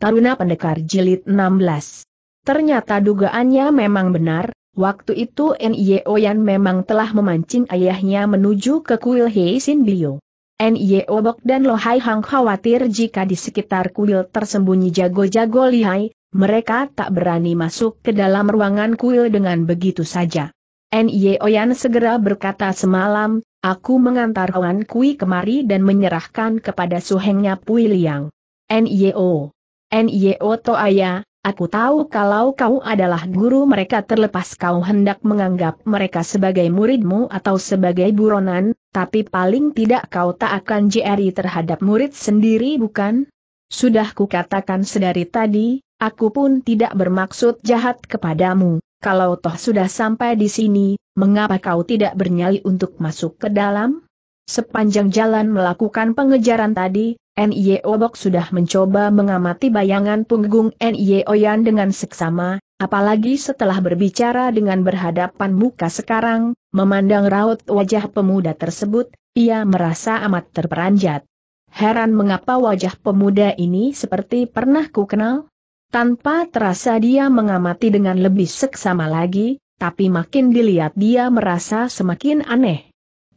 Taruna Pendekar Jilid 16. Ternyata dugaannya memang benar, waktu itu N.Y.O. Yan memang telah memancing ayahnya menuju ke kuil Hei Sin Bio. N.Y.O. Bok dan Lohai Hang khawatir jika di sekitar kuil tersembunyi jago-jago lihai, mereka tak berani masuk ke dalam ruangan kuil dengan begitu saja. N.Y.O. Yan segera berkata semalam, aku mengantar Wan Kui kemari dan menyerahkan kepada suhengnya Pui Liang. N.Y.O. NIO Toaya, aku tahu kalau kau adalah guru mereka terlepas kau hendak menganggap mereka sebagai muridmu atau sebagai buronan, tapi paling tidak kau tak akan jeri terhadap murid sendiri bukan? Sudah kukatakan sedari tadi, aku pun tidak bermaksud jahat kepadamu. Kalau toh sudah sampai di sini, mengapa kau tidak bernyali untuk masuk ke dalam? Sepanjang jalan melakukan pengejaran tadi, NIE Obok sudah mencoba mengamati bayangan punggung NIE Oyan dengan seksama, apalagi setelah berbicara dengan berhadapan muka sekarang, memandang raut wajah pemuda tersebut, ia merasa amat terperanjat. Heran mengapa wajah pemuda ini seperti pernah ku kenal? Tanpa terasa dia mengamati dengan lebih seksama lagi, tapi makin dilihat dia merasa semakin aneh.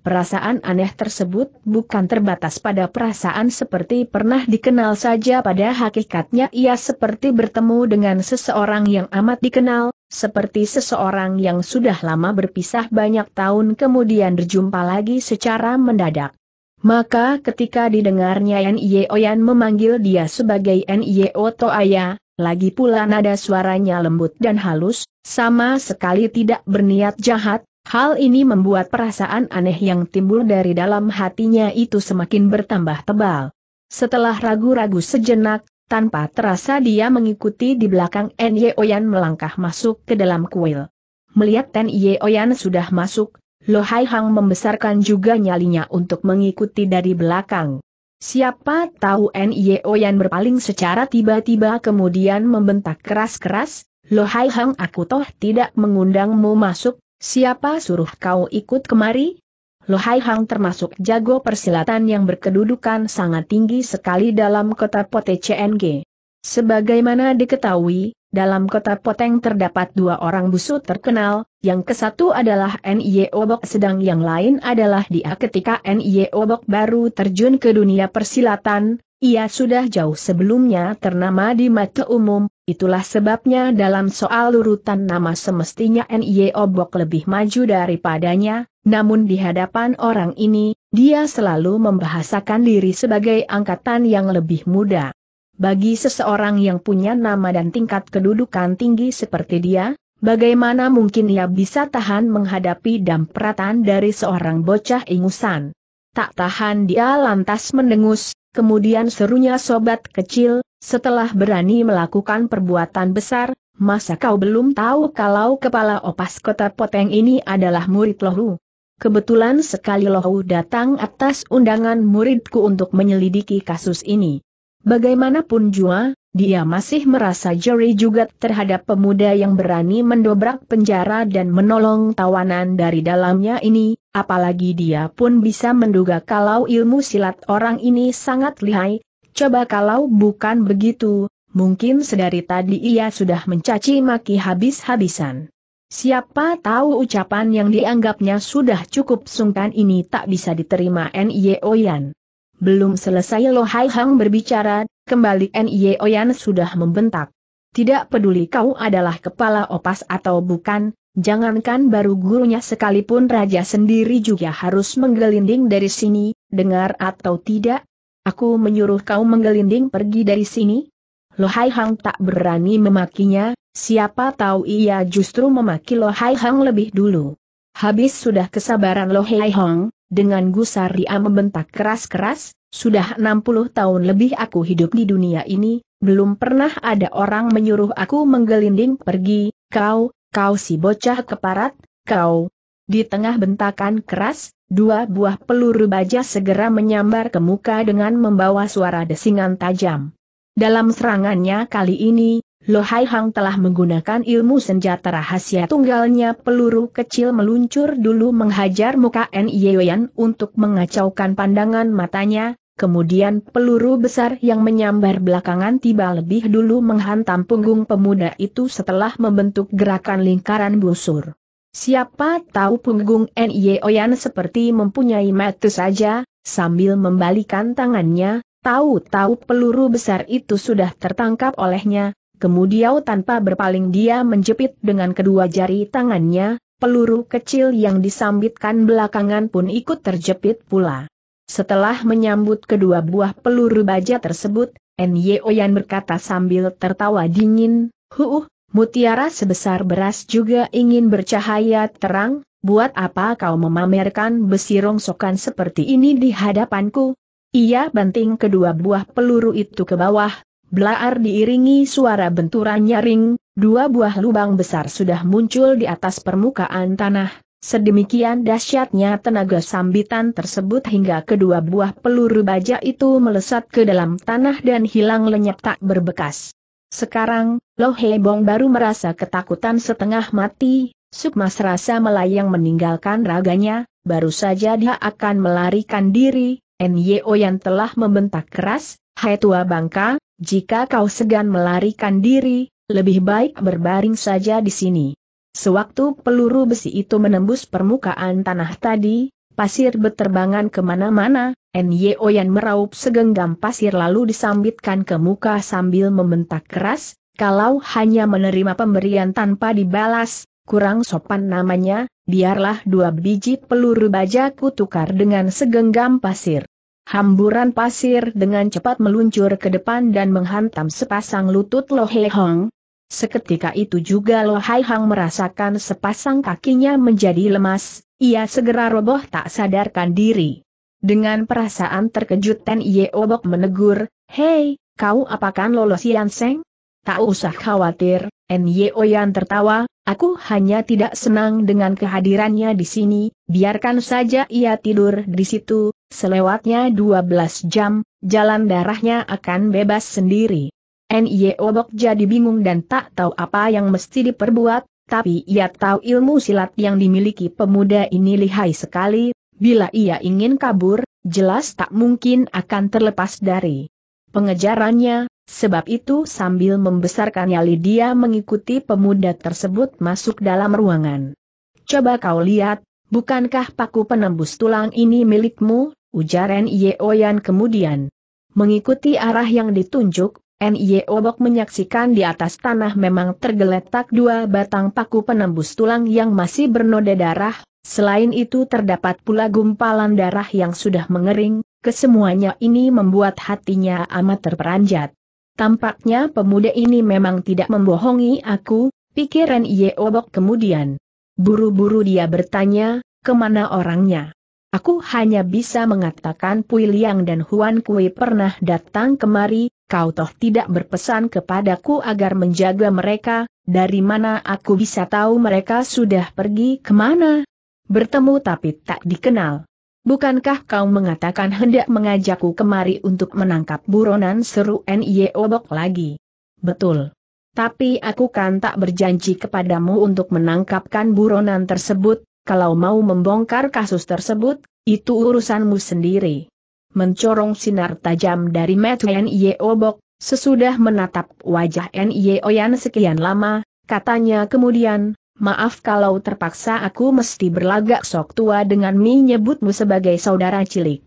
Perasaan aneh tersebut bukan terbatas pada perasaan seperti pernah dikenal saja pada hakikatnya ia seperti bertemu dengan seseorang yang amat dikenal, seperti seseorang yang sudah lama berpisah banyak tahun kemudian berjumpa lagi secara mendadak. Maka ketika didengarnya Yan memanggil dia sebagai Nyeo Toaya, lagi pula nada suaranya lembut dan halus, sama sekali tidak berniat jahat, Hal ini membuat perasaan aneh yang timbul dari dalam hatinya itu semakin bertambah tebal. Setelah ragu-ragu sejenak, tanpa terasa dia mengikuti di belakang Nye Oyan melangkah masuk ke dalam kuil. Melihat Ten Oyan sudah masuk, Lo Hai Hang membesarkan juga nyalinya untuk mengikuti dari belakang. Siapa tahu Nye Oyan berpaling secara tiba-tiba kemudian membentak keras-keras, Lo Hai Hang aku toh tidak mengundangmu masuk, Siapa suruh kau ikut kemari? Lohai Hang termasuk jago persilatan yang berkedudukan sangat tinggi sekali dalam kota Pote CNG. Sebagaimana diketahui, dalam kota Poteng terdapat dua orang busu terkenal, yang kesatu adalah N.I. E Obok sedang yang lain adalah dia ketika N.I. E Obok baru terjun ke dunia persilatan, ia sudah jauh sebelumnya ternama di mata umum, itulah sebabnya dalam soal urutan nama semestinya N.Y. Obok lebih maju daripadanya, namun di hadapan orang ini, dia selalu membahasakan diri sebagai angkatan yang lebih muda. Bagi seseorang yang punya nama dan tingkat kedudukan tinggi seperti dia, bagaimana mungkin ia bisa tahan menghadapi dampratan dari seorang bocah ingusan? Tak tahan dia lantas mendengus, kemudian serunya sobat kecil, setelah berani melakukan perbuatan besar, masa kau belum tahu kalau kepala opas kota poteng ini adalah murid lohu? Kebetulan sekali lohu datang atas undangan muridku untuk menyelidiki kasus ini. Bagaimanapun jua, dia masih merasa jeri juga terhadap pemuda yang berani mendobrak penjara dan menolong tawanan dari dalamnya ini, Apalagi dia pun bisa menduga kalau ilmu silat orang ini sangat lihai, coba kalau bukan begitu, mungkin sedari tadi ia sudah mencaci maki habis-habisan. Siapa tahu ucapan yang dianggapnya sudah cukup sungkan ini tak bisa diterima N.I. Oyan. Belum selesai Hai Hang berbicara, kembali N.I. Oyan sudah membentak. Tidak peduli kau adalah kepala opas atau bukan, Jangankan baru gurunya sekalipun raja sendiri juga harus menggelinding dari sini, dengar atau tidak? Aku menyuruh kau menggelinding pergi dari sini? Lohai Hang tak berani memakinya, siapa tahu ia justru memaki Hai Hang lebih dulu. Habis sudah kesabaran Lohai Hang, dengan gusar dia membentak keras-keras, sudah 60 tahun lebih aku hidup di dunia ini, belum pernah ada orang menyuruh aku menggelinding pergi, kau, Kau si bocah keparat, kau. Di tengah bentakan keras, dua buah peluru baja segera menyambar ke muka dengan membawa suara desingan tajam. Dalam serangannya kali ini, Lohai Hang telah menggunakan ilmu senjata rahasia tunggalnya peluru kecil meluncur dulu menghajar muka Nye Yoyan untuk mengacaukan pandangan matanya, kemudian peluru besar yang menyambar belakangan tiba lebih dulu menghantam punggung pemuda itu setelah membentuk gerakan lingkaran busur. Siapa tahu punggung N.Y. Oyan seperti mempunyai mata saja, sambil membalikan tangannya, tahu-tahu peluru besar itu sudah tertangkap olehnya, kemudian tanpa berpaling dia menjepit dengan kedua jari tangannya, peluru kecil yang disambitkan belakangan pun ikut terjepit pula. Setelah menyambut kedua buah peluru baja tersebut, N.Y.O. Yan berkata sambil tertawa dingin, Huh, uh, mutiara sebesar beras juga ingin bercahaya terang, buat apa kau memamerkan besi rongsokan seperti ini di hadapanku? Ia banting kedua buah peluru itu ke bawah, Blaar diiringi suara benturan nyaring, dua buah lubang besar sudah muncul di atas permukaan tanah, Sedemikian dahsyatnya tenaga sambitan tersebut hingga kedua buah peluru baja itu melesat ke dalam tanah dan hilang lenyap tak berbekas. Sekarang, Lo Hebong baru merasa ketakutan setengah mati, Sukma serasa melayang meninggalkan raganya, baru saja dia akan melarikan diri, Nyo yang telah membentak keras, Hai tua bangka, jika kau segan melarikan diri, lebih baik berbaring saja di sini. Sewaktu peluru besi itu menembus permukaan tanah tadi, pasir beterbangan kemana-mana, Nyo Yan meraup segenggam pasir lalu disambitkan ke muka sambil membentak keras, kalau hanya menerima pemberian tanpa dibalas, kurang sopan namanya, biarlah dua biji peluru baja kutukar dengan segenggam pasir. Hamburan pasir dengan cepat meluncur ke depan dan menghantam sepasang lutut Lo Hei Hong, Seketika itu juga Lo Hai Hang merasakan sepasang kakinya menjadi lemas, ia segera roboh tak sadarkan diri. Dengan perasaan terkejut Ten Ye Obok menegur, Hei, kau apakan Lolo Sian Seng? Tak usah khawatir, Ye Oyan tertawa, aku hanya tidak senang dengan kehadirannya di sini, biarkan saja ia tidur di situ, selewatnya 12 jam, jalan darahnya akan bebas sendiri. Nye Obok jadi bingung dan tak tahu apa yang mesti diperbuat, tapi ia tahu ilmu silat yang dimiliki pemuda ini lihai sekali, bila ia ingin kabur, jelas tak mungkin akan terlepas dari pengejarannya, sebab itu sambil membesarkan nyali dia mengikuti pemuda tersebut masuk dalam ruangan. Coba kau lihat, bukankah paku penembus tulang ini milikmu, ujar Nye Oyan kemudian. Mengikuti arah yang ditunjuk, NIE Obok menyaksikan di atas tanah memang tergeletak dua batang paku penembus tulang yang masih bernoda darah, selain itu terdapat pula gumpalan darah yang sudah mengering, kesemuanya ini membuat hatinya amat terperanjat. Tampaknya pemuda ini memang tidak membohongi aku, pikir NIE Obok kemudian. Buru-buru dia bertanya, kemana orangnya? Aku hanya bisa mengatakan Pui Liang dan Huan Kui pernah datang kemari, kau toh tidak berpesan kepadaku agar menjaga mereka, dari mana aku bisa tahu mereka sudah pergi kemana? Bertemu tapi tak dikenal. Bukankah kau mengatakan hendak mengajakku kemari untuk menangkap buronan seru NIE obok lagi? Betul. Tapi aku kan tak berjanji kepadamu untuk menangkapkan buronan tersebut, kalau mau membongkar kasus tersebut, itu urusanmu sendiri mencorong sinar tajam dari mata Nio Bok, sesudah menatap wajah Nio Yan sekian lama, katanya kemudian, maaf kalau terpaksa aku mesti berlagak sok tua dengan menyebutmu sebagai saudara cilik.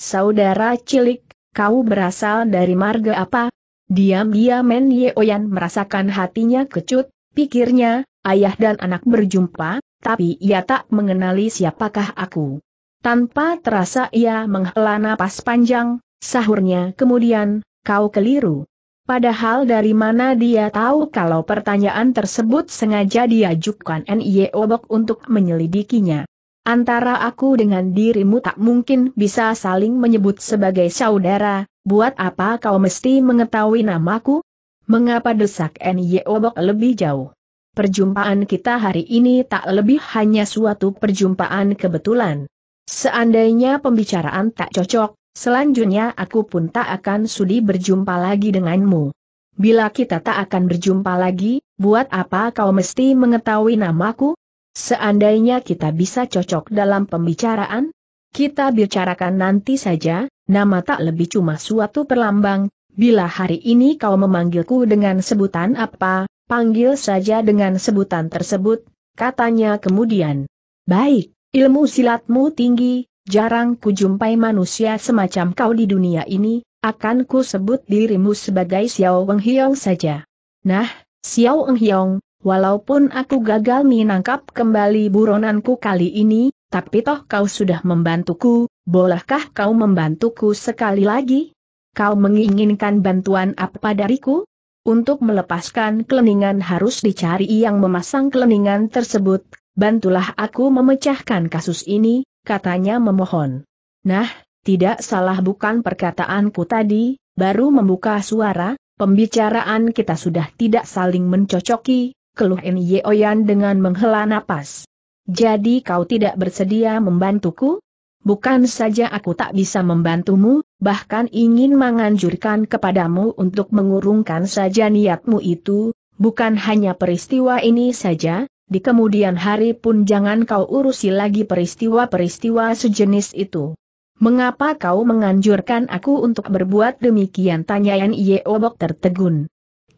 Saudara cilik, kau berasal dari marga apa? Diam-diam Men Oyan merasakan hatinya kecut, pikirnya, ayah dan anak berjumpa, tapi ia tak mengenali siapakah aku. Tanpa terasa ia menghela napas panjang, sahurnya kemudian, kau keliru. Padahal dari mana dia tahu kalau pertanyaan tersebut sengaja diajukan N.I. Obok untuk menyelidikinya. Antara aku dengan dirimu tak mungkin bisa saling menyebut sebagai saudara, buat apa kau mesti mengetahui namaku? Mengapa desak N.Y. Obok lebih jauh? Perjumpaan kita hari ini tak lebih hanya suatu perjumpaan kebetulan. Seandainya pembicaraan tak cocok, selanjutnya aku pun tak akan sudi berjumpa lagi denganmu. Bila kita tak akan berjumpa lagi, buat apa kau mesti mengetahui namaku? Seandainya kita bisa cocok dalam pembicaraan, kita bicarakan nanti saja, nama tak lebih cuma suatu perlambang, bila hari ini kau memanggilku dengan sebutan apa, panggil saja dengan sebutan tersebut, katanya kemudian. Baik. Ilmu silatmu tinggi, jarang kujumpai manusia semacam kau di dunia ini, akan ku sebut dirimu sebagai Xiao Weng Hiong saja. Nah, Xiao Weng Hiong, walaupun aku gagal menangkap kembali buronanku kali ini, tapi toh kau sudah membantuku, bolehkah kau membantuku sekali lagi? Kau menginginkan bantuan apa dariku? Untuk melepaskan keleningan harus dicari yang memasang keleningan tersebut, bantulah aku memecahkan kasus ini, katanya memohon. Nah, tidak salah bukan perkataanku tadi, baru membuka suara, pembicaraan kita sudah tidak saling mencocoki, keluh Nyeoyan dengan menghela napas. Jadi kau tidak bersedia membantuku? Bukan saja aku tak bisa membantumu, bahkan ingin menganjurkan kepadamu untuk mengurungkan saja niatmu itu, bukan hanya peristiwa ini saja, di kemudian hari pun jangan kau urusi lagi peristiwa-peristiwa sejenis itu. Mengapa kau menganjurkan aku untuk berbuat demikian? Tanya Ye Obok tertegun.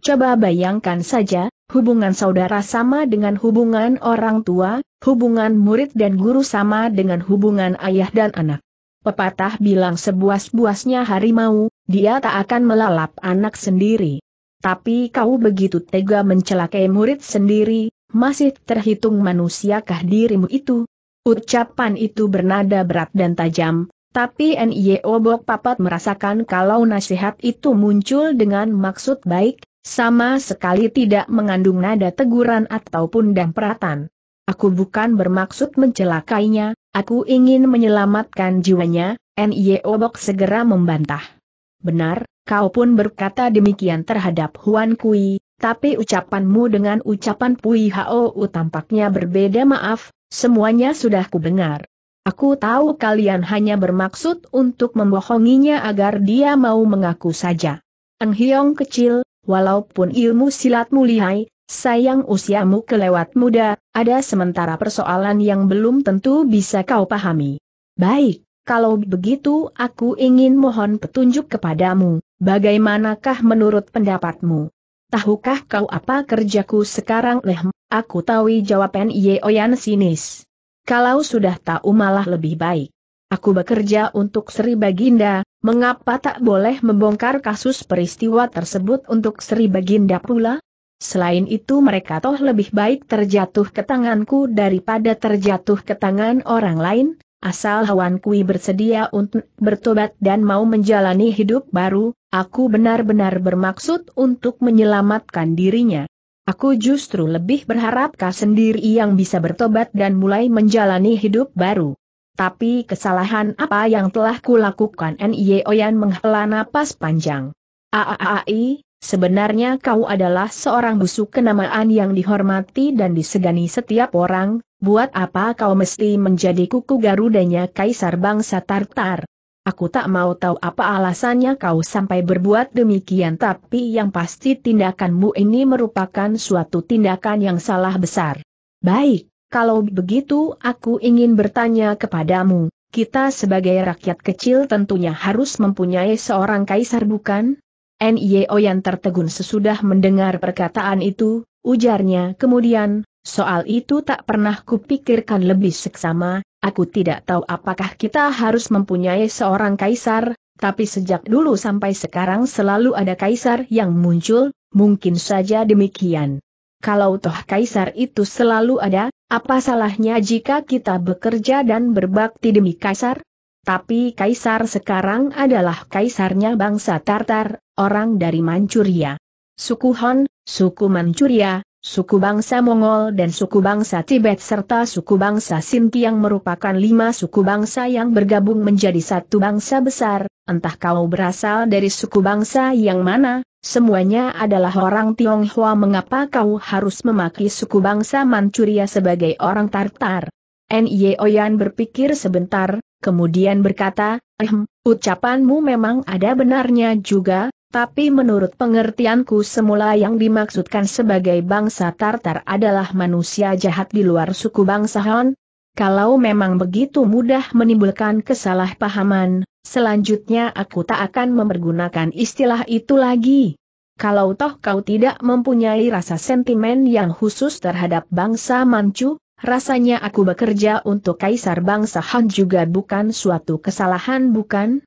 Coba bayangkan saja, hubungan saudara sama dengan hubungan orang tua, hubungan murid dan guru sama dengan hubungan ayah dan anak. Pepatah bilang sebuas-buasnya harimau, dia tak akan melalap anak sendiri. Tapi kau begitu tega mencelakai murid sendiri, masih terhitung manusiakah dirimu itu? Ucapan itu bernada berat dan tajam, tapi N.Y.O. Bok Papat merasakan kalau nasihat itu muncul dengan maksud baik, sama sekali tidak mengandung nada teguran ataupun damperatan. Aku bukan bermaksud mencelakainya, aku ingin menyelamatkan jiwanya, N.Y.O. Bok segera membantah. Benar, kau pun berkata demikian terhadap Huan Kui, tapi ucapanmu dengan ucapan Pui Hao tampaknya berbeda maaf, semuanya sudah kudengar. Aku tahu kalian hanya bermaksud untuk membohonginya agar dia mau mengaku saja. Eng Hiong kecil, walaupun ilmu silatmu lihai, sayang usiamu kelewat muda, ada sementara persoalan yang belum tentu bisa kau pahami. Baik, kalau begitu aku ingin mohon petunjuk kepadamu, bagaimanakah menurut pendapatmu? tahukah kau apa kerjaku sekarang leh? Aku tahu jawaban Oyan sinis. Kalau sudah tahu malah lebih baik. Aku bekerja untuk Sri Baginda, mengapa tak boleh membongkar kasus peristiwa tersebut untuk Sri Baginda pula? Selain itu mereka toh lebih baik terjatuh ke tanganku daripada terjatuh ke tangan orang lain, Asal Hawan Kui bersedia untuk bertobat dan mau menjalani hidup baru, aku benar-benar bermaksud untuk menyelamatkan dirinya. Aku justru lebih berharap kau sendiri yang bisa bertobat dan mulai menjalani hidup baru. Tapi kesalahan apa yang telah kulakukan Nye Oyan menghela napas panjang. Aaai, Sebenarnya kau adalah seorang busuk kenamaan yang dihormati dan disegani setiap orang, buat apa kau mesti menjadi kuku garudanya kaisar bangsa Tartar? Aku tak mau tahu apa alasannya kau sampai berbuat demikian tapi yang pasti tindakanmu ini merupakan suatu tindakan yang salah besar. Baik, kalau begitu aku ingin bertanya kepadamu, kita sebagai rakyat kecil tentunya harus mempunyai seorang kaisar bukan? NIO yang tertegun sesudah mendengar perkataan itu, ujarnya kemudian, soal itu tak pernah kupikirkan lebih seksama, aku tidak tahu apakah kita harus mempunyai seorang kaisar, tapi sejak dulu sampai sekarang selalu ada kaisar yang muncul, mungkin saja demikian. Kalau toh kaisar itu selalu ada, apa salahnya jika kita bekerja dan berbakti demi kaisar? Tapi kaisar sekarang adalah kaisarnya bangsa Tartar, orang dari Manchuria. Suku Hon, suku Manchuria, suku bangsa Mongol dan suku bangsa Tibet serta suku bangsa Sinti yang merupakan lima suku bangsa yang bergabung menjadi satu bangsa besar, entah kau berasal dari suku bangsa yang mana, semuanya adalah orang Tionghoa mengapa kau harus memaki suku bangsa Manchuria sebagai orang Tartar? N.Y. Oyan berpikir sebentar, kemudian berkata, Ehm, ucapanmu memang ada benarnya juga, tapi menurut pengertianku semula yang dimaksudkan sebagai bangsa Tartar adalah manusia jahat di luar suku bangsa Han. Kalau memang begitu mudah menimbulkan kesalahpahaman, selanjutnya aku tak akan mempergunakan istilah itu lagi. Kalau toh kau tidak mempunyai rasa sentimen yang khusus terhadap bangsa Manchu, Rasanya aku bekerja untuk Kaisar Bangsa Han juga bukan suatu kesalahan bukan?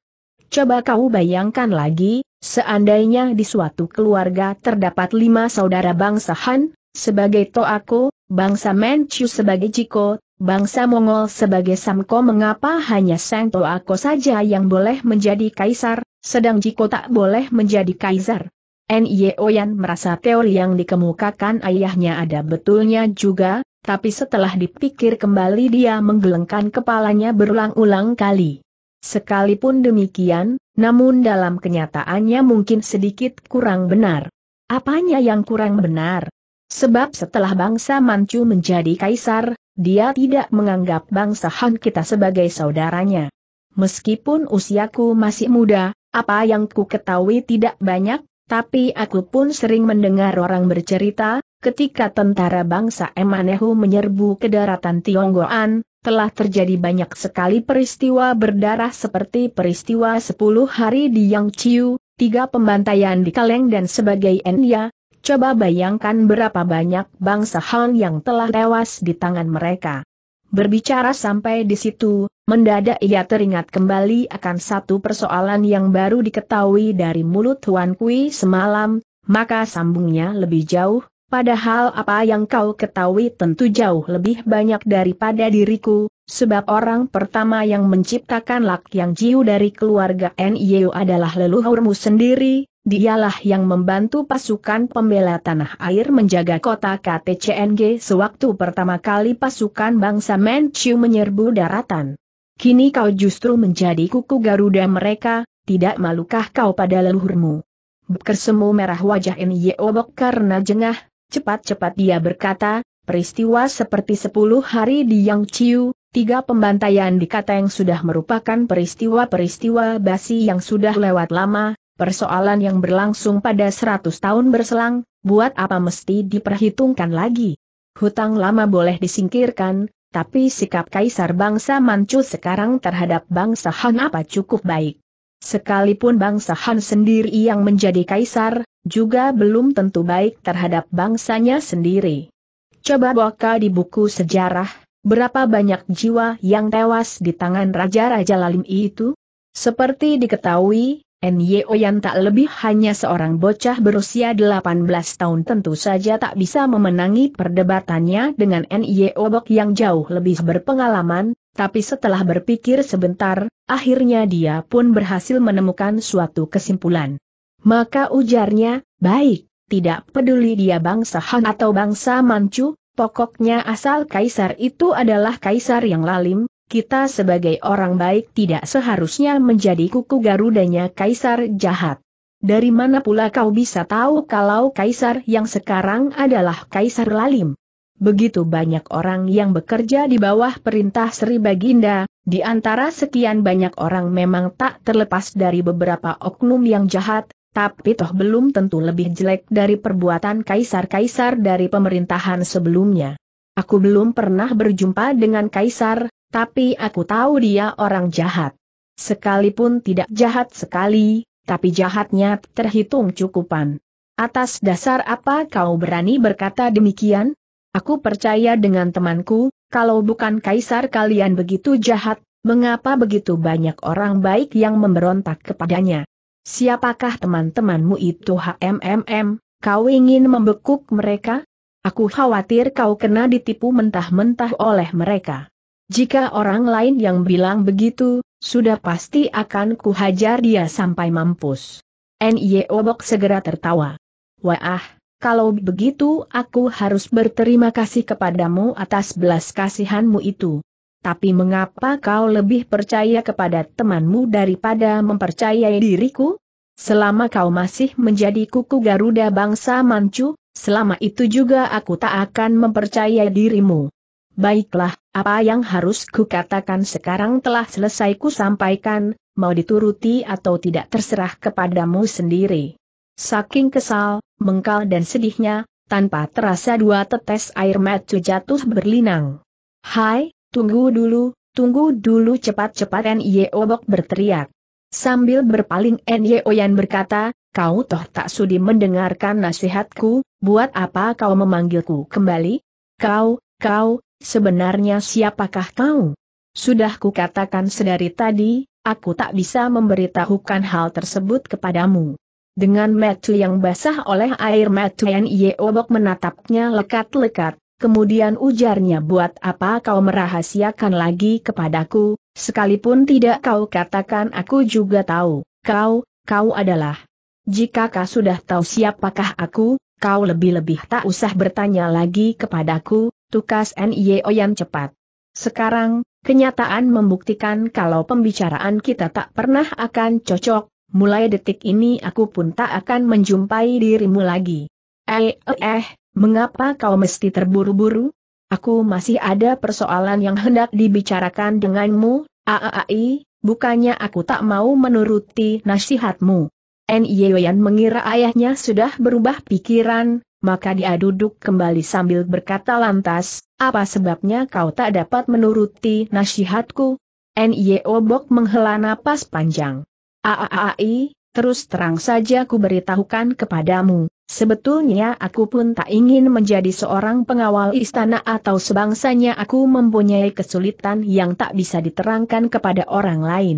Coba kau bayangkan lagi, seandainya di suatu keluarga terdapat lima saudara bangsa Han, sebagai Toako, bangsa Manchu sebagai Jiko, bangsa Mongol sebagai Samko mengapa hanya Sang Toako saja yang boleh menjadi kaisar, sedang Jiko tak boleh menjadi kaisar. Nye Oyan merasa teori yang dikemukakan ayahnya ada betulnya juga, tapi setelah dipikir kembali dia menggelengkan kepalanya berulang-ulang kali. Sekalipun demikian, namun dalam kenyataannya mungkin sedikit kurang benar. Apanya yang kurang benar? Sebab setelah bangsa Manchu menjadi kaisar, dia tidak menganggap bangsa Han kita sebagai saudaranya. Meskipun usiaku masih muda, apa yang ku ketahui tidak banyak, tapi aku pun sering mendengar orang bercerita, ketika tentara bangsa Emanehu menyerbu ke daratan Tionggoan, telah terjadi banyak sekali peristiwa berdarah seperti peristiwa 10 hari di Yangqiu, tiga pembantaian di Kaleng dan sebagai Enya, coba bayangkan berapa banyak bangsa Han yang telah tewas di tangan mereka. Berbicara sampai di situ, mendadak ia teringat kembali akan satu persoalan yang baru diketahui dari mulut Huan Kui semalam, maka sambungnya lebih jauh, Padahal apa yang kau ketahui tentu jauh lebih banyak daripada diriku, sebab orang pertama yang menciptakan Lak Yang Jiu dari keluarga Niu adalah leluhurmu sendiri, dialah yang membantu pasukan pembela tanah air menjaga kota KTCNG sewaktu pertama kali pasukan bangsa Manchu menyerbu daratan. Kini kau justru menjadi kuku Garuda mereka, tidak malukah kau pada leluhurmu? Bekersemu merah wajah Niu obok karena jengah, Cepat-cepat dia berkata, peristiwa seperti 10 hari di Yang Chiu, tiga pembantaian di kata yang sudah merupakan peristiwa-peristiwa basi yang sudah lewat lama, persoalan yang berlangsung pada 100 tahun berselang, buat apa mesti diperhitungkan lagi? Hutang lama boleh disingkirkan, tapi sikap kaisar bangsa Manchu sekarang terhadap bangsa Han apa cukup baik? Sekalipun bangsa Han sendiri yang menjadi kaisar, juga belum tentu baik terhadap bangsanya sendiri. Coba baca di buku sejarah, berapa banyak jiwa yang tewas di tangan Raja-Raja Lalim itu? Seperti diketahui, Nyo yang tak lebih hanya seorang bocah berusia 18 tahun tentu saja tak bisa memenangi perdebatannya dengan Nyo Bok yang jauh lebih berpengalaman, tapi setelah berpikir sebentar, akhirnya dia pun berhasil menemukan suatu kesimpulan. Maka ujarnya, baik, tidak peduli dia bangsa Han atau bangsa Manchu, pokoknya asal kaisar itu adalah kaisar yang lalim, kita sebagai orang baik tidak seharusnya menjadi kuku garudanya kaisar jahat. Dari mana pula kau bisa tahu kalau kaisar yang sekarang adalah kaisar lalim? Begitu banyak orang yang bekerja di bawah perintah Sri Baginda, di antara sekian banyak orang memang tak terlepas dari beberapa oknum yang jahat, tapi toh belum tentu lebih jelek dari perbuatan kaisar-kaisar dari pemerintahan sebelumnya. Aku belum pernah berjumpa dengan kaisar, tapi aku tahu dia orang jahat. Sekalipun tidak jahat sekali, tapi jahatnya terhitung cukupan. Atas dasar apa kau berani berkata demikian? Aku percaya dengan temanku, kalau bukan kaisar kalian begitu jahat, mengapa begitu banyak orang baik yang memberontak kepadanya? Siapakah teman-temanmu itu HMMM, kau ingin membekuk mereka? Aku khawatir kau kena ditipu mentah-mentah oleh mereka. Jika orang lain yang bilang begitu, sudah pasti akan kuhajar dia sampai mampus. N.Y. E Obok segera tertawa. Wah, kalau begitu aku harus berterima kasih kepadamu atas belas kasihanmu itu tapi mengapa kau lebih percaya kepada temanmu daripada mempercayai diriku? Selama kau masih menjadi kuku Garuda bangsa Manchu, selama itu juga aku tak akan mempercayai dirimu. Baiklah, apa yang harus kukatakan sekarang telah selesai ku sampaikan, mau dituruti atau tidak terserah kepadamu sendiri. Saking kesal, mengkal dan sedihnya, tanpa terasa dua tetes air mata jatuh berlinang. Hai, Tunggu dulu, tunggu dulu cepat-cepat Nye Obok berteriak. Sambil berpaling Nye Oyan berkata, kau toh tak sudi mendengarkan nasihatku, buat apa kau memanggilku kembali? Kau, kau, sebenarnya siapakah kau? Sudah kukatakan sedari tadi, aku tak bisa memberitahukan hal tersebut kepadamu. Dengan metu yang basah oleh air mata Nye Obok menatapnya lekat-lekat, Kemudian ujarnya buat apa kau merahasiakan lagi kepadaku, sekalipun tidak kau katakan aku juga tahu, kau, kau adalah. Jika kau sudah tahu siapakah aku, kau lebih-lebih tak usah bertanya lagi kepadaku, tukas NIO yang cepat. Sekarang, kenyataan membuktikan kalau pembicaraan kita tak pernah akan cocok, mulai detik ini aku pun tak akan menjumpai dirimu lagi. Eh, eh, eh Mengapa kau mesti terburu-buru? Aku masih ada persoalan yang hendak dibicarakan denganmu, AAI, bukannya aku tak mau menuruti nasihatmu. N.Y.W.Yan mengira ayahnya sudah berubah pikiran, maka dia duduk kembali sambil berkata lantas, apa sebabnya kau tak dapat menuruti nasihatku? Nyeobok Bok menghela napas panjang. AAI, terus terang saja ku beritahukan kepadamu, Sebetulnya aku pun tak ingin menjadi seorang pengawal istana atau sebangsanya aku mempunyai kesulitan yang tak bisa diterangkan kepada orang lain.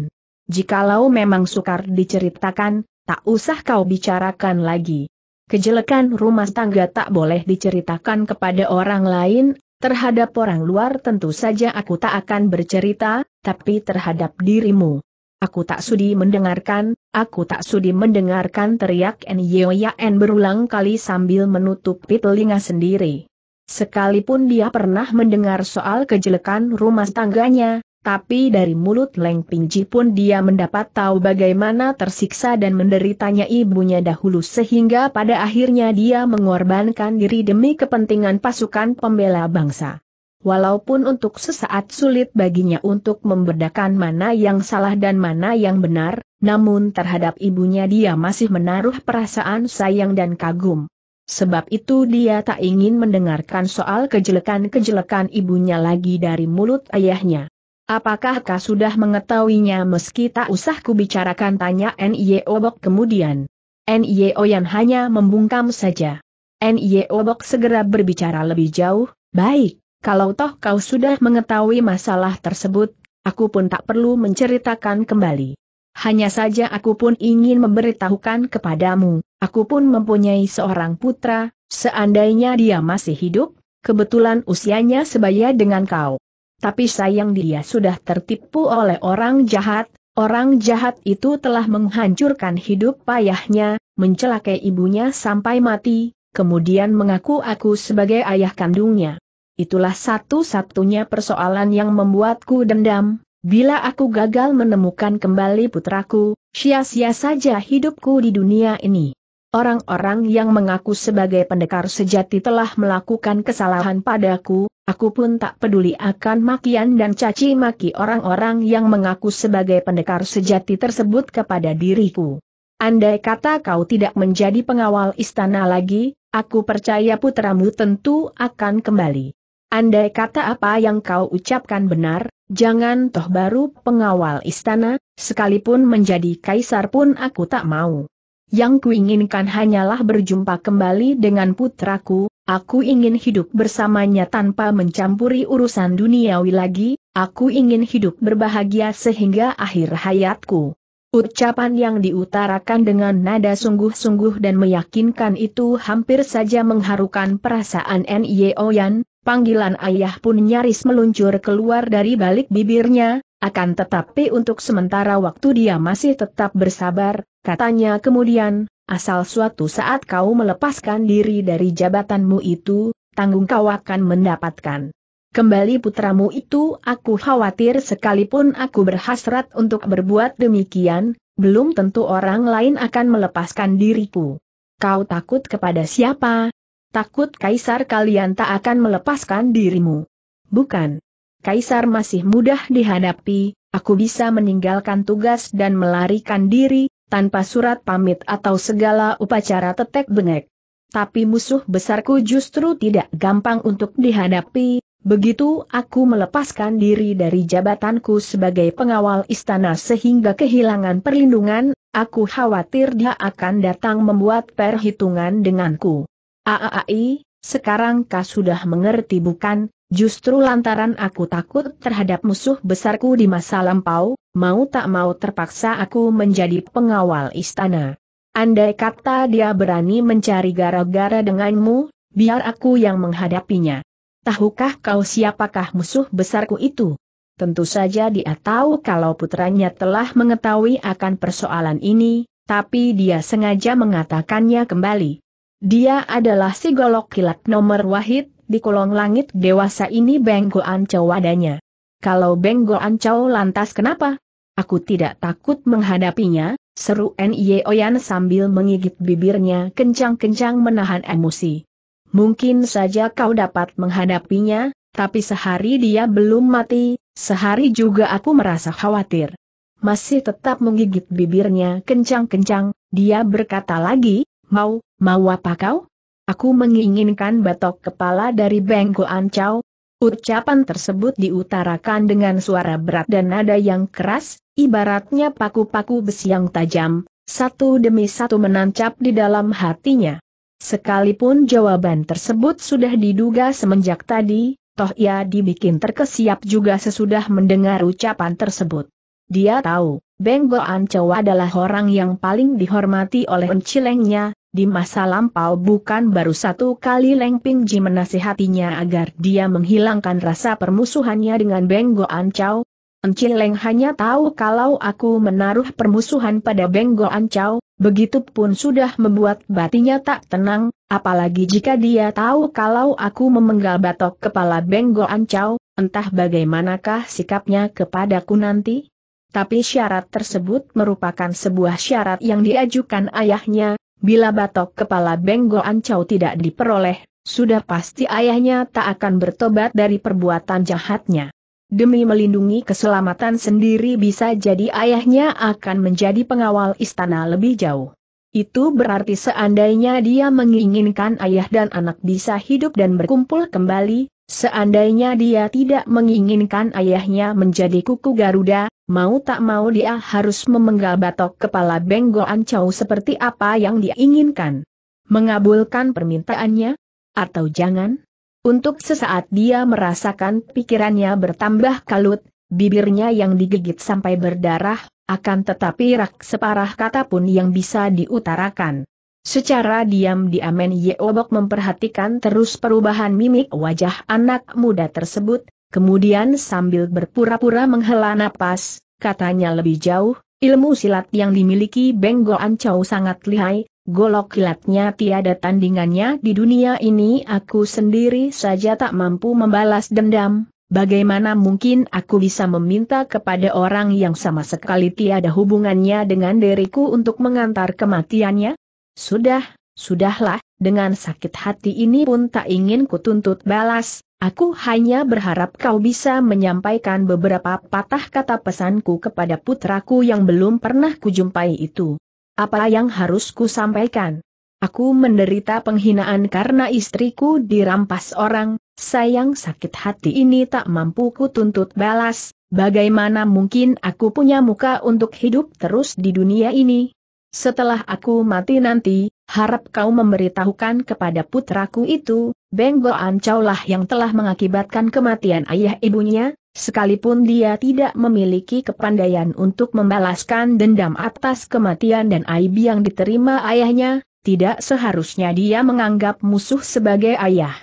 Jikalau memang sukar diceritakan, tak usah kau bicarakan lagi. Kejelekan rumah tangga tak boleh diceritakan kepada orang lain, terhadap orang luar tentu saja aku tak akan bercerita, tapi terhadap dirimu. Aku tak sudi mendengarkan, aku tak sudi mendengarkan teriak N.Y.O.Y.A.N berulang kali sambil menutupi telinga sendiri. Sekalipun dia pernah mendengar soal kejelekan rumah tangganya, tapi dari mulut Leng Pingji pun dia mendapat tahu bagaimana tersiksa dan menderitanya ibunya dahulu sehingga pada akhirnya dia mengorbankan diri demi kepentingan pasukan pembela bangsa walaupun untuk sesaat sulit baginya untuk membedakan mana yang salah dan mana yang benar, namun terhadap ibunya dia masih menaruh perasaan sayang dan kagum. Sebab itu dia tak ingin mendengarkan soal kejelekan-kejelekan ibunya lagi dari mulut ayahnya. Apakah kau sudah mengetahuinya meski tak usah kubicarakan tanya Nye Bok kemudian. Nye yang hanya membungkam saja. Nye Bok segera berbicara lebih jauh, baik, kalau toh kau sudah mengetahui masalah tersebut, aku pun tak perlu menceritakan kembali. Hanya saja aku pun ingin memberitahukan kepadamu, aku pun mempunyai seorang putra, seandainya dia masih hidup, kebetulan usianya sebaya dengan kau. Tapi sayang dia sudah tertipu oleh orang jahat, orang jahat itu telah menghancurkan hidup payahnya, mencelakai ibunya sampai mati, kemudian mengaku aku sebagai ayah kandungnya itulah satu-satunya persoalan yang membuatku dendam. Bila aku gagal menemukan kembali putraku, sia-sia saja hidupku di dunia ini. Orang-orang yang mengaku sebagai pendekar sejati telah melakukan kesalahan padaku, aku pun tak peduli akan makian dan caci maki orang-orang yang mengaku sebagai pendekar sejati tersebut kepada diriku. Andai kata kau tidak menjadi pengawal istana lagi, aku percaya putramu tentu akan kembali. Andai kata apa yang kau ucapkan benar, jangan toh baru pengawal istana, sekalipun menjadi kaisar pun aku tak mau. Yang kuinginkan hanyalah berjumpa kembali dengan putraku, aku ingin hidup bersamanya tanpa mencampuri urusan duniawi lagi, aku ingin hidup berbahagia sehingga akhir hayatku. Ucapan yang diutarakan dengan nada sungguh-sungguh dan meyakinkan itu hampir saja mengharukan perasaan N.Y.O. Yan, panggilan ayah pun nyaris meluncur keluar dari balik bibirnya, akan tetapi untuk sementara waktu dia masih tetap bersabar, katanya kemudian, asal suatu saat kau melepaskan diri dari jabatanmu itu, tanggung kau akan mendapatkan kembali putramu itu aku khawatir sekalipun aku berhasrat untuk berbuat demikian, belum tentu orang lain akan melepaskan diriku. Kau takut kepada siapa? Takut kaisar kalian tak akan melepaskan dirimu. Bukan. Kaisar masih mudah dihadapi, aku bisa meninggalkan tugas dan melarikan diri, tanpa surat pamit atau segala upacara tetek bengek. Tapi musuh besarku justru tidak gampang untuk dihadapi, Begitu aku melepaskan diri dari jabatanku sebagai pengawal istana sehingga kehilangan perlindungan, aku khawatir dia akan datang membuat perhitungan denganku. Aai, sekarang kau sudah mengerti bukan, justru lantaran aku takut terhadap musuh besarku di masa lampau, mau tak mau terpaksa aku menjadi pengawal istana. Andai kata dia berani mencari gara-gara denganmu, biar aku yang menghadapinya tahukah kau siapakah musuh besarku itu? Tentu saja dia tahu kalau putranya telah mengetahui akan persoalan ini, tapi dia sengaja mengatakannya kembali. Dia adalah si golok kilat nomor wahid, di kolong langit dewasa ini Benggo Ancau adanya. Kalau Benggo Ancau lantas kenapa? Aku tidak takut menghadapinya, seru Nye Oyan sambil mengigit bibirnya kencang-kencang menahan emosi. Mungkin saja kau dapat menghadapinya, tapi sehari dia belum mati, sehari juga aku merasa khawatir. Masih tetap menggigit bibirnya kencang-kencang, dia berkata lagi, mau, mau apa kau? Aku menginginkan batok kepala dari Bengko Ancau. Ucapan tersebut diutarakan dengan suara berat dan nada yang keras, ibaratnya paku-paku besi yang tajam, satu demi satu menancap di dalam hatinya. Sekalipun jawaban tersebut sudah diduga semenjak tadi, toh ia dibikin terkesiap juga sesudah mendengar ucapan tersebut. Dia tahu, Beng Goan adalah orang yang paling dihormati oleh encilengnya, di masa lampau bukan baru satu kali Leng Ping Ji menasihatinya agar dia menghilangkan rasa permusuhannya dengan Beng Ancau. Encileng hanya tahu kalau aku menaruh permusuhan pada Benggo Ancau, begitupun sudah membuat batinya tak tenang, apalagi jika dia tahu kalau aku memenggal batok kepala Benggo Ancau, entah bagaimanakah sikapnya kepadaku nanti. Tapi syarat tersebut merupakan sebuah syarat yang diajukan ayahnya, bila batok kepala Benggo Ancau tidak diperoleh, sudah pasti ayahnya tak akan bertobat dari perbuatan jahatnya demi melindungi keselamatan sendiri bisa jadi ayahnya akan menjadi pengawal istana lebih jauh. Itu berarti seandainya dia menginginkan ayah dan anak bisa hidup dan berkumpul kembali, seandainya dia tidak menginginkan ayahnya menjadi kuku Garuda, mau tak mau dia harus memenggal batok kepala Benggo Ancau seperti apa yang diinginkan, Mengabulkan permintaannya? Atau jangan? Untuk sesaat dia merasakan pikirannya bertambah kalut, bibirnya yang digigit sampai berdarah, akan tetapi rak separah kata pun yang bisa diutarakan. Secara diam-diam Yeobok memperhatikan terus perubahan mimik wajah anak muda tersebut, kemudian sambil berpura-pura menghela napas, katanya lebih jauh, ilmu silat yang dimiliki Benggo Ancau sangat lihai, Golok kilatnya tiada tandingannya di dunia ini aku sendiri saja tak mampu membalas dendam, bagaimana mungkin aku bisa meminta kepada orang yang sama sekali tiada hubungannya dengan diriku untuk mengantar kematiannya? Sudah, sudahlah, dengan sakit hati ini pun tak ingin kutuntut balas, Aku hanya berharap kau bisa menyampaikan beberapa patah kata pesanku kepada putraku yang belum pernah kujumpai itu. Apa yang harus ku sampaikan? Aku menderita penghinaan karena istriku dirampas orang, sayang sakit hati ini tak mampu ku tuntut balas, bagaimana mungkin aku punya muka untuk hidup terus di dunia ini? Setelah aku mati nanti, harap kau memberitahukan kepada putraku itu, Benggo Ancaulah yang telah mengakibatkan kematian ayah ibunya, Sekalipun dia tidak memiliki kepandaian untuk membalaskan dendam atas kematian dan aib yang diterima ayahnya, tidak seharusnya dia menganggap musuh sebagai ayah.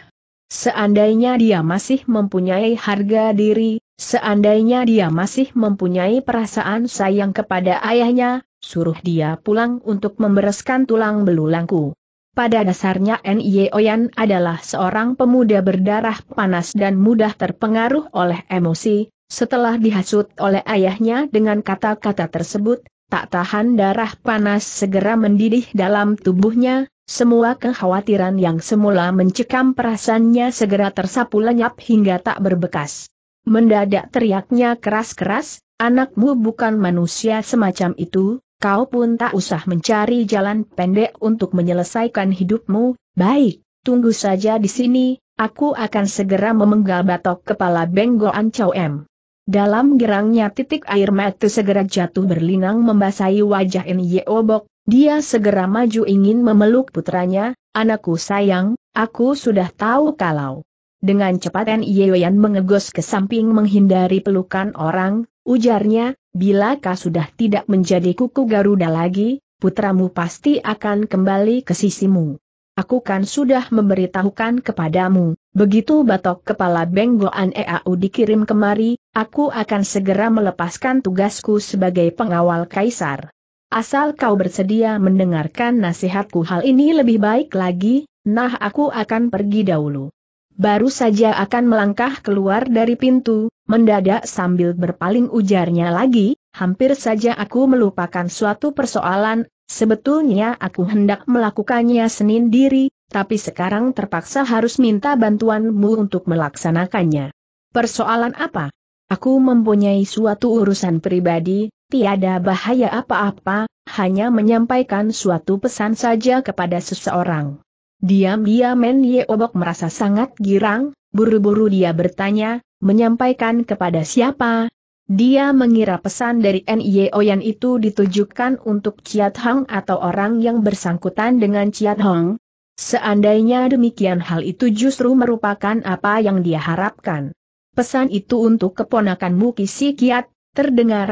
Seandainya dia masih mempunyai harga diri, seandainya dia masih mempunyai perasaan sayang kepada ayahnya, suruh dia pulang untuk membereskan tulang belulangku. Pada dasarnya Nye Oyan adalah seorang pemuda berdarah panas dan mudah terpengaruh oleh emosi, setelah dihasut oleh ayahnya dengan kata-kata tersebut, tak tahan darah panas segera mendidih dalam tubuhnya, semua kekhawatiran yang semula mencekam perasaannya segera tersapu lenyap hingga tak berbekas. Mendadak teriaknya keras-keras, anakmu bukan manusia semacam itu, kau pun tak usah mencari jalan pendek untuk menyelesaikan hidupmu, baik, tunggu saja di sini, aku akan segera memenggal batok kepala Benggo Ancau M. Dalam gerangnya titik air mata segera jatuh berlinang membasahi wajah Nye Obok, dia segera maju ingin memeluk putranya, anakku sayang, aku sudah tahu kalau dengan cepat Nyeoyan mengegos ke samping menghindari pelukan orang, ujarnya, bila kau sudah tidak menjadi kuku Garuda lagi, putramu pasti akan kembali ke sisimu. Aku kan sudah memberitahukan kepadamu, begitu batok kepala Benggoan EAU dikirim kemari, aku akan segera melepaskan tugasku sebagai pengawal kaisar. Asal kau bersedia mendengarkan nasihatku hal ini lebih baik lagi, nah aku akan pergi dahulu baru saja akan melangkah keluar dari pintu, mendadak sambil berpaling ujarnya lagi, hampir saja aku melupakan suatu persoalan, sebetulnya aku hendak melakukannya senin diri, tapi sekarang terpaksa harus minta bantuanmu untuk melaksanakannya. Persoalan apa? Aku mempunyai suatu urusan pribadi, tiada bahaya apa-apa, hanya menyampaikan suatu pesan saja kepada seseorang. Diam-diam Men Yeobok merasa sangat girang, buru-buru dia bertanya, menyampaikan kepada siapa? Dia mengira pesan dari Oyan itu ditujukan untuk Ciat Hang atau orang yang bersangkutan dengan Ciat Hang. Seandainya demikian hal itu justru merupakan apa yang dia harapkan. Pesan itu untuk keponakanmu Kisi Kiat, terdengar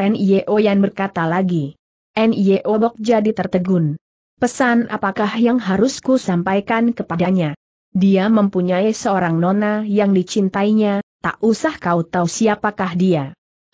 Oyan berkata lagi. Obok jadi tertegun. Pesan apakah yang harus ku sampaikan kepadanya? Dia mempunyai seorang nona yang dicintainya, tak usah kau tahu siapakah dia.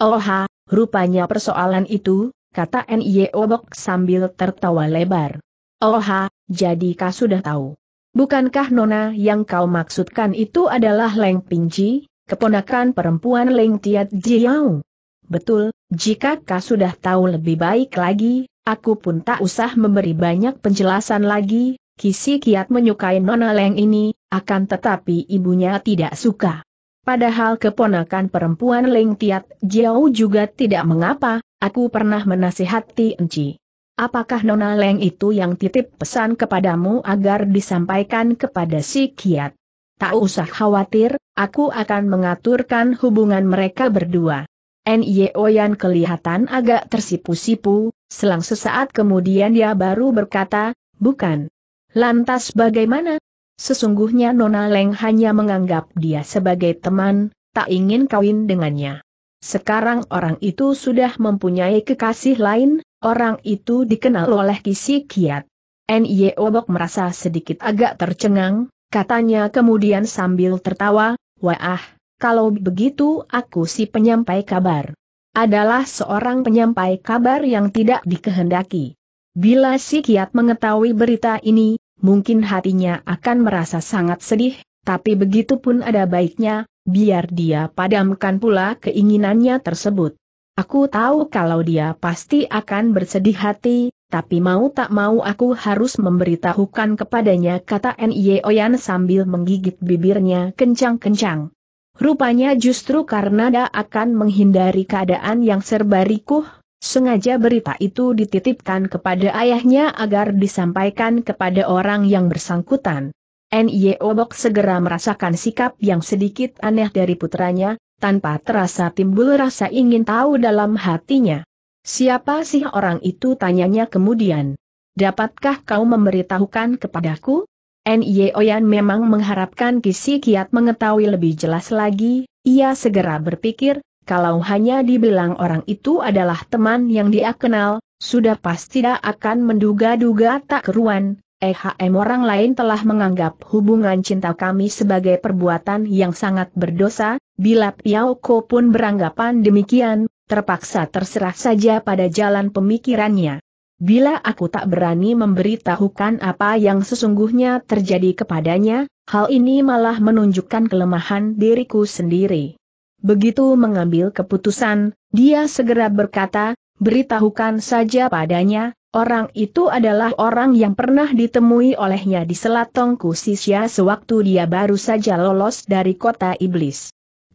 Oha, rupanya persoalan itu, kata N.I.E. Obok sambil tertawa lebar. Oha, jadi kau sudah tahu. Bukankah nona yang kau maksudkan itu adalah Leng Pingji, keponakan perempuan Leng Tiat Jiao? Betul, jika kau sudah tahu lebih baik lagi, aku pun tak usah memberi banyak penjelasan lagi, Kisi Kiat menyukai Nona Leng ini, akan tetapi ibunya tidak suka. Padahal keponakan perempuan Leng Tiat Jiao juga tidak mengapa, aku pernah menasihati Enci. Apakah Nona Leng itu yang titip pesan kepadamu agar disampaikan kepada si Kiat? Tak usah khawatir, aku akan mengaturkan hubungan mereka berdua. NIO Yan kelihatan agak tersipu-sipu, selang sesaat kemudian dia baru berkata, bukan. Lantas bagaimana? Sesungguhnya Nona Leng hanya menganggap dia sebagai teman, tak ingin kawin dengannya. Sekarang orang itu sudah mempunyai kekasih lain, orang itu dikenal oleh Kisi Kiat. NIO Bok merasa sedikit agak tercengang, katanya kemudian sambil tertawa, Wah, kalau begitu aku si penyampai kabar. Adalah seorang penyampai kabar yang tidak dikehendaki. Bila si Kiat mengetahui berita ini, mungkin hatinya akan merasa sangat sedih, tapi begitu pun ada baiknya, biar dia padamkan pula keinginannya tersebut. Aku tahu kalau dia pasti akan bersedih hati, tapi mau tak mau aku harus memberitahukan kepadanya kata N.I.O. sambil menggigit bibirnya kencang-kencang. Rupanya justru karena dia akan menghindari keadaan yang serba rikuh, sengaja berita itu dititipkan kepada ayahnya agar disampaikan kepada orang yang bersangkutan. N.Y. Obok segera merasakan sikap yang sedikit aneh dari putranya, tanpa terasa timbul rasa ingin tahu dalam hatinya. Siapa sih orang itu tanyanya kemudian. Dapatkah kau memberitahukan kepadaku? Nye Oyan memang mengharapkan Kisi Kiat mengetahui lebih jelas lagi, ia segera berpikir, kalau hanya dibilang orang itu adalah teman yang dia kenal, sudah pasti tidak akan menduga-duga tak keruan, EHM orang lain telah menganggap hubungan cinta kami sebagai perbuatan yang sangat berdosa, bila Piao Ko pun beranggapan demikian, terpaksa terserah saja pada jalan pemikirannya. Bila aku tak berani memberitahukan apa yang sesungguhnya terjadi kepadanya, hal ini malah menunjukkan kelemahan diriku sendiri. Begitu mengambil keputusan, dia segera berkata, beritahukan saja padanya, orang itu adalah orang yang pernah ditemui olehnya di Selat Tongku Sisya sewaktu dia baru saja lolos dari kota iblis.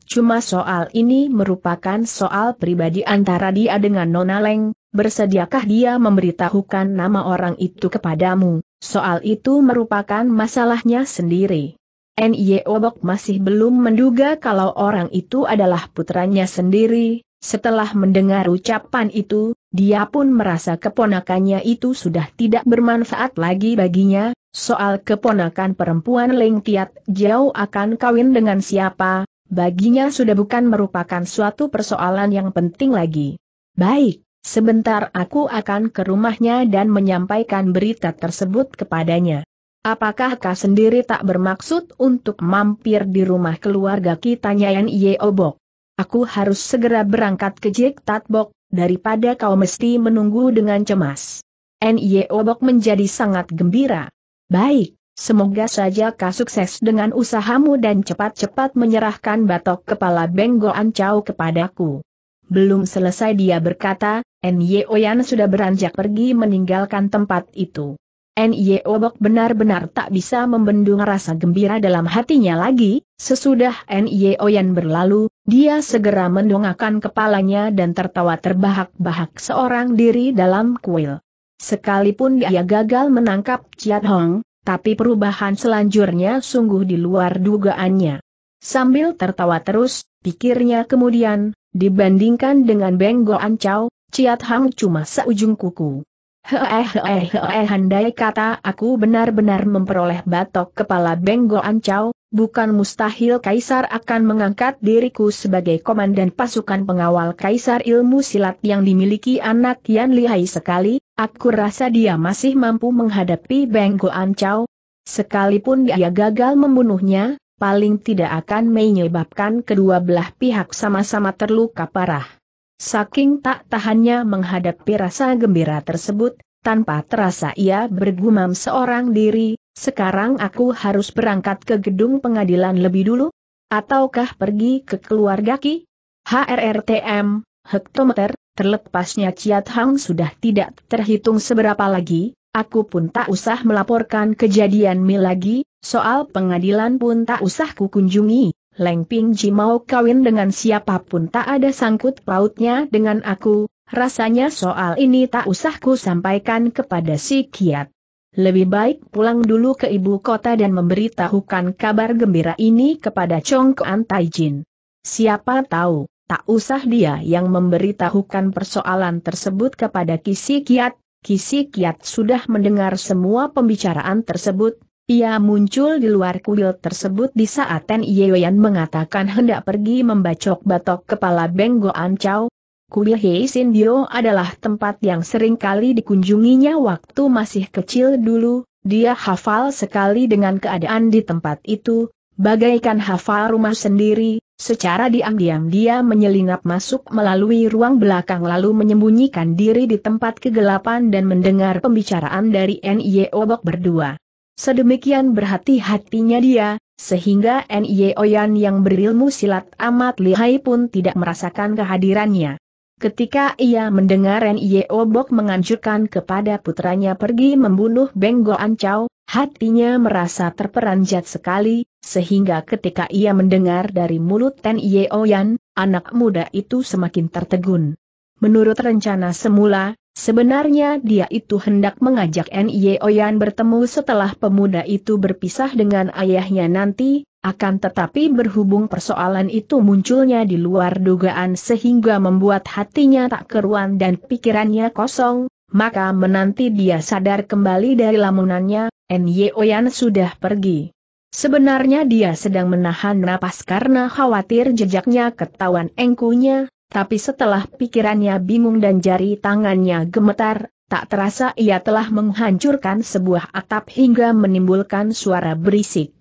Cuma soal ini merupakan soal pribadi antara dia dengan Nona Leng, bersediakah dia memberitahukan nama orang itu kepadamu, soal itu merupakan masalahnya sendiri. N.Y. Obok masih belum menduga kalau orang itu adalah putranya sendiri, setelah mendengar ucapan itu, dia pun merasa keponakannya itu sudah tidak bermanfaat lagi baginya, soal keponakan perempuan Leng Tiat jauh akan kawin dengan siapa, baginya sudah bukan merupakan suatu persoalan yang penting lagi. Baik, sebentar aku akan ke rumahnya dan menyampaikan berita tersebut kepadanya. Apakah kau sendiri tak bermaksud untuk mampir di rumah keluarga kita Nyayan Yeobok? Aku harus segera berangkat ke Jek Tatbok, daripada kau mesti menunggu dengan cemas. Nyeobok Obok menjadi sangat gembira. Baik, Semoga saja kau sukses dengan usahamu dan cepat-cepat menyerahkan batok kepala Benggo Ancau kepadaku. Belum selesai dia berkata, N.Y.O. Yan sudah beranjak pergi meninggalkan tempat itu. N.Y.O. Bok benar-benar tak bisa membendung rasa gembira dalam hatinya lagi, sesudah N.Y.O. Yan berlalu, dia segera mendongakkan kepalanya dan tertawa terbahak-bahak seorang diri dalam kuil. Sekalipun dia gagal menangkap Chiat Hong, tapi perubahan selanjutnya sungguh di luar dugaannya. Sambil tertawa terus, pikirnya kemudian, dibandingkan dengan Benggo Ancau, Ciat Hang cuma seujung kuku. Hehehehe, handai kata aku benar-benar memperoleh batok kepala Benggo Ancau, bukan mustahil Kaisar akan mengangkat diriku sebagai komandan pasukan pengawal Kaisar ilmu silat yang dimiliki anak Yan lihai sekali, Aku rasa dia masih mampu menghadapi Bengko Ancau. Sekalipun dia gagal membunuhnya, paling tidak akan menyebabkan kedua belah pihak sama-sama terluka parah. Saking tak tahannya menghadapi rasa gembira tersebut, tanpa terasa ia bergumam seorang diri, sekarang aku harus berangkat ke gedung pengadilan lebih dulu? Ataukah pergi ke keluarga Ki? HRRTM, hektometer, terlepasnya Ciat Hang sudah tidak terhitung seberapa lagi, aku pun tak usah melaporkan kejadian mil lagi, soal pengadilan pun tak usah kukunjungi. Leng Ping Ji mau kawin dengan siapapun tak ada sangkut pautnya dengan aku, rasanya soal ini tak usah ku sampaikan kepada si Kiat. Lebih baik pulang dulu ke ibu kota dan memberitahukan kabar gembira ini kepada Chong Kuan Jin. Siapa tahu, tak usah dia yang memberitahukan persoalan tersebut kepada Kisi Kiat, Kisi Kiat sudah mendengar semua pembicaraan tersebut, ia muncul di luar kuil tersebut di saat Ten Yeoyan mengatakan hendak pergi membacok-batok kepala Benggo Ancau. Kuil Hei Sin Dio adalah tempat yang sering kali dikunjunginya waktu masih kecil dulu, dia hafal sekali dengan keadaan di tempat itu, Bagaikan hafal rumah sendiri, secara diam-diam dia menyelinap masuk melalui ruang belakang lalu menyembunyikan diri di tempat kegelapan dan mendengar pembicaraan dari NIE Obok berdua. Sedemikian berhati-hatinya dia, sehingga NIE Oyan yang berilmu silat amat lihai pun tidak merasakan kehadirannya. Ketika ia mendengar NIE Obok menganjurkan kepada putranya pergi membunuh Benggo Ancau. Hatinya merasa terperanjat sekali, sehingga ketika ia mendengar dari mulut Ten Yeoyan, oh anak muda itu semakin tertegun. Menurut rencana semula, sebenarnya dia itu hendak mengajak Ten Yeoyan oh bertemu setelah pemuda itu berpisah dengan ayahnya nanti, akan tetapi berhubung persoalan itu munculnya di luar dugaan sehingga membuat hatinya tak keruan dan pikirannya kosong, maka menanti dia sadar kembali dari lamunannya, Nyo Yan sudah pergi. Sebenarnya dia sedang menahan napas karena khawatir jejaknya ketahuan engkunya, tapi setelah pikirannya bingung dan jari tangannya gemetar, tak terasa ia telah menghancurkan sebuah atap hingga menimbulkan suara berisik.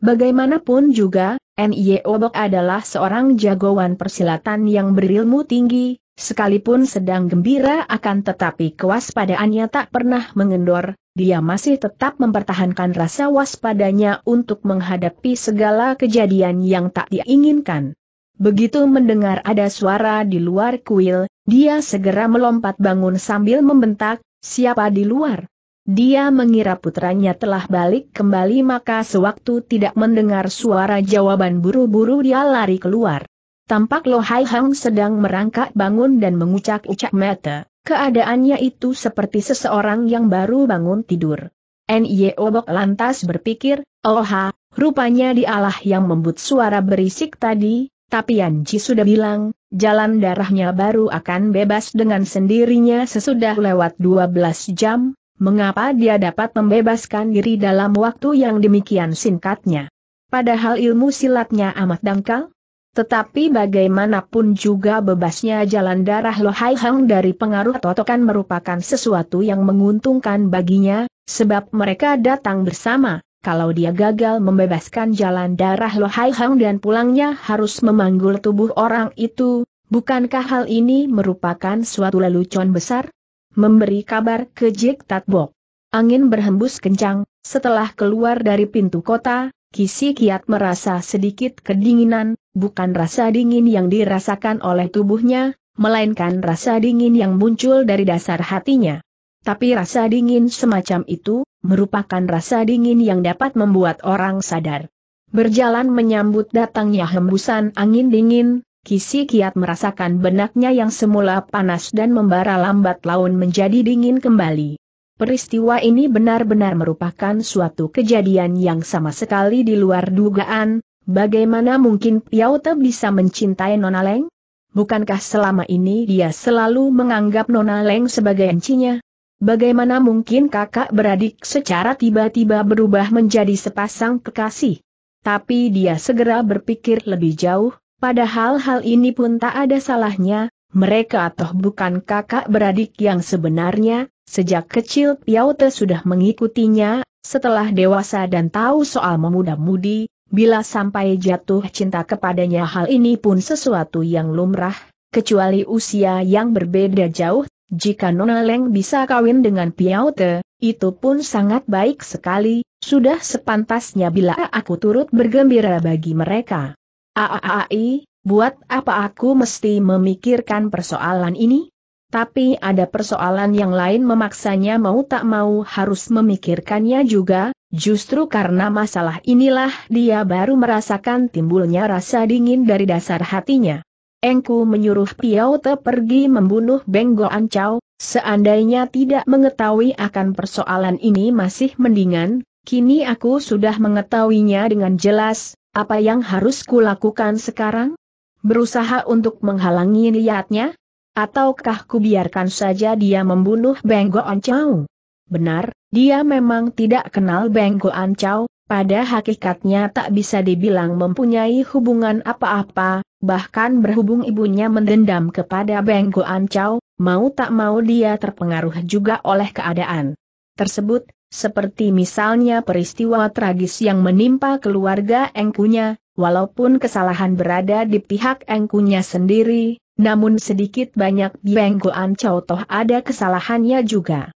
Bagaimanapun juga, Nyo Bok adalah seorang jagoan persilatan yang berilmu tinggi, sekalipun sedang gembira akan tetapi kewaspadaannya tak pernah mengendor, dia masih tetap mempertahankan rasa waspadanya untuk menghadapi segala kejadian yang tak diinginkan. Begitu mendengar ada suara di luar kuil, dia segera melompat bangun sambil membentak, siapa di luar? Dia mengira putranya telah balik kembali maka sewaktu tidak mendengar suara jawaban buru-buru dia lari keluar. Tampak Lo Hai Hang sedang merangkak bangun dan mengucak-ucak mata. Keadaannya itu seperti seseorang yang baru bangun tidur. N.Y. Obok lantas berpikir, oha, oh, rupanya dialah yang membuat suara berisik tadi, tapi Anji sudah bilang, jalan darahnya baru akan bebas dengan sendirinya sesudah lewat 12 jam, mengapa dia dapat membebaskan diri dalam waktu yang demikian singkatnya. Padahal ilmu silatnya amat dangkal, tetapi bagaimanapun juga bebasnya jalan darah Lo Hai Hang dari pengaruh totokan merupakan sesuatu yang menguntungkan baginya, sebab mereka datang bersama. Kalau dia gagal membebaskan jalan darah Lo Hai Hang dan pulangnya harus memanggul tubuh orang itu, bukankah hal ini merupakan suatu lelucon besar? Memberi kabar ke Jik Tatbok. Angin berhembus kencang, setelah keluar dari pintu kota, Kisi Kiat merasa sedikit kedinginan, bukan rasa dingin yang dirasakan oleh tubuhnya, melainkan rasa dingin yang muncul dari dasar hatinya. Tapi rasa dingin semacam itu, merupakan rasa dingin yang dapat membuat orang sadar. Berjalan menyambut datangnya hembusan angin dingin, Kisi Kiat merasakan benaknya yang semula panas dan membara lambat laun menjadi dingin kembali. Peristiwa ini benar-benar merupakan suatu kejadian yang sama sekali di luar dugaan, Bagaimana mungkin Te bisa mencintai Nona Leng? Bukankah selama ini dia selalu menganggap Nona Leng sebagai encinya? Bagaimana mungkin kakak beradik secara tiba-tiba berubah menjadi sepasang kekasih? Tapi dia segera berpikir lebih jauh, padahal hal ini pun tak ada salahnya, mereka atau bukan kakak beradik yang sebenarnya, sejak kecil Te sudah mengikutinya, setelah dewasa dan tahu soal memuda-mudi, Bila sampai jatuh cinta kepadanya hal ini pun sesuatu yang lumrah, kecuali usia yang berbeda jauh, jika Nona Leng bisa kawin dengan Piao itu pun sangat baik sekali, sudah sepantasnya bila aku turut bergembira bagi mereka. Aaai, buat apa aku mesti memikirkan persoalan ini? Tapi ada persoalan yang lain memaksanya mau tak mau harus memikirkannya juga, Justru karena masalah inilah dia baru merasakan timbulnya rasa dingin dari dasar hatinya. Engku menyuruh Piao Te pergi membunuh Beng Chau. seandainya tidak mengetahui akan persoalan ini masih mendingan, kini aku sudah mengetahuinya dengan jelas, apa yang harus kulakukan sekarang? Berusaha untuk menghalangi niatnya? Ataukah kubiarkan saja dia membunuh Beng Chau? Benar, dia memang tidak kenal Beng Ancau, pada hakikatnya tak bisa dibilang mempunyai hubungan apa-apa, bahkan berhubung ibunya mendendam kepada Beng Ancau, mau tak mau dia terpengaruh juga oleh keadaan tersebut, seperti misalnya peristiwa tragis yang menimpa keluarga engkunya, walaupun kesalahan berada di pihak engkunya sendiri, namun sedikit banyak Beng Ancau Chow toh ada kesalahannya juga.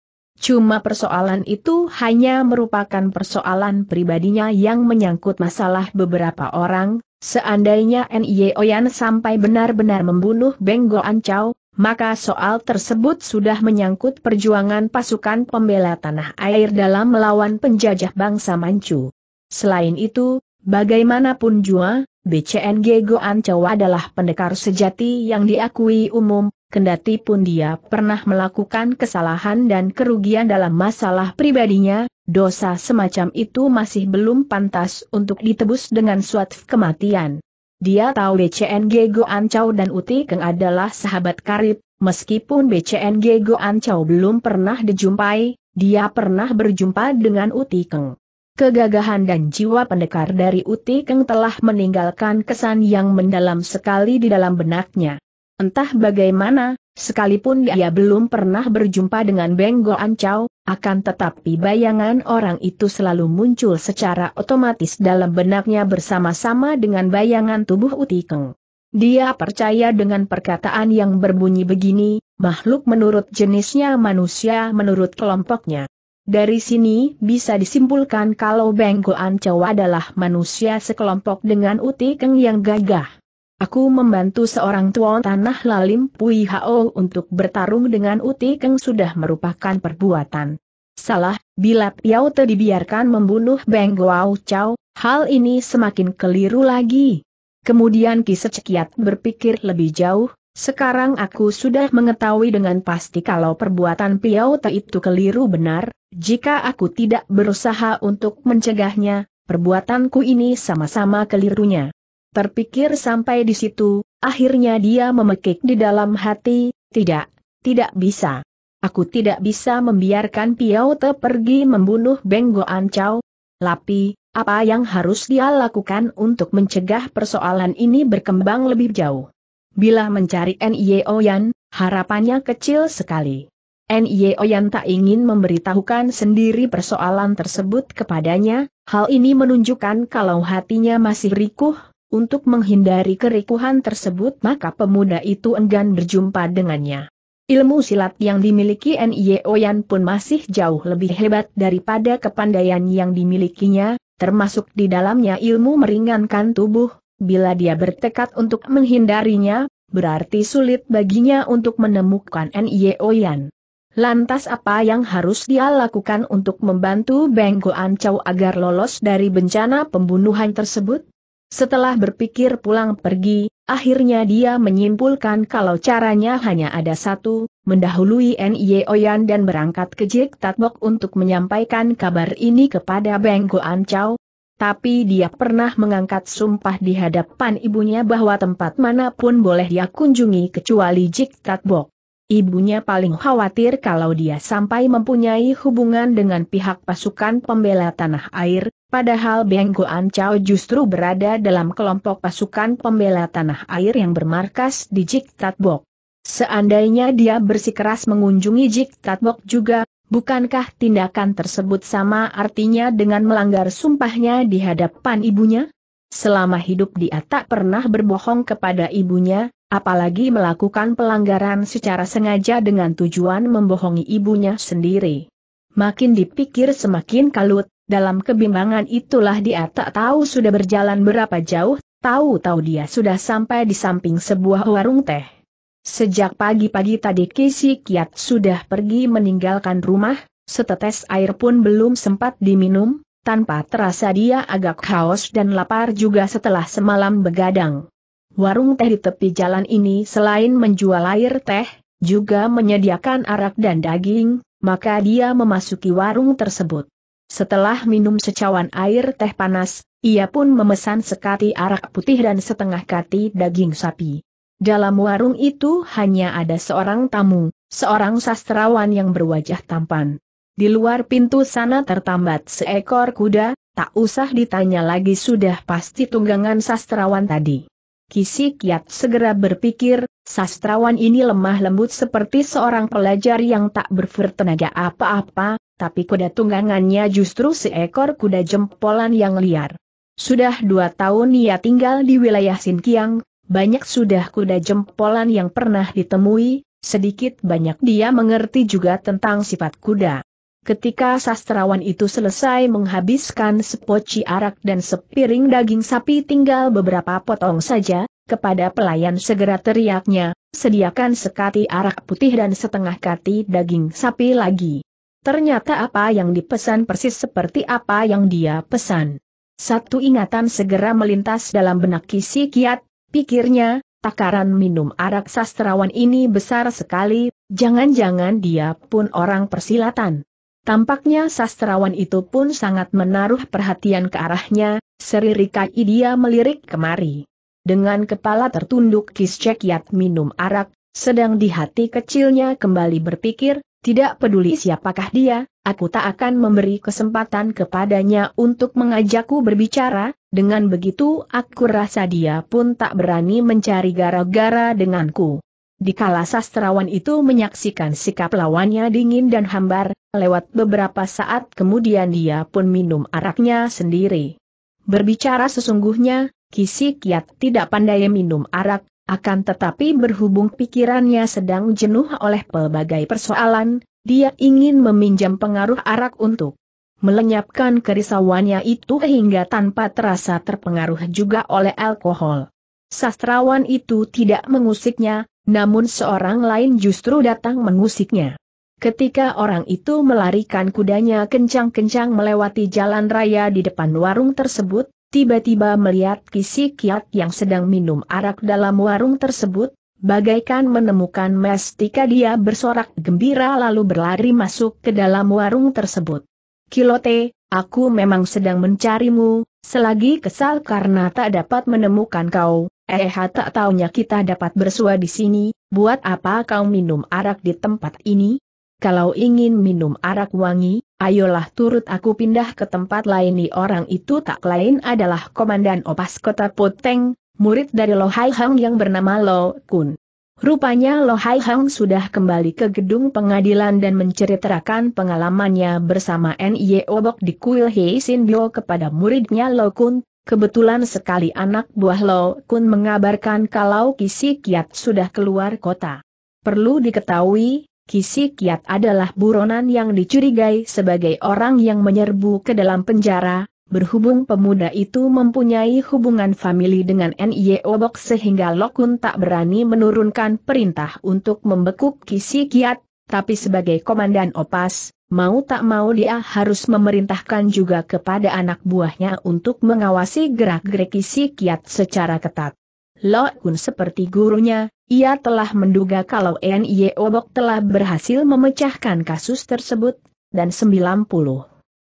Cuma persoalan itu hanya merupakan persoalan pribadinya yang menyangkut masalah beberapa orang, seandainya N.I.E. Oyan sampai benar-benar membunuh Beng Goan Chow, maka soal tersebut sudah menyangkut perjuangan pasukan pembela tanah air dalam melawan penjajah bangsa Manchu. Selain itu, bagaimanapun juga, BCNG Goan Chow adalah pendekar sejati yang diakui umum, Kendati pun dia pernah melakukan kesalahan dan kerugian dalam masalah pribadinya, dosa semacam itu masih belum pantas untuk ditebus dengan suatu kematian. Dia tahu Bcn Gego Ancau dan Uti Keng adalah sahabat karib, meskipun Bcn Gego Ancau belum pernah dijumpai, dia pernah berjumpa dengan Uti Keng. Kegagahan dan jiwa pendekar dari Uti Keng telah meninggalkan kesan yang mendalam sekali di dalam benaknya. Entah bagaimana, sekalipun dia belum pernah berjumpa dengan Benggo Ancau, akan tetapi bayangan orang itu selalu muncul secara otomatis dalam benaknya bersama-sama dengan bayangan tubuh Utikeng. Dia percaya dengan perkataan yang berbunyi begini, makhluk menurut jenisnya manusia menurut kelompoknya. Dari sini bisa disimpulkan kalau Benggo Ancau adalah manusia sekelompok dengan Utikeng yang gagah. Aku membantu seorang tuan tanah lalim Pui Hao untuk bertarung dengan Uti Keng sudah merupakan perbuatan salah, bila Piao Te dibiarkan membunuh Beng Guau Chao, hal ini semakin keliru lagi. Kemudian Ki Secekiat berpikir lebih jauh, sekarang aku sudah mengetahui dengan pasti kalau perbuatan Piao Te itu keliru benar, jika aku tidak berusaha untuk mencegahnya, perbuatanku ini sama-sama kelirunya. Terpikir sampai di situ, akhirnya dia memekik di dalam hati, tidak, tidak bisa. Aku tidak bisa membiarkan Piao Te pergi membunuh Beng Ancau. Lapi, apa yang harus dia lakukan untuk mencegah persoalan ini berkembang lebih jauh? Bila mencari N.I.O. Yan, harapannya kecil sekali. N.I.O. Yan tak ingin memberitahukan sendiri persoalan tersebut kepadanya, hal ini menunjukkan kalau hatinya masih rikuh untuk menghindari kerikuhan tersebut maka pemuda itu enggan berjumpa dengannya. Ilmu silat yang dimiliki N.I.E. Yan pun masih jauh lebih hebat daripada kepandaian yang dimilikinya, termasuk di dalamnya ilmu meringankan tubuh, bila dia bertekad untuk menghindarinya, berarti sulit baginya untuk menemukan N.I.E. Yan. Lantas apa yang harus dia lakukan untuk membantu Beng Ancau agar lolos dari bencana pembunuhan tersebut? Setelah berpikir pulang pergi, akhirnya dia menyimpulkan kalau caranya hanya ada satu, mendahului Nye Oyan dan berangkat ke Jik Tatbok untuk menyampaikan kabar ini kepada Beng Goan Chow. Tapi dia pernah mengangkat sumpah di hadapan ibunya bahwa tempat manapun boleh dia kunjungi kecuali Jik Tatbok. Ibunya paling khawatir kalau dia sampai mempunyai hubungan dengan pihak pasukan pembela tanah air, Padahal Beng Goan Chao justru berada dalam kelompok pasukan pembela tanah air yang bermarkas di Jik Tatbok. Seandainya dia bersikeras mengunjungi Jik Tatbok juga, bukankah tindakan tersebut sama artinya dengan melanggar sumpahnya di hadapan ibunya? Selama hidup dia tak pernah berbohong kepada ibunya, apalagi melakukan pelanggaran secara sengaja dengan tujuan membohongi ibunya sendiri. Makin dipikir semakin kalut, dalam kebimbangan itulah dia tak tahu sudah berjalan berapa jauh, tahu-tahu dia sudah sampai di samping sebuah warung teh. Sejak pagi-pagi tadi Kisi Kiat sudah pergi meninggalkan rumah, setetes air pun belum sempat diminum, tanpa terasa dia agak haus dan lapar juga setelah semalam begadang. Warung teh di tepi jalan ini selain menjual air teh, juga menyediakan arak dan daging, maka dia memasuki warung tersebut. Setelah minum secawan air teh panas, ia pun memesan sekati arak putih dan setengah kati daging sapi. Dalam warung itu hanya ada seorang tamu, seorang sastrawan yang berwajah tampan. Di luar pintu sana tertambat seekor kuda, tak usah ditanya lagi sudah pasti tunggangan sastrawan tadi. Kisi Kiat segera berpikir, sastrawan ini lemah lembut seperti seorang pelajar yang tak berfertenaga apa-apa, tapi kuda tunggangannya justru seekor kuda jempolan yang liar. Sudah dua tahun ia tinggal di wilayah Sinkiang, banyak sudah kuda jempolan yang pernah ditemui, sedikit banyak dia mengerti juga tentang sifat kuda. Ketika sastrawan itu selesai menghabiskan sepoci arak dan sepiring daging sapi tinggal beberapa potong saja, kepada pelayan segera teriaknya, sediakan sekati arak putih dan setengah kati daging sapi lagi. Ternyata apa yang dipesan persis seperti apa yang dia pesan. Satu ingatan segera melintas dalam benak Kisi Kiat, pikirnya, takaran minum arak sastrawan ini besar sekali, jangan-jangan dia pun orang persilatan. Tampaknya sastrawan itu pun sangat menaruh perhatian ke arahnya, Seri seririkai dia melirik kemari. Dengan kepala tertunduk Kis Cekiat minum arak, sedang di hati kecilnya kembali berpikir, tidak peduli siapakah dia, aku tak akan memberi kesempatan kepadanya untuk mengajakku berbicara, dengan begitu aku rasa dia pun tak berani mencari gara-gara denganku. Dikala sastrawan itu menyaksikan sikap lawannya dingin dan hambar, lewat beberapa saat kemudian dia pun minum araknya sendiri. Berbicara sesungguhnya, Kisi Kiat tidak pandai minum arak, akan tetapi berhubung pikirannya sedang jenuh oleh pelbagai persoalan, dia ingin meminjam pengaruh arak untuk melenyapkan kerisauannya itu hingga tanpa terasa terpengaruh juga oleh alkohol. Sastrawan itu tidak mengusiknya, namun seorang lain justru datang mengusiknya. Ketika orang itu melarikan kudanya kencang-kencang melewati jalan raya di depan warung tersebut, tiba-tiba melihat Kisi Kiat yang sedang minum arak dalam warung tersebut, bagaikan menemukan mestika dia bersorak gembira lalu berlari masuk ke dalam warung tersebut. Kilote, aku memang sedang mencarimu, selagi kesal karena tak dapat menemukan kau, eh tak taunya kita dapat bersua di sini, buat apa kau minum arak di tempat ini? Kalau ingin minum arak wangi, ayolah turut aku pindah ke tempat lain di orang itu tak lain adalah Komandan Opas Kota Puteng, murid dari Lo Hai Hang yang bernama Lo Kun. Rupanya Lo Hai Hang sudah kembali ke gedung pengadilan dan menceritakan pengalamannya bersama N.I.E. Obok di kuil Hei Sin Bio kepada muridnya Lo Kun. Kebetulan sekali anak buah Lo Kun mengabarkan kalau Kisi Kiat sudah keluar kota. Perlu diketahui, Kisi Kiat adalah buronan yang dicurigai sebagai orang yang menyerbu ke dalam penjara, berhubung pemuda itu mempunyai hubungan famili dengan NIO e Bok sehingga Lokun tak berani menurunkan perintah untuk membekuk Kisi Kiat, tapi sebagai komandan opas, mau tak mau dia harus memerintahkan juga kepada anak buahnya untuk mengawasi gerak-gerik Kisi Kiat secara ketat. Lokun seperti gurunya, ia telah menduga kalau NIE Obok telah berhasil memecahkan kasus tersebut, dan 90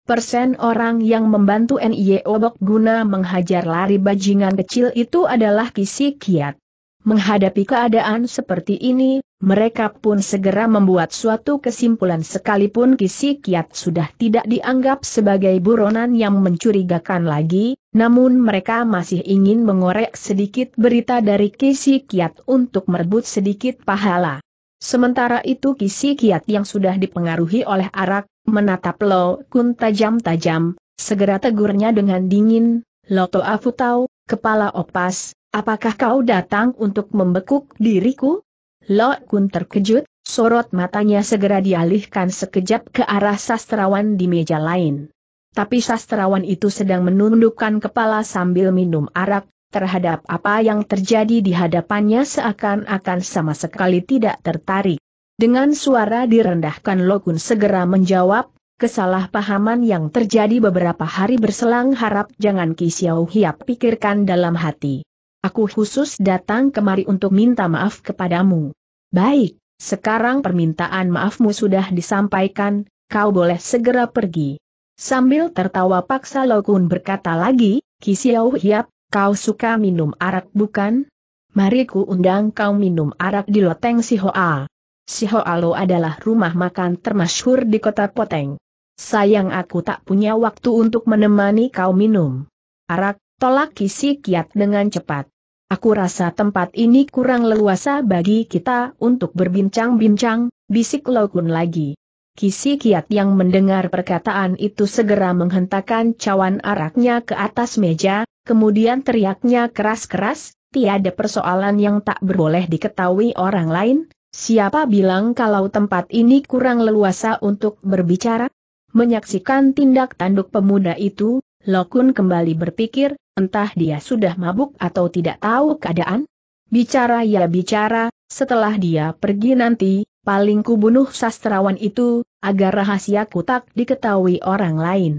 persen orang yang membantu NIE Obok guna menghajar lari bajingan kecil itu adalah kisi kiat. Menghadapi keadaan seperti ini, mereka pun segera membuat suatu kesimpulan sekalipun Kisi Kiat sudah tidak dianggap sebagai buronan yang mencurigakan lagi, namun mereka masih ingin mengorek sedikit berita dari Kisi Kiat untuk merebut sedikit pahala. Sementara itu Kisi Kiat yang sudah dipengaruhi oleh arak, menatap Lo Kun tajam-tajam, segera tegurnya dengan dingin, Lo To Loto Afutau, kepala opas, apakah kau datang untuk membekuk diriku? Lo Kun terkejut, sorot matanya segera dialihkan sekejap ke arah sastrawan di meja lain. Tapi sastrawan itu sedang menundukkan kepala sambil minum arak, terhadap apa yang terjadi di hadapannya seakan-akan sama sekali tidak tertarik. Dengan suara direndahkan Lokun segera menjawab, kesalahpahaman yang terjadi beberapa hari berselang harap jangan Ki Xiao Hiap pikirkan dalam hati. Aku khusus datang kemari untuk minta maaf kepadamu. Baik, sekarang permintaan maafmu sudah disampaikan, kau boleh segera pergi. Sambil tertawa paksa Kun berkata lagi, Kisiau Hiap, kau suka minum arak bukan? Mari ku undang kau minum arak di loteng Sihoa. Sihoalo adalah rumah makan termasyhur di kota Poteng. Sayang aku tak punya waktu untuk menemani kau minum. Arak, tolak kisi kiat dengan cepat. Aku rasa tempat ini kurang leluasa bagi kita untuk berbincang-bincang, bisik Kun lagi. Kisi Kiat yang mendengar perkataan itu segera menghentakkan cawan araknya ke atas meja, kemudian teriaknya keras-keras, tiada persoalan yang tak berboleh diketahui orang lain, siapa bilang kalau tempat ini kurang leluasa untuk berbicara? Menyaksikan tindak tanduk pemuda itu, Lokun kembali berpikir, entah dia sudah mabuk atau tidak tahu keadaan. Bicara ya bicara, setelah dia pergi nanti, paling kubunuh sastrawan itu, agar rahasiaku tak diketahui orang lain.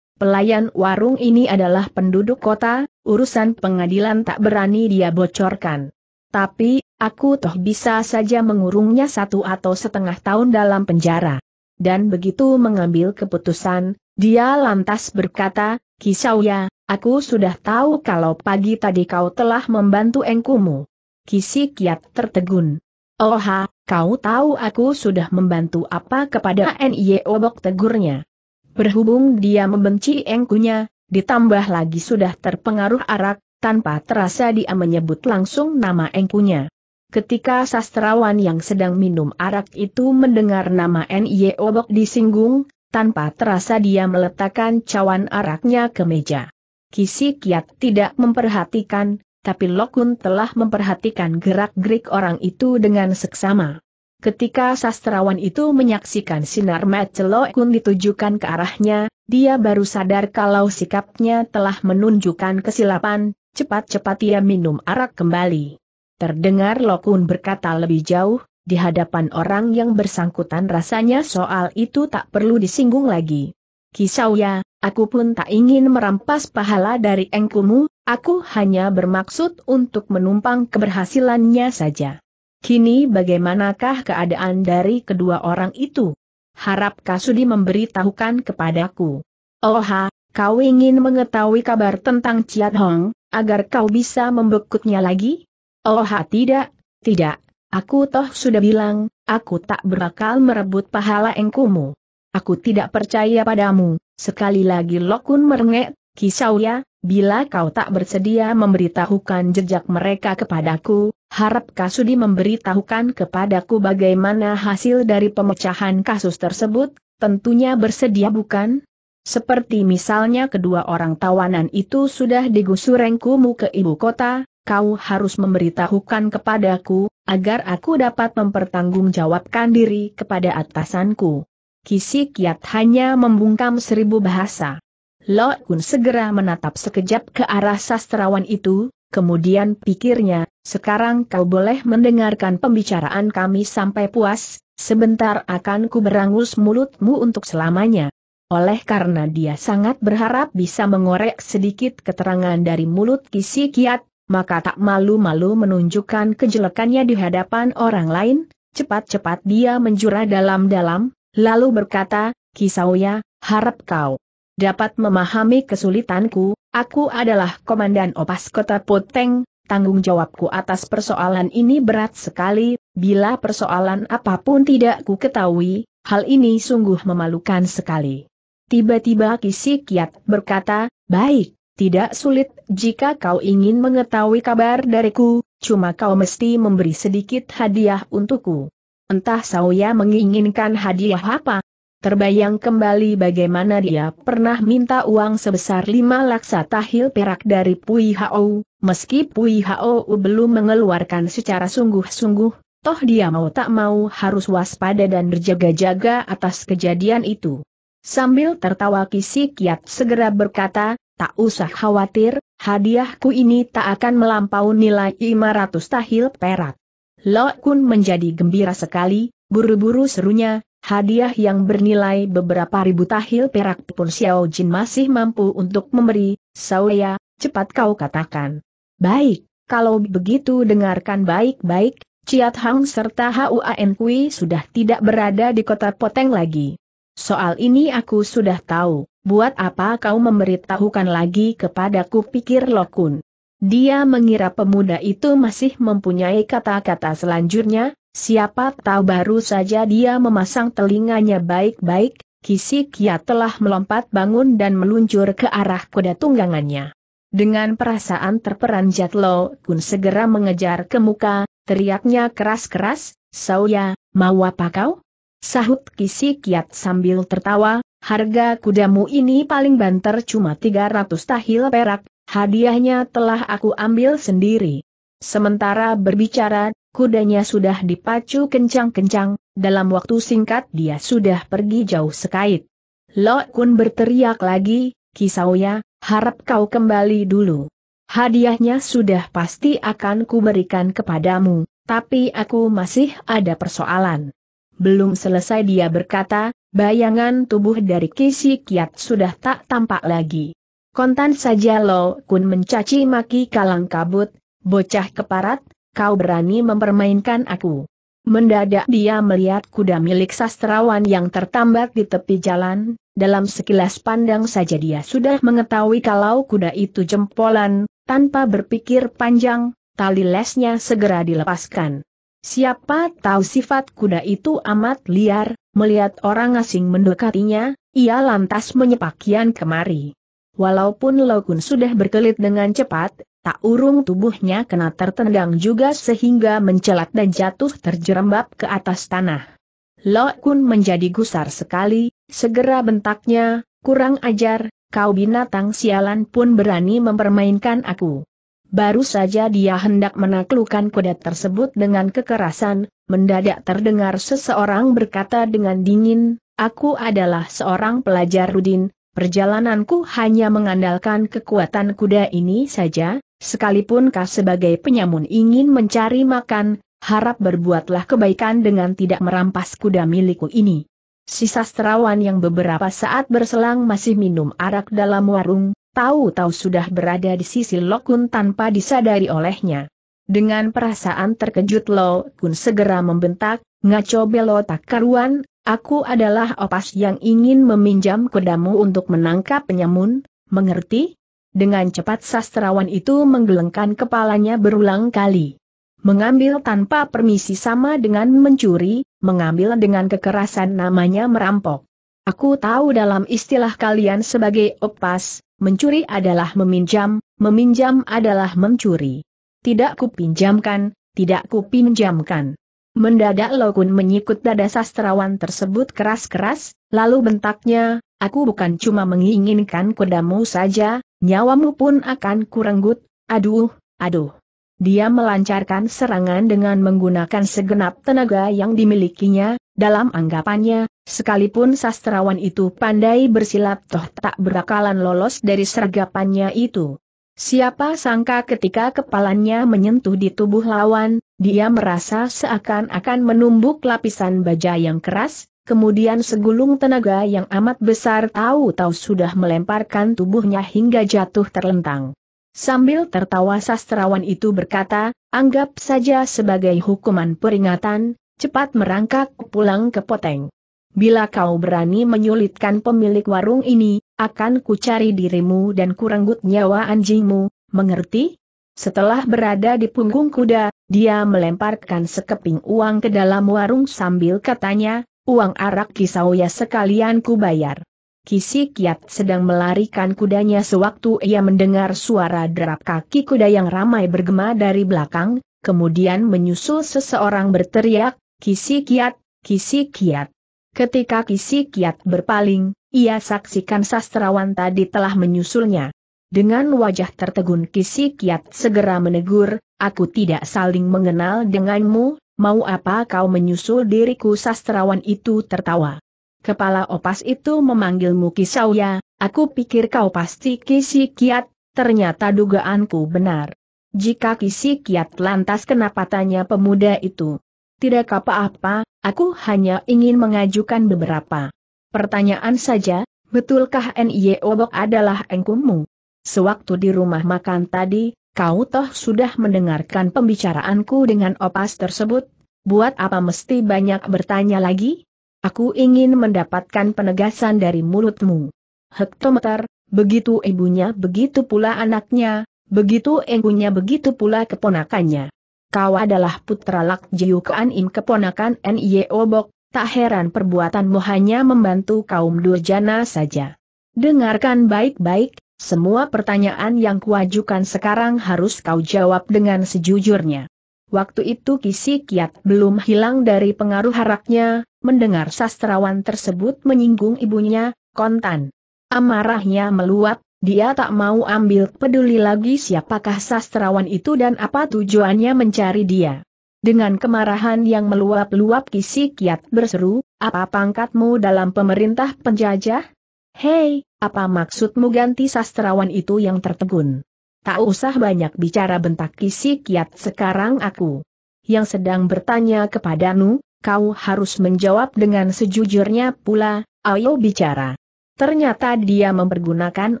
Pelayan warung ini adalah penduduk kota, urusan pengadilan tak berani dia bocorkan. Tapi, aku toh bisa saja mengurungnya satu atau setengah tahun dalam penjara. Dan begitu mengambil keputusan, dia lantas berkata, Kisauya, aku sudah tahu kalau pagi tadi kau telah membantu engkumu. Kisikiat ya tertegun. Oh ha, kau tahu aku sudah membantu apa kepada NIE Obok tegurnya. Berhubung dia membenci engkunya, ditambah lagi sudah terpengaruh arak, tanpa terasa dia menyebut langsung nama engkunya. Ketika sastrawan yang sedang minum arak itu mendengar nama NIE Obok disinggung, tanpa terasa dia meletakkan cawan araknya ke meja. Kisi Kiat tidak memperhatikan, tapi Lokun telah memperhatikan gerak-gerik orang itu dengan seksama. Ketika sastrawan itu menyaksikan sinar mata Lokun ditujukan ke arahnya, dia baru sadar kalau sikapnya telah menunjukkan kesilapan, cepat-cepat ia minum arak kembali. Terdengar Lokun berkata lebih jauh, di hadapan orang yang bersangkutan rasanya soal itu tak perlu disinggung lagi. Kisau ya, aku pun tak ingin merampas pahala dari engkumu, Aku hanya bermaksud untuk menumpang keberhasilannya saja. Kini bagaimanakah keadaan dari kedua orang itu? Harap Kasudi memberitahukan kepadaku. Oha, kau ingin mengetahui kabar tentang Ciat Hong, agar kau bisa membekuknya lagi? Oha tidak, tidak. Aku toh sudah bilang, aku tak berakal merebut pahala engkumu. Aku tidak percaya padamu, sekali lagi Lokun merengek, ya? Bila kau tak bersedia memberitahukan jejak mereka kepadaku, harap Kasudi memberitahukan kepadaku bagaimana hasil dari pemecahan kasus tersebut, tentunya bersedia bukan? Seperti misalnya kedua orang tawanan itu sudah digusur rengkumu ke ibu kota, kau harus memberitahukan kepadaku, agar aku dapat mempertanggungjawabkan diri kepada atasanku. Kisik Yat hanya membungkam seribu bahasa. Lo Kun segera menatap sekejap ke arah sastrawan itu, kemudian pikirnya, sekarang kau boleh mendengarkan pembicaraan kami sampai puas, sebentar akan ku berangus mulutmu untuk selamanya. Oleh karena dia sangat berharap bisa mengorek sedikit keterangan dari mulut Kisi Kiat, maka tak malu-malu menunjukkan kejelekannya di hadapan orang lain, cepat-cepat dia menjura dalam-dalam, lalu berkata, Kisauya, harap kau dapat memahami kesulitanku, aku adalah Komandan Opas Kota Poteng, tanggung jawabku atas persoalan ini berat sekali, bila persoalan apapun tidak ku ketahui, hal ini sungguh memalukan sekali. Tiba-tiba Kisi Kiat berkata, baik, tidak sulit jika kau ingin mengetahui kabar dariku, cuma kau mesti memberi sedikit hadiah untukku. Entah Sauya menginginkan hadiah apa, Terbayang kembali bagaimana dia pernah minta uang sebesar lima laksa tahil perak dari Pui Hao, meski Pui Hao belum mengeluarkan secara sungguh-sungguh, toh dia mau tak mau harus waspada dan berjaga-jaga atas kejadian itu. Sambil tertawa kisi kiat segera berkata, tak usah khawatir, hadiahku ini tak akan melampau nilai 500 tahil perak. Lo Kun menjadi gembira sekali, buru-buru serunya, Hadiah yang bernilai beberapa ribu tahil perak pun Xiao Jin masih mampu untuk memberi, Sauya, cepat kau katakan. Baik, kalau begitu dengarkan baik-baik, Ciat Hang serta Huan Kui sudah tidak berada di kota Poteng lagi. Soal ini aku sudah tahu, buat apa kau memberitahukan lagi kepadaku pikir Lokun. Dia mengira pemuda itu masih mempunyai kata-kata selanjutnya, Siapa tahu baru saja dia memasang telinganya baik-baik, Kisikia telah melompat bangun dan meluncur ke arah kuda tunggangannya. Dengan perasaan terperanjat Lo Kun segera mengejar ke muka, teriaknya keras-keras, Sauya, mau apa kau? Sahut Kisikiat sambil tertawa, harga kudamu ini paling banter cuma 300 tahil perak, hadiahnya telah aku ambil sendiri. Sementara berbicara, kudanya sudah dipacu kencang-kencang, dalam waktu singkat dia sudah pergi jauh sekait. Lo Kun berteriak lagi, Kisauya, harap kau kembali dulu. Hadiahnya sudah pasti akan kuberikan kepadamu, tapi aku masih ada persoalan. Belum selesai dia berkata, bayangan tubuh dari Kisi Kiat sudah tak tampak lagi. Kontan saja Lo Kun mencaci maki kalang kabut, bocah keparat, kau berani mempermainkan aku. Mendadak dia melihat kuda milik sastrawan yang tertambat di tepi jalan, dalam sekilas pandang saja dia sudah mengetahui kalau kuda itu jempolan, tanpa berpikir panjang, tali lesnya segera dilepaskan. Siapa tahu sifat kuda itu amat liar, melihat orang asing mendekatinya, ia lantas menyepakian kemari. Walaupun Lokun sudah berkelit dengan cepat, Tak urung tubuhnya kena tertendang juga sehingga mencelat dan jatuh terjerembab ke atas tanah. Lo Kun menjadi gusar sekali, segera bentaknya, kurang ajar, kau binatang sialan pun berani mempermainkan aku. Baru saja dia hendak menaklukkan kuda tersebut dengan kekerasan, mendadak terdengar seseorang berkata dengan dingin, aku adalah seorang pelajar Rudin, Perjalananku hanya mengandalkan kekuatan kuda ini saja, Sekalipun kau sebagai penyamun ingin mencari makan, harap berbuatlah kebaikan dengan tidak merampas kuda milikku ini. Si sastrawan yang beberapa saat berselang masih minum arak dalam warung, tahu-tahu sudah berada di sisi Lokun tanpa disadari olehnya. Dengan perasaan terkejut Lokun segera membentak, ngaco belo tak karuan, aku adalah opas yang ingin meminjam kudamu untuk menangkap penyamun, mengerti? Dengan cepat sastrawan itu menggelengkan kepalanya berulang kali. Mengambil tanpa permisi sama dengan mencuri, mengambil dengan kekerasan namanya merampok. Aku tahu dalam istilah kalian sebagai opas, mencuri adalah meminjam, meminjam adalah mencuri. Tidak kupinjamkan, tidak kupinjamkan. Mendadak Lokun menyikut dada sastrawan tersebut keras-keras, lalu bentaknya, aku bukan cuma menginginkan kudamu saja, Nyawamu pun akan kurenggut, aduh, aduh. Dia melancarkan serangan dengan menggunakan segenap tenaga yang dimilikinya, dalam anggapannya, sekalipun sastrawan itu pandai bersilat toh tak berakalan lolos dari sergapannya itu. Siapa sangka ketika kepalanya menyentuh di tubuh lawan, dia merasa seakan-akan menumbuk lapisan baja yang keras, kemudian segulung tenaga yang amat besar tahu-tahu sudah melemparkan tubuhnya hingga jatuh terlentang. Sambil tertawa sastrawan itu berkata, anggap saja sebagai hukuman peringatan, cepat merangkak pulang ke Poteng. Bila kau berani menyulitkan pemilik warung ini, akan kucari dirimu dan kurenggut nyawa anjingmu, mengerti? Setelah berada di punggung kuda, dia melemparkan sekeping uang ke dalam warung sambil katanya, uang arak Kisauya sekalian ku bayar. Kisi Kiat sedang melarikan kudanya sewaktu ia mendengar suara derap kaki kuda yang ramai bergema dari belakang, kemudian menyusul seseorang berteriak, Kisi Kiat, Kisi Kiat. Ketika Kisi Kiat berpaling, ia saksikan sastrawan tadi telah menyusulnya. Dengan wajah tertegun Kisi Kiat segera menegur, aku tidak saling mengenal denganmu, mau apa kau menyusul diriku sastrawan itu tertawa. Kepala opas itu memanggilmu Kisauya, aku pikir kau pasti Kisi Kiat, ternyata dugaanku benar. Jika Kisi Kiat lantas kenapa tanya pemuda itu? Tidak apa-apa, aku hanya ingin mengajukan beberapa pertanyaan saja, betulkah N.I.O. Obok adalah engkummu? Sewaktu di rumah makan tadi, Kau toh sudah mendengarkan pembicaraanku dengan opas tersebut? Buat apa mesti banyak bertanya lagi? Aku ingin mendapatkan penegasan dari mulutmu. Hektometer, begitu ibunya begitu pula anaknya, begitu engkunya begitu pula keponakannya. Kau adalah putra Lak Jiukaan Im keponakan nye Obok, tak heran perbuatanmu hanya membantu kaum durjana saja. Dengarkan baik-baik, semua pertanyaan yang kuajukan sekarang harus kau jawab dengan sejujurnya. Waktu itu Kisi Kiat belum hilang dari pengaruh haraknya, mendengar sastrawan tersebut menyinggung ibunya, kontan. Amarahnya meluap, dia tak mau ambil peduli lagi siapakah sastrawan itu dan apa tujuannya mencari dia. Dengan kemarahan yang meluap-luap Kisi Kiat berseru, apa pangkatmu dalam pemerintah penjajah? Hei, apa maksudmu ganti sastrawan itu yang tertegun? Tak usah banyak bicara bentak kisi kiat sekarang aku. Yang sedang bertanya kepadamu, kau harus menjawab dengan sejujurnya pula, ayo bicara. Ternyata dia mempergunakan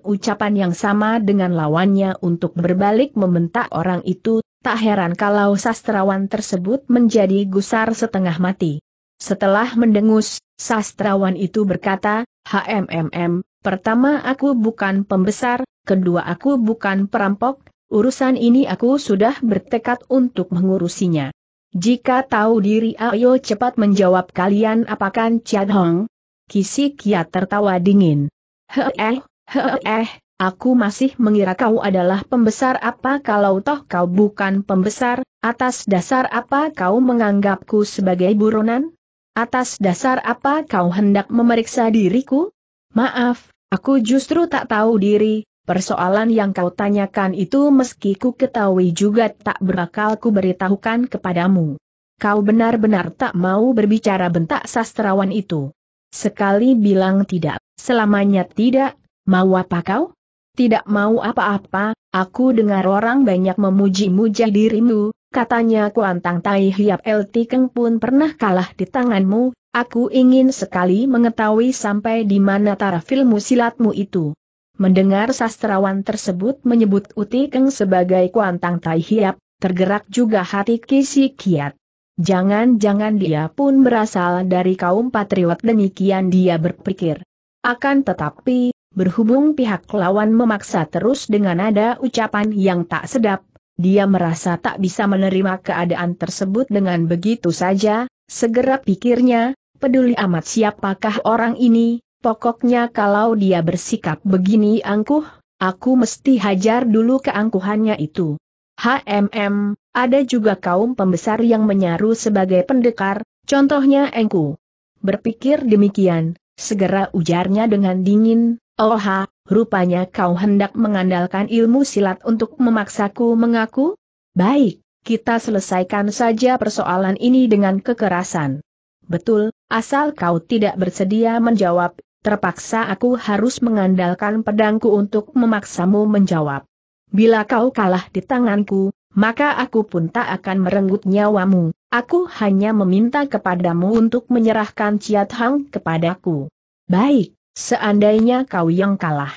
ucapan yang sama dengan lawannya untuk berbalik membentak orang itu, tak heran kalau sastrawan tersebut menjadi gusar setengah mati. Setelah mendengus, sastrawan itu berkata, HMMM, pertama aku bukan pembesar, kedua aku bukan perampok, urusan ini aku sudah bertekad untuk mengurusinya. Jika tahu diri ayo cepat menjawab kalian apakan Chad Hong? Kisi Kia tertawa dingin. Heeh, heeh, aku masih mengira kau adalah pembesar apa kalau toh kau bukan pembesar, atas dasar apa kau menganggapku sebagai buronan? Atas dasar apa kau hendak memeriksa diriku? Maaf, aku justru tak tahu diri, persoalan yang kau tanyakan itu meski ku ketahui juga tak berakal ku beritahukan kepadamu. Kau benar-benar tak mau berbicara bentak sastrawan itu. Sekali bilang tidak, selamanya tidak, mau apa kau? Tidak mau apa-apa, aku dengar orang banyak memuji-muja dirimu, katanya Kuantang Tai Hiap LT Keng pun pernah kalah di tanganmu, aku ingin sekali mengetahui sampai di mana taraf ilmu silatmu itu. Mendengar sastrawan tersebut menyebut Uti Keng sebagai Kuantang Tai Hiap, tergerak juga hati Kisi Kiat. Jangan-jangan dia pun berasal dari kaum patriot demikian dia berpikir. Akan tetapi, berhubung pihak lawan memaksa terus dengan ada ucapan yang tak sedap, dia merasa tak bisa menerima keadaan tersebut dengan begitu saja, segera pikirnya, peduli amat siapakah orang ini, pokoknya kalau dia bersikap begini angkuh, aku mesti hajar dulu keangkuhannya itu. HMM, ada juga kaum pembesar yang menyaru sebagai pendekar, contohnya Engku. Berpikir demikian, segera ujarnya dengan dingin, Oha, rupanya kau hendak mengandalkan ilmu silat untuk memaksaku mengaku? Baik, kita selesaikan saja persoalan ini dengan kekerasan. Betul, asal kau tidak bersedia menjawab, terpaksa aku harus mengandalkan pedangku untuk memaksamu menjawab. Bila kau kalah di tanganku, maka aku pun tak akan merenggut nyawamu, aku hanya meminta kepadamu untuk menyerahkan Ciat Hang kepadaku. Baik, Seandainya kau yang kalah.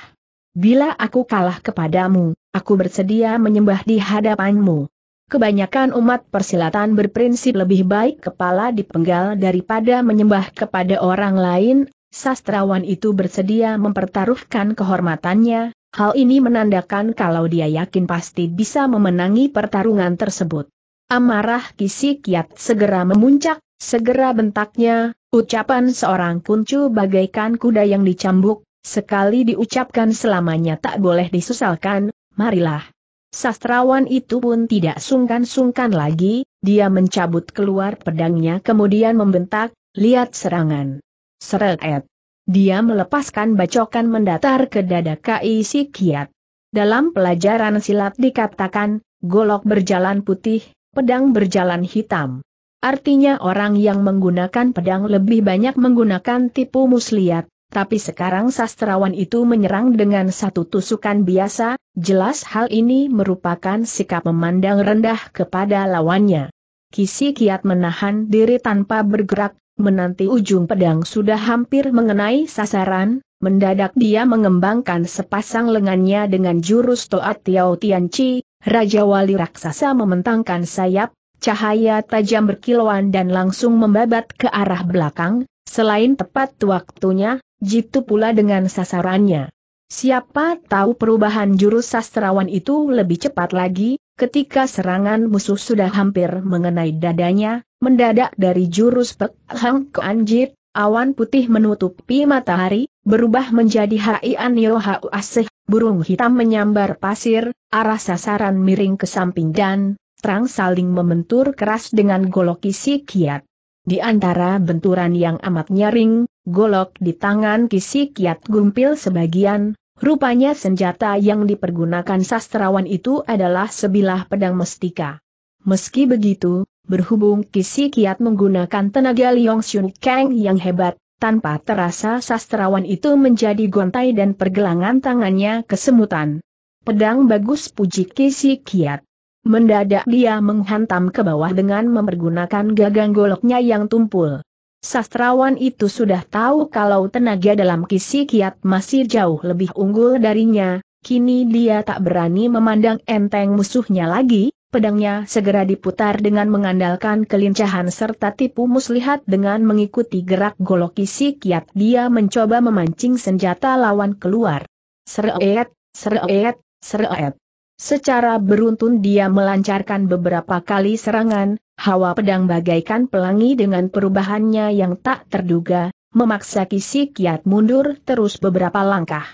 Bila aku kalah kepadamu, aku bersedia menyembah di hadapanmu. Kebanyakan umat persilatan berprinsip lebih baik kepala dipenggal daripada menyembah kepada orang lain, sastrawan itu bersedia mempertaruhkan kehormatannya, hal ini menandakan kalau dia yakin pasti bisa memenangi pertarungan tersebut. Amarah Kisi Kiat segera memuncak, Segera bentaknya, ucapan seorang kuncu bagaikan kuda yang dicambuk, sekali diucapkan selamanya tak boleh disusalkan, marilah. Sastrawan itu pun tidak sungkan-sungkan lagi, dia mencabut keluar pedangnya kemudian membentak, lihat serangan. Seret. Dia melepaskan bacokan mendatar ke dada Kai kiat. Dalam pelajaran silat dikatakan, golok berjalan putih, pedang berjalan hitam. Artinya orang yang menggunakan pedang lebih banyak menggunakan tipu muslihat, tapi sekarang sastrawan itu menyerang dengan satu tusukan biasa, jelas hal ini merupakan sikap memandang rendah kepada lawannya. Kisi kiat menahan diri tanpa bergerak, menanti ujung pedang sudah hampir mengenai sasaran, mendadak dia mengembangkan sepasang lengannya dengan jurus Toat Tiao Chi, Raja Wali Raksasa mementangkan sayap, cahaya tajam berkilauan dan langsung membabat ke arah belakang, selain tepat waktunya, jitu pula dengan sasarannya. Siapa tahu perubahan jurus sastrawan itu lebih cepat lagi, ketika serangan musuh sudah hampir mengenai dadanya, mendadak dari jurus Pek Hang anjir, awan putih menutupi matahari, berubah menjadi Haian hau Asih, burung hitam menyambar pasir, arah sasaran miring ke samping dan terang saling membentur keras dengan golok kisi kiat. Di antara benturan yang amat nyaring, golok di tangan kisi kiat gumpil sebagian, rupanya senjata yang dipergunakan sastrawan itu adalah sebilah pedang mestika. Meski begitu, berhubung kisi kiat menggunakan tenaga Liong Shun Kang yang hebat, tanpa terasa sastrawan itu menjadi gontai dan pergelangan tangannya kesemutan. Pedang bagus puji Kisi Kiat. Mendadak dia menghantam ke bawah dengan mempergunakan gagang goloknya yang tumpul. Sastrawan itu sudah tahu kalau tenaga dalam kisi kiat masih jauh lebih unggul darinya, kini dia tak berani memandang enteng musuhnya lagi, pedangnya segera diputar dengan mengandalkan kelincahan serta tipu muslihat dengan mengikuti gerak golok kisi kiat dia mencoba memancing senjata lawan keluar. Seret, seret, seret. Secara beruntun dia melancarkan beberapa kali serangan, hawa pedang bagaikan pelangi dengan perubahannya yang tak terduga, memaksa Kisi Kiat mundur terus beberapa langkah.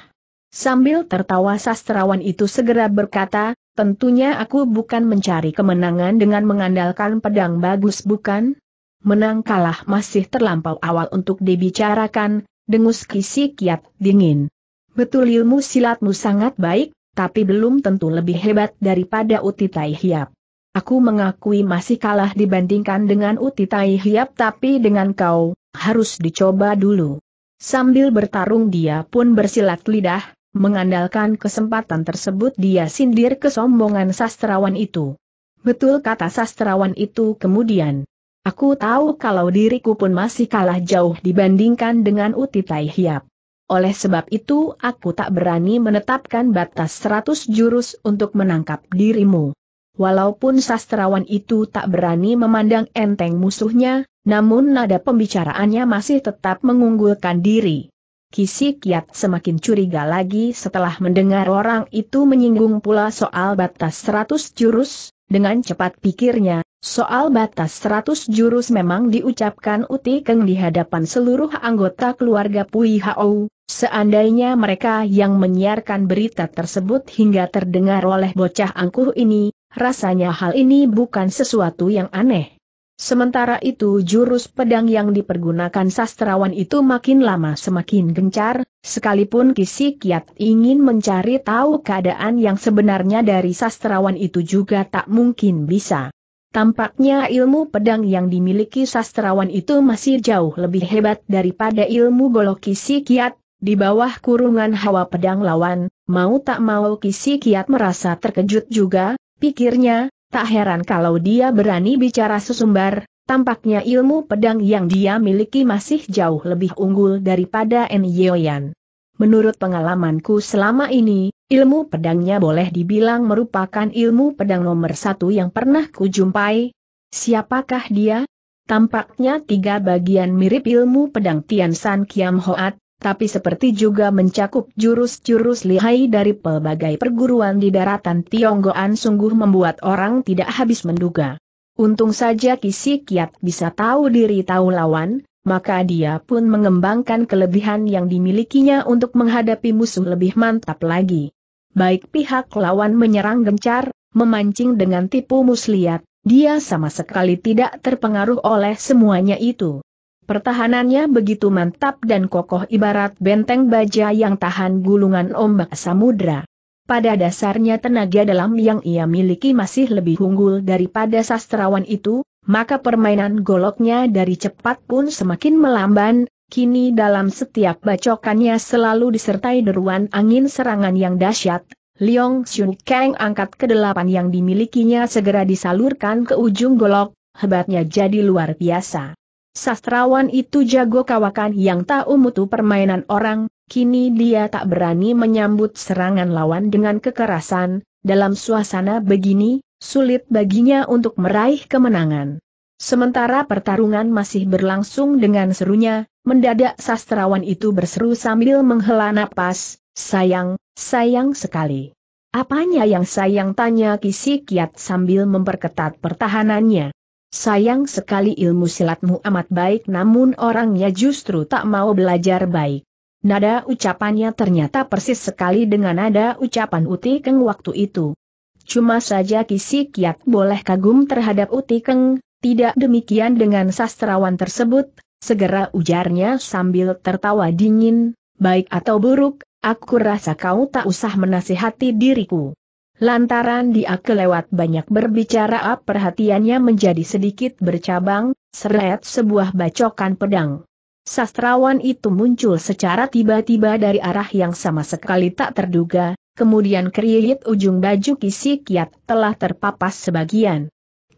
Sambil tertawa sastrawan itu segera berkata, tentunya aku bukan mencari kemenangan dengan mengandalkan pedang bagus bukan? Menang kalah masih terlampau awal untuk dibicarakan, dengus Kisi Kiat dingin. Betul ilmu silatmu sangat baik, tapi belum tentu lebih hebat daripada Uti Tai Hiap. Aku mengakui masih kalah dibandingkan dengan Uti Tai Hiap tapi dengan kau, harus dicoba dulu. Sambil bertarung dia pun bersilat lidah, mengandalkan kesempatan tersebut dia sindir kesombongan sastrawan itu. Betul kata sastrawan itu kemudian. Aku tahu kalau diriku pun masih kalah jauh dibandingkan dengan Uti Tai Hiap. Oleh sebab itu aku tak berani menetapkan batas seratus jurus untuk menangkap dirimu. Walaupun sastrawan itu tak berani memandang enteng musuhnya, namun nada pembicaraannya masih tetap mengunggulkan diri. Kisi Kiat semakin curiga lagi setelah mendengar orang itu menyinggung pula soal batas seratus jurus, dengan cepat pikirnya, soal batas seratus jurus memang diucapkan Uti Keng di hadapan seluruh anggota keluarga Pui Hao, Seandainya mereka yang menyiarkan berita tersebut hingga terdengar oleh bocah angkuh ini, rasanya hal ini bukan sesuatu yang aneh. Sementara itu jurus pedang yang dipergunakan sastrawan itu makin lama semakin gencar, sekalipun Kisi Kiat ingin mencari tahu keadaan yang sebenarnya dari sastrawan itu juga tak mungkin bisa. Tampaknya ilmu pedang yang dimiliki sastrawan itu masih jauh lebih hebat daripada ilmu golok Kisi Kiat, di bawah kurungan hawa pedang lawan, mau tak mau Kisi Kiat merasa terkejut juga, pikirnya, tak heran kalau dia berani bicara sesumbar. tampaknya ilmu pedang yang dia miliki masih jauh lebih unggul daripada Enyoyan. Menurut pengalamanku selama ini, ilmu pedangnya boleh dibilang merupakan ilmu pedang nomor satu yang pernah kujumpai. Siapakah dia? Tampaknya tiga bagian mirip ilmu pedang Tian San Kiam Hoat, tapi seperti juga mencakup jurus-jurus lihai dari pelbagai perguruan di daratan Tionggoan sungguh membuat orang tidak habis menduga. Untung saja Kisi Kiat bisa tahu diri tahu lawan, maka dia pun mengembangkan kelebihan yang dimilikinya untuk menghadapi musuh lebih mantap lagi. Baik pihak lawan menyerang gencar, memancing dengan tipu muslihat, dia sama sekali tidak terpengaruh oleh semuanya itu. Pertahanannya begitu mantap dan kokoh ibarat benteng baja yang tahan gulungan ombak samudra. Pada dasarnya tenaga dalam yang ia miliki masih lebih unggul daripada sastrawan itu, maka permainan goloknya dari cepat pun semakin melamban, kini dalam setiap bacokannya selalu disertai deruan angin serangan yang dahsyat. Liong Xiu Kang angkat kedelapan yang dimilikinya segera disalurkan ke ujung golok, hebatnya jadi luar biasa. Sastrawan itu jago kawakan yang tahu mutu permainan orang, kini dia tak berani menyambut serangan lawan dengan kekerasan, dalam suasana begini, sulit baginya untuk meraih kemenangan. Sementara pertarungan masih berlangsung dengan serunya, mendadak sastrawan itu berseru sambil menghela napas, sayang, sayang sekali. Apanya yang sayang tanya kisi kiat sambil memperketat pertahanannya. Sayang sekali ilmu silatmu amat baik namun orangnya justru tak mau belajar baik. Nada ucapannya ternyata persis sekali dengan nada ucapan Uti Keng waktu itu. Cuma saja Kisi Kiat boleh kagum terhadap Uti Keng, tidak demikian dengan sastrawan tersebut, segera ujarnya sambil tertawa dingin, baik atau buruk, aku rasa kau tak usah menasihati diriku. Lantaran dia kelewat banyak berbicara ah, perhatiannya menjadi sedikit bercabang, seret sebuah bacokan pedang. Sastrawan itu muncul secara tiba-tiba dari arah yang sama sekali tak terduga, kemudian kriit ujung baju kisi kiat telah terpapas sebagian.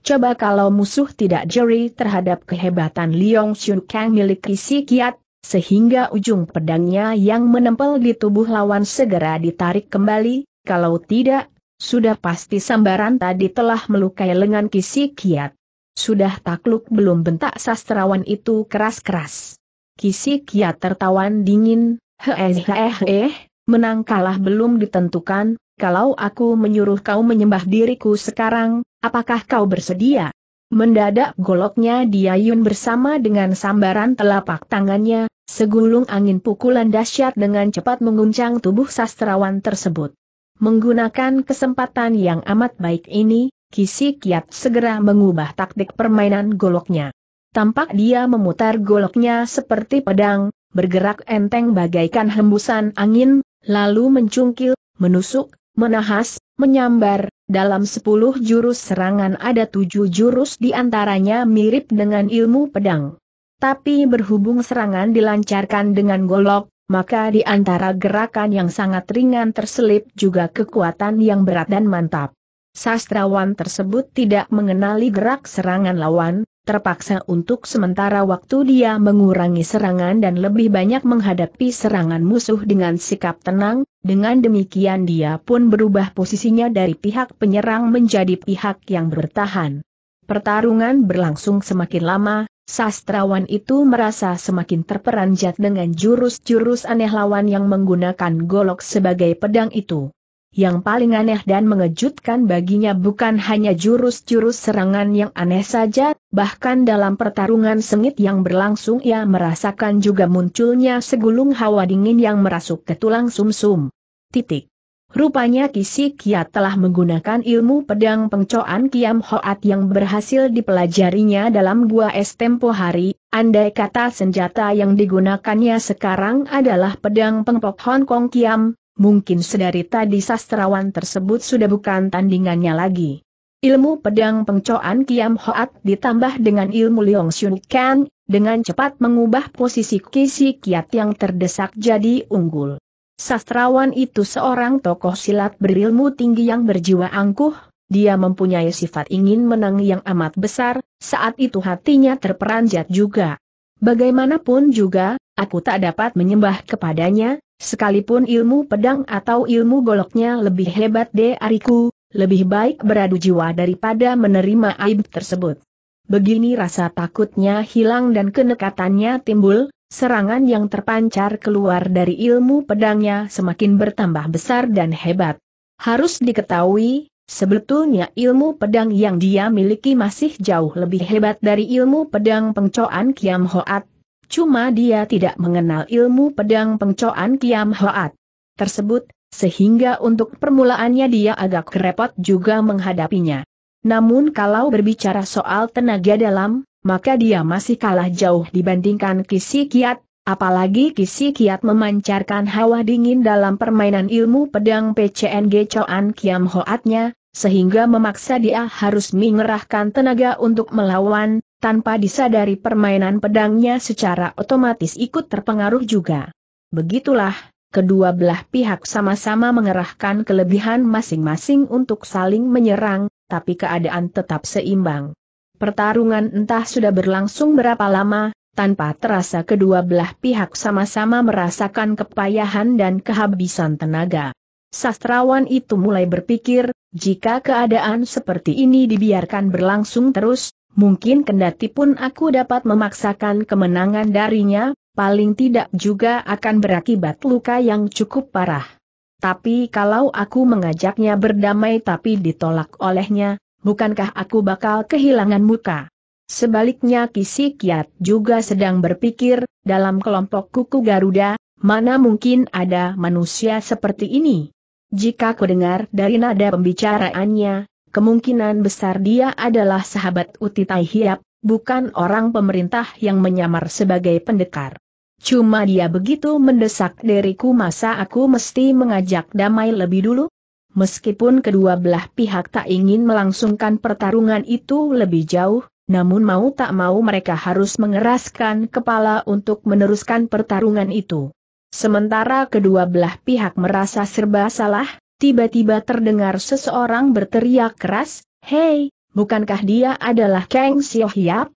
Coba kalau musuh tidak jeri terhadap kehebatan Liong Xun Kang milik kisi kiat, sehingga ujung pedangnya yang menempel di tubuh lawan segera ditarik kembali, kalau tidak, sudah pasti sambaran tadi telah melukai lengan Kisi Kiat. Sudah takluk belum bentak sastrawan itu keras-keras. Kisi Kiat tertawan dingin, Hehehe, eh, menang kalah belum ditentukan, kalau aku menyuruh kau menyembah diriku sekarang, apakah kau bersedia? Mendadak goloknya diayun bersama dengan sambaran telapak tangannya, segulung angin pukulan dahsyat dengan cepat mengguncang tubuh sastrawan tersebut. Menggunakan kesempatan yang amat baik ini, Kisi Kiat segera mengubah taktik permainan goloknya. Tampak dia memutar goloknya seperti pedang, bergerak enteng bagaikan hembusan angin, lalu mencungkil, menusuk, menahas, menyambar, dalam sepuluh jurus serangan ada tujuh jurus di antaranya mirip dengan ilmu pedang. Tapi berhubung serangan dilancarkan dengan golok, maka di antara gerakan yang sangat ringan terselip juga kekuatan yang berat dan mantap. Sastrawan tersebut tidak mengenali gerak serangan lawan, terpaksa untuk sementara waktu dia mengurangi serangan dan lebih banyak menghadapi serangan musuh dengan sikap tenang, dengan demikian dia pun berubah posisinya dari pihak penyerang menjadi pihak yang bertahan. Pertarungan berlangsung semakin lama, Sastrawan itu merasa semakin terperanjat dengan jurus-jurus aneh lawan yang menggunakan golok sebagai pedang itu. Yang paling aneh dan mengejutkan baginya bukan hanya jurus-jurus serangan yang aneh saja, bahkan dalam pertarungan sengit yang berlangsung ia merasakan juga munculnya segulung hawa dingin yang merasuk ke tulang sumsum. -sum. Titik. Rupanya Kisi kiat telah menggunakan ilmu pedang pengcoan Kiam Hoat yang berhasil dipelajarinya dalam gua es tempo hari, andai kata senjata yang digunakannya sekarang adalah pedang pengpok Hong Kong Kiam, mungkin sedari tadi sastrawan tersebut sudah bukan tandingannya lagi. Ilmu pedang pengcoan Kiam Hoat ditambah dengan ilmu Leong Shun Kang, dengan cepat mengubah posisi Kisi Kiat yang terdesak jadi unggul. Sastrawan itu seorang tokoh silat berilmu tinggi yang berjiwa angkuh, dia mempunyai sifat ingin menang yang amat besar, saat itu hatinya terperanjat juga. Bagaimanapun juga, aku tak dapat menyembah kepadanya, sekalipun ilmu pedang atau ilmu goloknya lebih hebat dariku, lebih baik beradu jiwa daripada menerima aib tersebut. Begini rasa takutnya hilang dan kenekatannya timbul, Serangan yang terpancar keluar dari ilmu pedangnya semakin bertambah besar dan hebat. Harus diketahui, sebetulnya ilmu pedang yang dia miliki masih jauh lebih hebat dari ilmu pedang pengcoan Kiam Hoat. Cuma dia tidak mengenal ilmu pedang pengcoan Kiam Hoat tersebut, sehingga untuk permulaannya dia agak kerepot juga menghadapinya. Namun kalau berbicara soal tenaga dalam, maka dia masih kalah jauh dibandingkan Kisi Kiat, apalagi Kisi Kiat memancarkan hawa dingin dalam permainan ilmu pedang PCNG Coan Kiam Hoatnya, sehingga memaksa dia harus mengerahkan tenaga untuk melawan, tanpa disadari permainan pedangnya secara otomatis ikut terpengaruh juga. Begitulah, kedua belah pihak sama-sama mengerahkan kelebihan masing-masing untuk saling menyerang, tapi keadaan tetap seimbang. Pertarungan entah sudah berlangsung berapa lama, tanpa terasa kedua belah pihak sama-sama merasakan kepayahan dan kehabisan tenaga. Sastrawan itu mulai berpikir, jika keadaan seperti ini dibiarkan berlangsung terus, mungkin kendati pun aku dapat memaksakan kemenangan darinya, paling tidak juga akan berakibat luka yang cukup parah. Tapi kalau aku mengajaknya berdamai tapi ditolak olehnya, bukankah aku bakal kehilangan muka? Sebaliknya Kisi Kiat juga sedang berpikir, dalam kelompok kuku Garuda, mana mungkin ada manusia seperti ini? Jika ku dengar dari nada pembicaraannya, kemungkinan besar dia adalah sahabat Tai Hiap, bukan orang pemerintah yang menyamar sebagai pendekar. Cuma dia begitu mendesak diriku masa aku mesti mengajak damai lebih dulu? Meskipun kedua belah pihak tak ingin melangsungkan pertarungan itu lebih jauh, namun mau tak mau mereka harus mengeraskan kepala untuk meneruskan pertarungan itu. Sementara kedua belah pihak merasa serba salah, tiba-tiba terdengar seseorang berteriak keras, Hei, bukankah dia adalah Kang Xiao Hiap?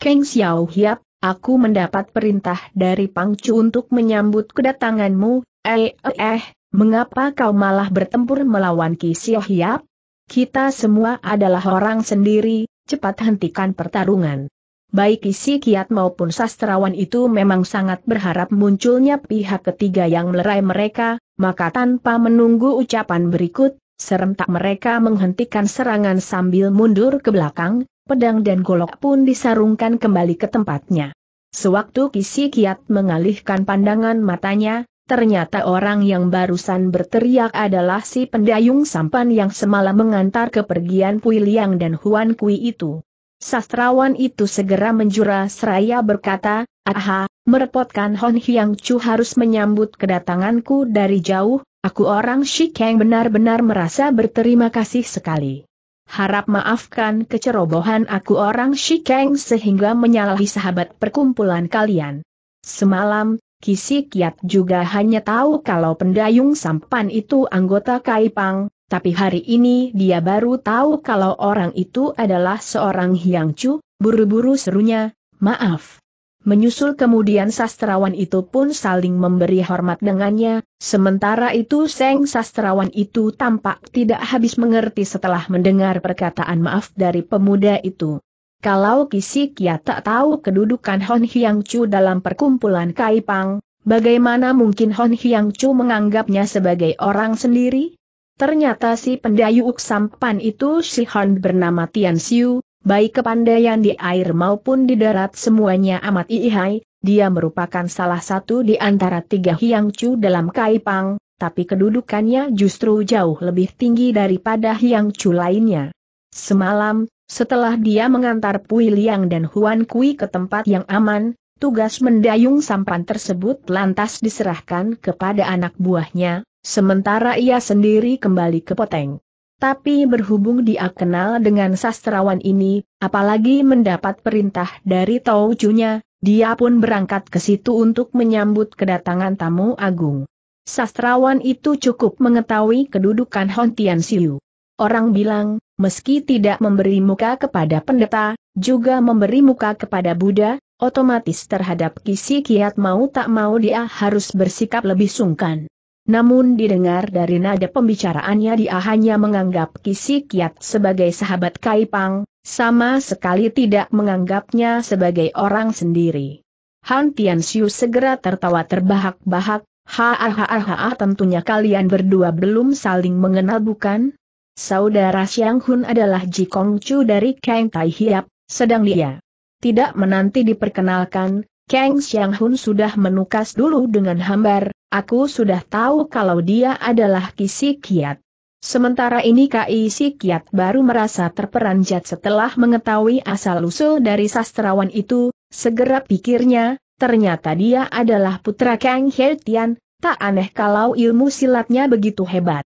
Kang Xiao Hiap, aku mendapat perintah dari Pangcu untuk menyambut kedatanganmu, eh eh, eh Mengapa kau malah bertempur melawan Ki Hiap? Kita semua adalah orang sendiri, cepat hentikan pertarungan. Baik isi kiat maupun sastrawan itu memang sangat berharap munculnya pihak ketiga yang melerai mereka, maka tanpa menunggu ucapan berikut, serentak mereka menghentikan serangan sambil mundur ke belakang, pedang dan golok pun disarungkan kembali ke tempatnya. Sewaktu Kisi Kiat mengalihkan pandangan matanya, Ternyata orang yang barusan berteriak adalah si pendayung sampan yang semalam mengantar kepergian Pui Liang dan Huan Kui itu. Sastrawan itu segera menjura seraya berkata, Aha, merepotkan Hon Hyang Chu harus menyambut kedatanganku dari jauh, aku orang Shikeng benar-benar merasa berterima kasih sekali. Harap maafkan kecerobohan aku orang Shikeng sehingga menyalahi sahabat perkumpulan kalian. Semalam, Kisi juga hanya tahu kalau pendayung sampan itu anggota Kaipang, tapi hari ini dia baru tahu kalau orang itu adalah seorang Chu, buru-buru serunya, maaf. Menyusul kemudian sastrawan itu pun saling memberi hormat dengannya, sementara itu Seng sastrawan itu tampak tidak habis mengerti setelah mendengar perkataan maaf dari pemuda itu. Kalau Kisik ya tak tahu kedudukan Hon Hyang Chu dalam perkumpulan Kaipang, bagaimana mungkin Hon Hyang Chu menganggapnya sebagai orang sendiri? Ternyata si pendayu uksampan itu si Hon bernama Tian Xiu, baik kepandaian di air maupun di darat semuanya amat ihai, dia merupakan salah satu di antara tiga Hyang Chu dalam Kaipang, tapi kedudukannya justru jauh lebih tinggi daripada Hyang Chu lainnya. Semalam, setelah dia mengantar Pui Liang dan Huan Kui ke tempat yang aman, tugas mendayung sampan tersebut lantas diserahkan kepada anak buahnya, sementara ia sendiri kembali ke Poteng. Tapi berhubung dia kenal dengan sastrawan ini, apalagi mendapat perintah dari Taucunya, dia pun berangkat ke situ untuk menyambut kedatangan tamu agung. Sastrawan itu cukup mengetahui kedudukan Hontian Siu. Orang bilang, Meski tidak memberi muka kepada pendeta, juga memberi muka kepada Buddha, otomatis terhadap kisi kiat mau tak mau dia harus bersikap lebih sungkan. Namun didengar dari nada pembicaraannya dia hanya menganggap kisi kiat sebagai sahabat Kaipang, sama sekali tidak menganggapnya sebagai orang sendiri. Han Tianxiu segera tertawa terbahak-bahak, ha ha ha ha tentunya kalian berdua belum saling mengenal bukan? Saudara Xiang Hun adalah Ji Kong Chu dari Kang Tai Hiap, sedang dia tidak menanti diperkenalkan, Kang Xiang Hun sudah menukas dulu dengan hambar, aku sudah tahu kalau dia adalah Kisi Kiat. Sementara ini Ki Kiat baru merasa terperanjat setelah mengetahui asal-usul dari sastrawan itu, segera pikirnya, ternyata dia adalah putra Kang Hei Tian, tak aneh kalau ilmu silatnya begitu hebat.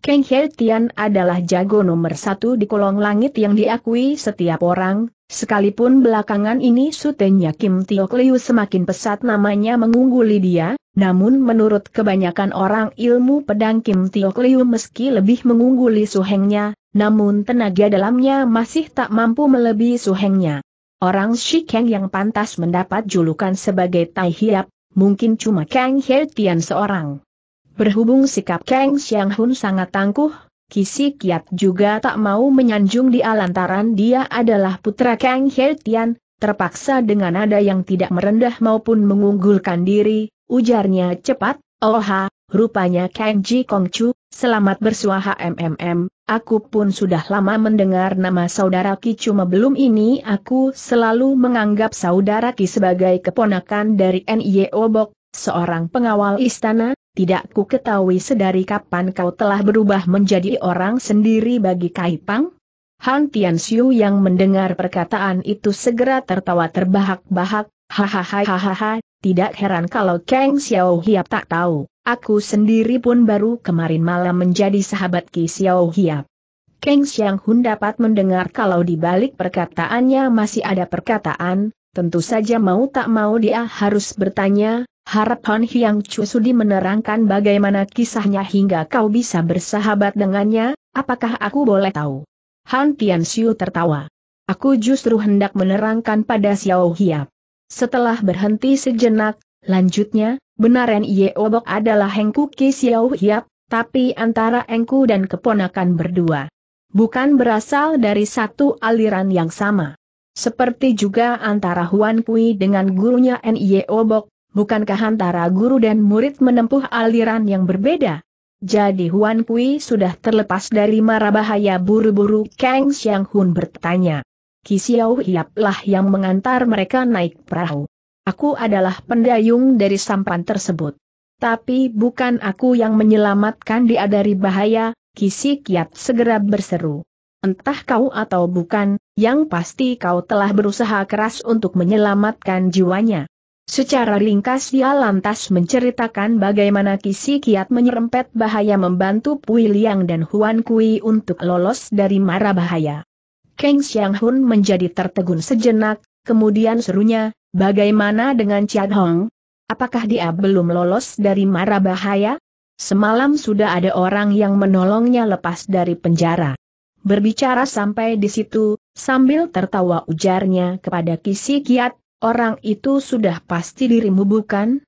Kang Hei Tian adalah jago nomor satu di kolong langit yang diakui setiap orang, sekalipun belakangan ini sutenya Kim Tiok Liu semakin pesat namanya mengungguli dia, namun menurut kebanyakan orang ilmu pedang Kim Tiok Liu meski lebih mengungguli suhengnya, namun tenaga dalamnya masih tak mampu melebihi suhengnya. Orang Shikeng yang pantas mendapat julukan sebagai Tai Hiap, mungkin cuma Kang Hei Tian seorang. Berhubung sikap Kang Xiang Hun sangat tangguh, Kisi Kiat juga tak mau menyanjung di lantaran dia adalah putra Kang He Tian, terpaksa dengan nada yang tidak merendah maupun mengunggulkan diri, ujarnya cepat, Oha, oh rupanya Kang Ji Kong Chu, selamat bersuah MMM, aku pun sudah lama mendengar nama saudara Ki cuma belum ini aku selalu menganggap saudara Ki sebagai keponakan dari N.Y.O. Obok, seorang pengawal istana, tidak ku ketahui sedari kapan kau telah berubah menjadi orang sendiri bagi Kaipang? Han Tian Xiu yang mendengar perkataan itu segera tertawa terbahak-bahak, hahaha, tidak heran kalau Kang Xiao Hiap tak tahu, aku sendiri pun baru kemarin malam menjadi sahabat Ki Xiao Hiap. Kang Xiang Hun dapat mendengar kalau di balik perkataannya masih ada perkataan, Tentu saja mau tak mau dia harus bertanya, harap Han Hyang Chu Sudi menerangkan bagaimana kisahnya hingga kau bisa bersahabat dengannya, apakah aku boleh tahu? Han Tian Xiu tertawa. Aku justru hendak menerangkan pada Xiao Hiap. Setelah berhenti sejenak, lanjutnya, benaran Ye Obok adalah Hengku Ki Xiao Hiap, tapi antara Engku dan keponakan berdua. Bukan berasal dari satu aliran yang sama. Seperti juga antara Huan Kui dengan gurunya Nye Obok, bukankah antara guru dan murid menempuh aliran yang berbeda? Jadi Huan Kui sudah terlepas dari mara bahaya buru-buru Kang Xiang Hun bertanya. Hiap lah yang mengantar mereka naik perahu. Aku adalah pendayung dari sampan tersebut. Tapi bukan aku yang menyelamatkan dia dari bahaya, Kisi Kiat segera berseru. Entah kau atau bukan, yang pasti kau telah berusaha keras untuk menyelamatkan jiwanya. Secara ringkas dia lantas menceritakan bagaimana Kisi Kiat menyerempet bahaya membantu Pui Liang dan Huan Kui untuk lolos dari mara bahaya. Kang Xiang Hun menjadi tertegun sejenak, kemudian serunya, bagaimana dengan Chiat Hong? Apakah dia belum lolos dari mara bahaya? Semalam sudah ada orang yang menolongnya lepas dari penjara. Berbicara sampai di situ, sambil tertawa ujarnya kepada Kisi Kiat, orang itu sudah pasti dirimu bukan?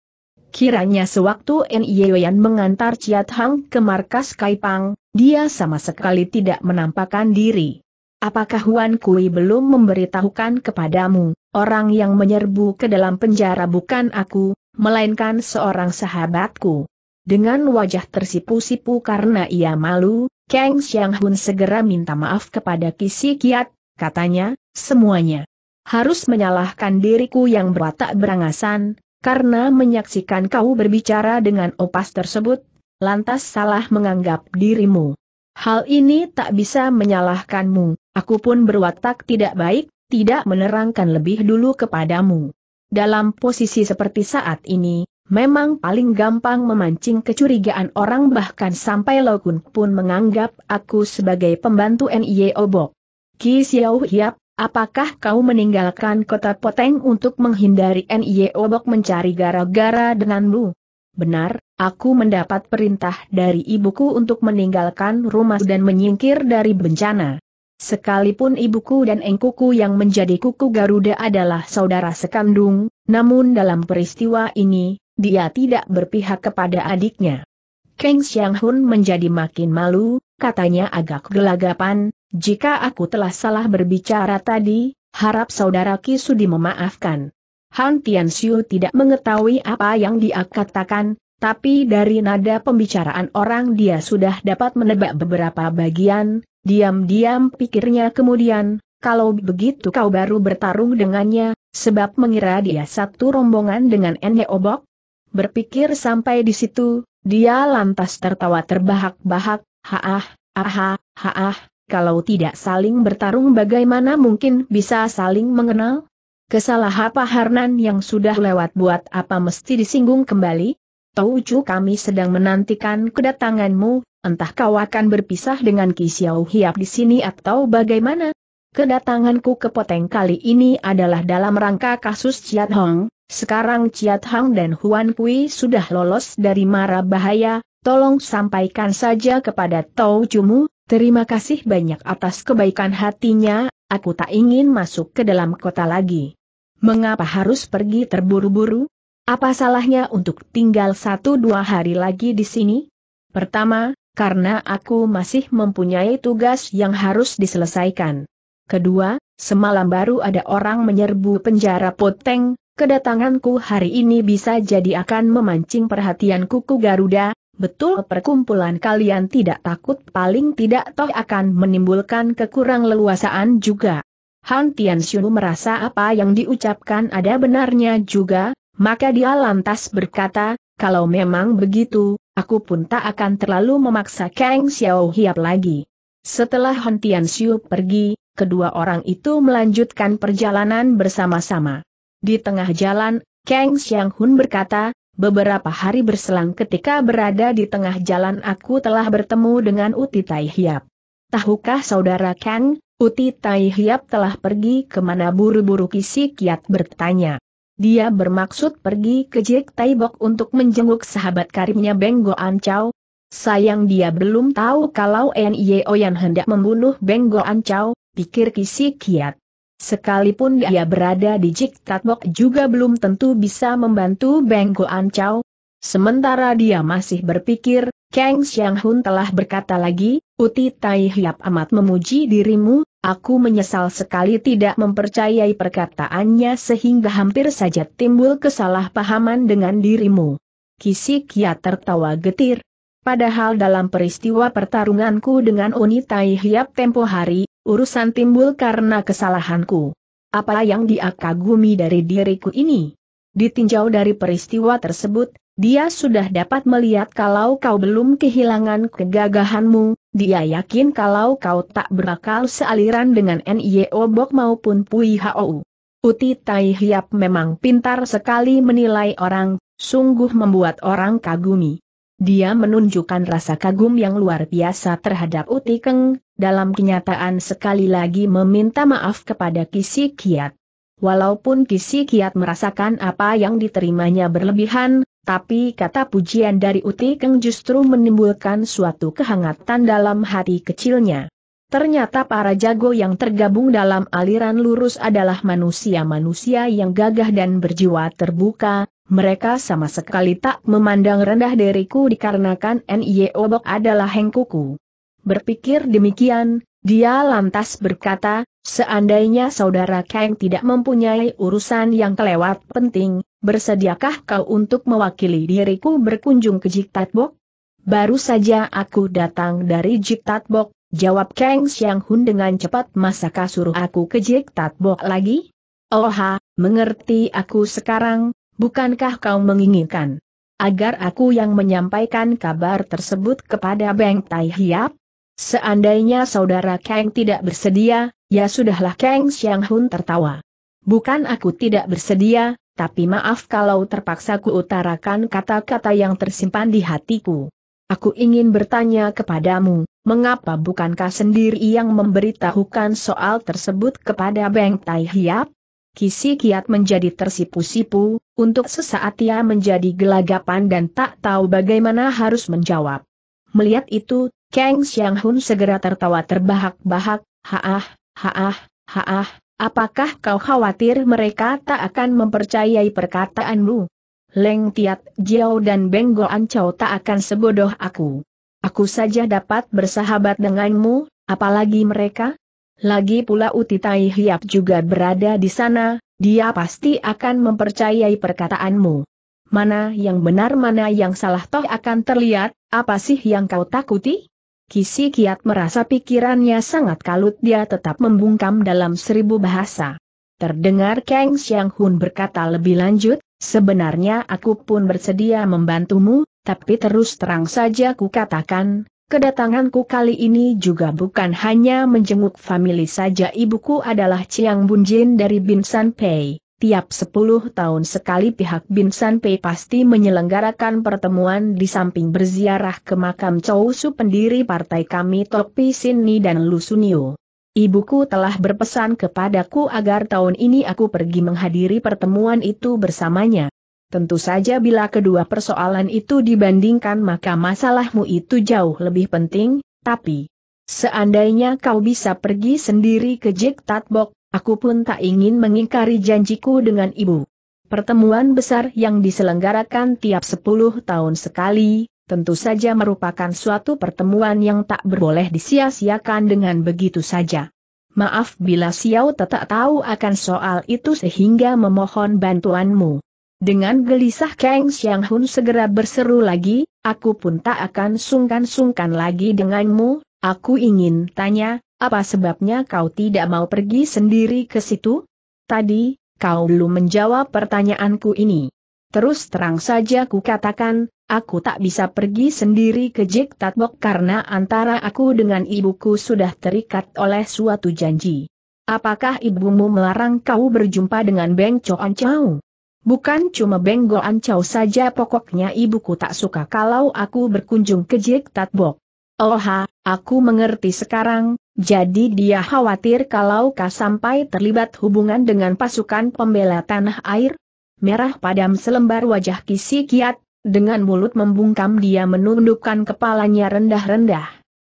Kiranya sewaktu Nyeoyan mengantar Ciat Hang ke markas Kaipang, dia sama sekali tidak menampakkan diri. Apakah Huan Kui belum memberitahukan kepadamu, orang yang menyerbu ke dalam penjara bukan aku, melainkan seorang sahabatku? Dengan wajah tersipu-sipu karena ia malu, Kang Xiang Hun segera minta maaf kepada Kisi Kiat, katanya, semuanya. Harus menyalahkan diriku yang berwatak berangasan, karena menyaksikan kau berbicara dengan opas tersebut, lantas salah menganggap dirimu. Hal ini tak bisa menyalahkanmu, aku pun berwatak tidak baik, tidak menerangkan lebih dulu kepadamu. Dalam posisi seperti saat ini, Memang paling gampang memancing kecurigaan orang bahkan sampai logun pun menganggap aku sebagai pembantu NIE Obok. Ki Xiao Hiap, apakah kau meninggalkan kota Poteng untuk menghindari NIE Obok mencari gara-gara denganmu? Benar, aku mendapat perintah dari ibuku untuk meninggalkan rumah dan menyingkir dari bencana. Sekalipun ibuku dan engkuku yang menjadi kuku Garuda adalah saudara sekandung, namun dalam peristiwa ini, dia tidak berpihak kepada adiknya. Kang Xiang Hun menjadi makin malu, katanya agak gelagapan, jika aku telah salah berbicara tadi, harap saudara di memaafkan. Han Tian Xiu tidak mengetahui apa yang dia katakan, tapi dari nada pembicaraan orang dia sudah dapat menebak beberapa bagian, diam-diam pikirnya kemudian, kalau begitu kau baru bertarung dengannya, sebab mengira dia satu rombongan dengan Nye Obok, Berpikir sampai di situ, dia lantas tertawa terbahak-bahak, haah, aha, haah, kalau tidak saling bertarung bagaimana mungkin bisa saling mengenal? Kesalahan apa Harnan yang sudah lewat buat apa mesti disinggung kembali? Tauju kami sedang menantikan kedatanganmu, entah kau akan berpisah dengan Ki Xiao Hiap di sini atau bagaimana? Kedatanganku ke Poteng kali ini adalah dalam rangka kasus Ciat Hong, sekarang Ciat Hong dan Huan Kui sudah lolos dari mara bahaya, tolong sampaikan saja kepada Tau Jumu, terima kasih banyak atas kebaikan hatinya, aku tak ingin masuk ke dalam kota lagi. Mengapa harus pergi terburu-buru? Apa salahnya untuk tinggal satu dua hari lagi di sini? Pertama, karena aku masih mempunyai tugas yang harus diselesaikan. Kedua, semalam baru ada orang menyerbu penjara poteng, kedatanganku hari ini bisa jadi akan memancing perhatian kuku Garuda, betul perkumpulan kalian tidak takut paling tidak toh akan menimbulkan kekurang leluasaan juga. Han Xiu merasa apa yang diucapkan ada benarnya juga, maka dia lantas berkata, kalau memang begitu, aku pun tak akan terlalu memaksa Kang Xiao Hiap lagi. Setelah Han Xiu pergi, kedua orang itu melanjutkan perjalanan bersama-sama. Di tengah jalan, Kang Xiang Hun berkata, beberapa hari berselang ketika berada di tengah jalan aku telah bertemu dengan Uti Tai Hiap. Tahukah saudara Kang, Uti Tai Hiap telah pergi kemana buru-buru Kisi Kiat bertanya. Dia bermaksud pergi ke Jek Taibok untuk menjenguk sahabat karibnya Beng Goan Chow. Sayang dia belum tahu kalau Nye yang hendak membunuh Beng Goan Chow, pikir Kisi Kiat. Sekalipun dia berada di Jik Tatmok juga belum tentu bisa membantu Beng Ancau. Sementara dia masih berpikir, Kang Xiang Hun telah berkata lagi, Uti Tai Hiap amat memuji dirimu, aku menyesal sekali tidak mempercayai perkataannya sehingga hampir saja timbul kesalahpahaman dengan dirimu. Kisi Kiat tertawa getir, Padahal dalam peristiwa pertarunganku dengan Tai Hiap tempo hari, urusan timbul karena kesalahanku. Apa yang diakagumi dari diriku ini? Ditinjau dari peristiwa tersebut, dia sudah dapat melihat kalau kau belum kehilangan kegagahanmu, dia yakin kalau kau tak berakal sealiran dengan NIO Bok maupun Pui Hou. Uti Tai Hiap memang pintar sekali menilai orang, sungguh membuat orang kagumi. Dia menunjukkan rasa kagum yang luar biasa terhadap Uti Keng, dalam kenyataan sekali lagi meminta maaf kepada Kisi Kiat. Walaupun Kisi Kiat merasakan apa yang diterimanya berlebihan, tapi kata pujian dari Uti Keng justru menimbulkan suatu kehangatan dalam hati kecilnya. Ternyata para jago yang tergabung dalam aliran lurus adalah manusia-manusia yang gagah dan berjiwa terbuka, mereka sama sekali tak memandang rendah diriku dikarenakan N.I.O. E Bok adalah hengkuku. Berpikir demikian, dia lantas berkata, seandainya saudara Kang tidak mempunyai urusan yang kelewat penting, bersediakah kau untuk mewakili diriku berkunjung ke Jiktat Bok? Baru saja aku datang dari Jiktat Bok, jawab Kang Xiang Hun dengan cepat masakah suruh aku ke Jiktat Bok lagi? Oha, mengerti aku sekarang, bukankah kau menginginkan agar aku yang menyampaikan kabar tersebut kepada Beng Tai Hiap? Seandainya saudara Kang tidak bersedia, ya sudahlah Kang Xiang Hun tertawa. Bukan aku tidak bersedia, tapi maaf kalau terpaksa ku utarakan kata-kata yang tersimpan di hatiku. Aku ingin bertanya kepadamu, mengapa bukankah sendiri yang memberitahukan soal tersebut kepada Beng Tai Hiap? Kisi kiat menjadi tersipu-sipu, untuk sesaat ia menjadi gelagapan dan tak tahu bagaimana harus menjawab. Melihat itu, Kang Xiang Hun segera tertawa terbahak-bahak, haah, haah, haah, apakah kau khawatir mereka tak akan mempercayai perkataanmu? Leng Tiat Jiao dan Beng Goan Chow tak akan sebodoh aku. Aku saja dapat bersahabat denganmu, apalagi mereka? Lagi pula Utitai Hiap juga berada di sana, dia pasti akan mempercayai perkataanmu. Mana yang benar mana yang salah toh akan terlihat, apa sih yang kau takuti? Kisi Kiat merasa pikirannya sangat kalut dia tetap membungkam dalam seribu bahasa. Terdengar Kang Xiang Hun berkata lebih lanjut, sebenarnya aku pun bersedia membantumu, tapi terus terang saja ku katakan. Kedatanganku kali ini juga bukan hanya menjenguk famili saja ibuku adalah Chiang Bunjin dari Binsan Pei. Tiap 10 tahun sekali pihak Binsan Pei pasti menyelenggarakan pertemuan di samping berziarah ke makam Chou Su pendiri partai kami Tok Pi Sini dan Lu Sunio. Ibuku telah berpesan kepadaku agar tahun ini aku pergi menghadiri pertemuan itu bersamanya. Tentu saja bila kedua persoalan itu dibandingkan maka masalahmu itu jauh lebih penting, tapi seandainya kau bisa pergi sendiri ke Jack Tatbok, aku pun tak ingin mengingkari janjiku dengan ibu. Pertemuan besar yang diselenggarakan tiap 10 tahun sekali, tentu saja merupakan suatu pertemuan yang tak berboleh disia-siakan dengan begitu saja. Maaf bila Xiao tak tahu akan soal itu sehingga memohon bantuanmu. Dengan gelisah Kang Xiang Hun segera berseru lagi, aku pun tak akan sungkan-sungkan lagi denganmu, aku ingin tanya, apa sebabnya kau tidak mau pergi sendiri ke situ? Tadi, kau belum menjawab pertanyaanku ini. Terus terang saja ku katakan, aku tak bisa pergi sendiri ke Jik Tatbok karena antara aku dengan ibuku sudah terikat oleh suatu janji. Apakah ibumu melarang kau berjumpa dengan Beng Choan Chau? Bukan cuma benggolan cau saja pokoknya ibuku tak suka kalau aku berkunjung ke Jik Tatbok. Oha, aku mengerti sekarang, jadi dia khawatir kalau kau sampai terlibat hubungan dengan pasukan pembela tanah air? Merah padam selembar wajah kisi kiat, dengan mulut membungkam dia menundukkan kepalanya rendah-rendah.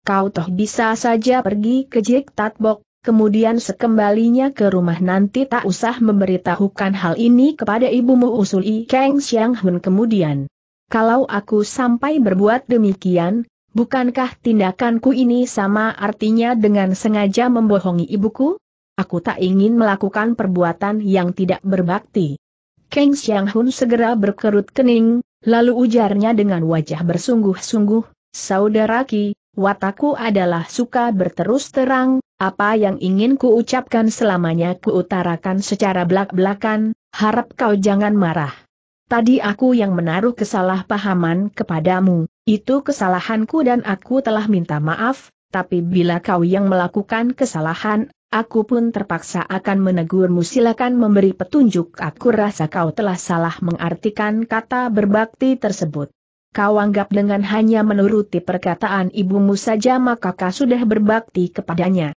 Kau toh bisa saja pergi ke Jik Tatbok, kemudian sekembalinya ke rumah nanti tak usah memberitahukan hal ini kepada ibumu usul I Kang Xiang Hun kemudian. Kalau aku sampai berbuat demikian, bukankah tindakanku ini sama artinya dengan sengaja membohongi ibuku? Aku tak ingin melakukan perbuatan yang tidak berbakti. Kang Xiang Hun segera berkerut kening, lalu ujarnya dengan wajah bersungguh-sungguh, saudaraku, Ki, wataku adalah suka berterus terang, apa yang ingin kuucapkan selamanya kuutarakan secara belak-belakan, harap kau jangan marah. Tadi aku yang menaruh kesalahpahaman kepadamu, itu kesalahanku dan aku telah minta maaf, tapi bila kau yang melakukan kesalahan, aku pun terpaksa akan menegurmu silakan memberi petunjuk aku rasa kau telah salah mengartikan kata berbakti tersebut. Kau anggap dengan hanya menuruti perkataan ibumu saja maka kau sudah berbakti kepadanya.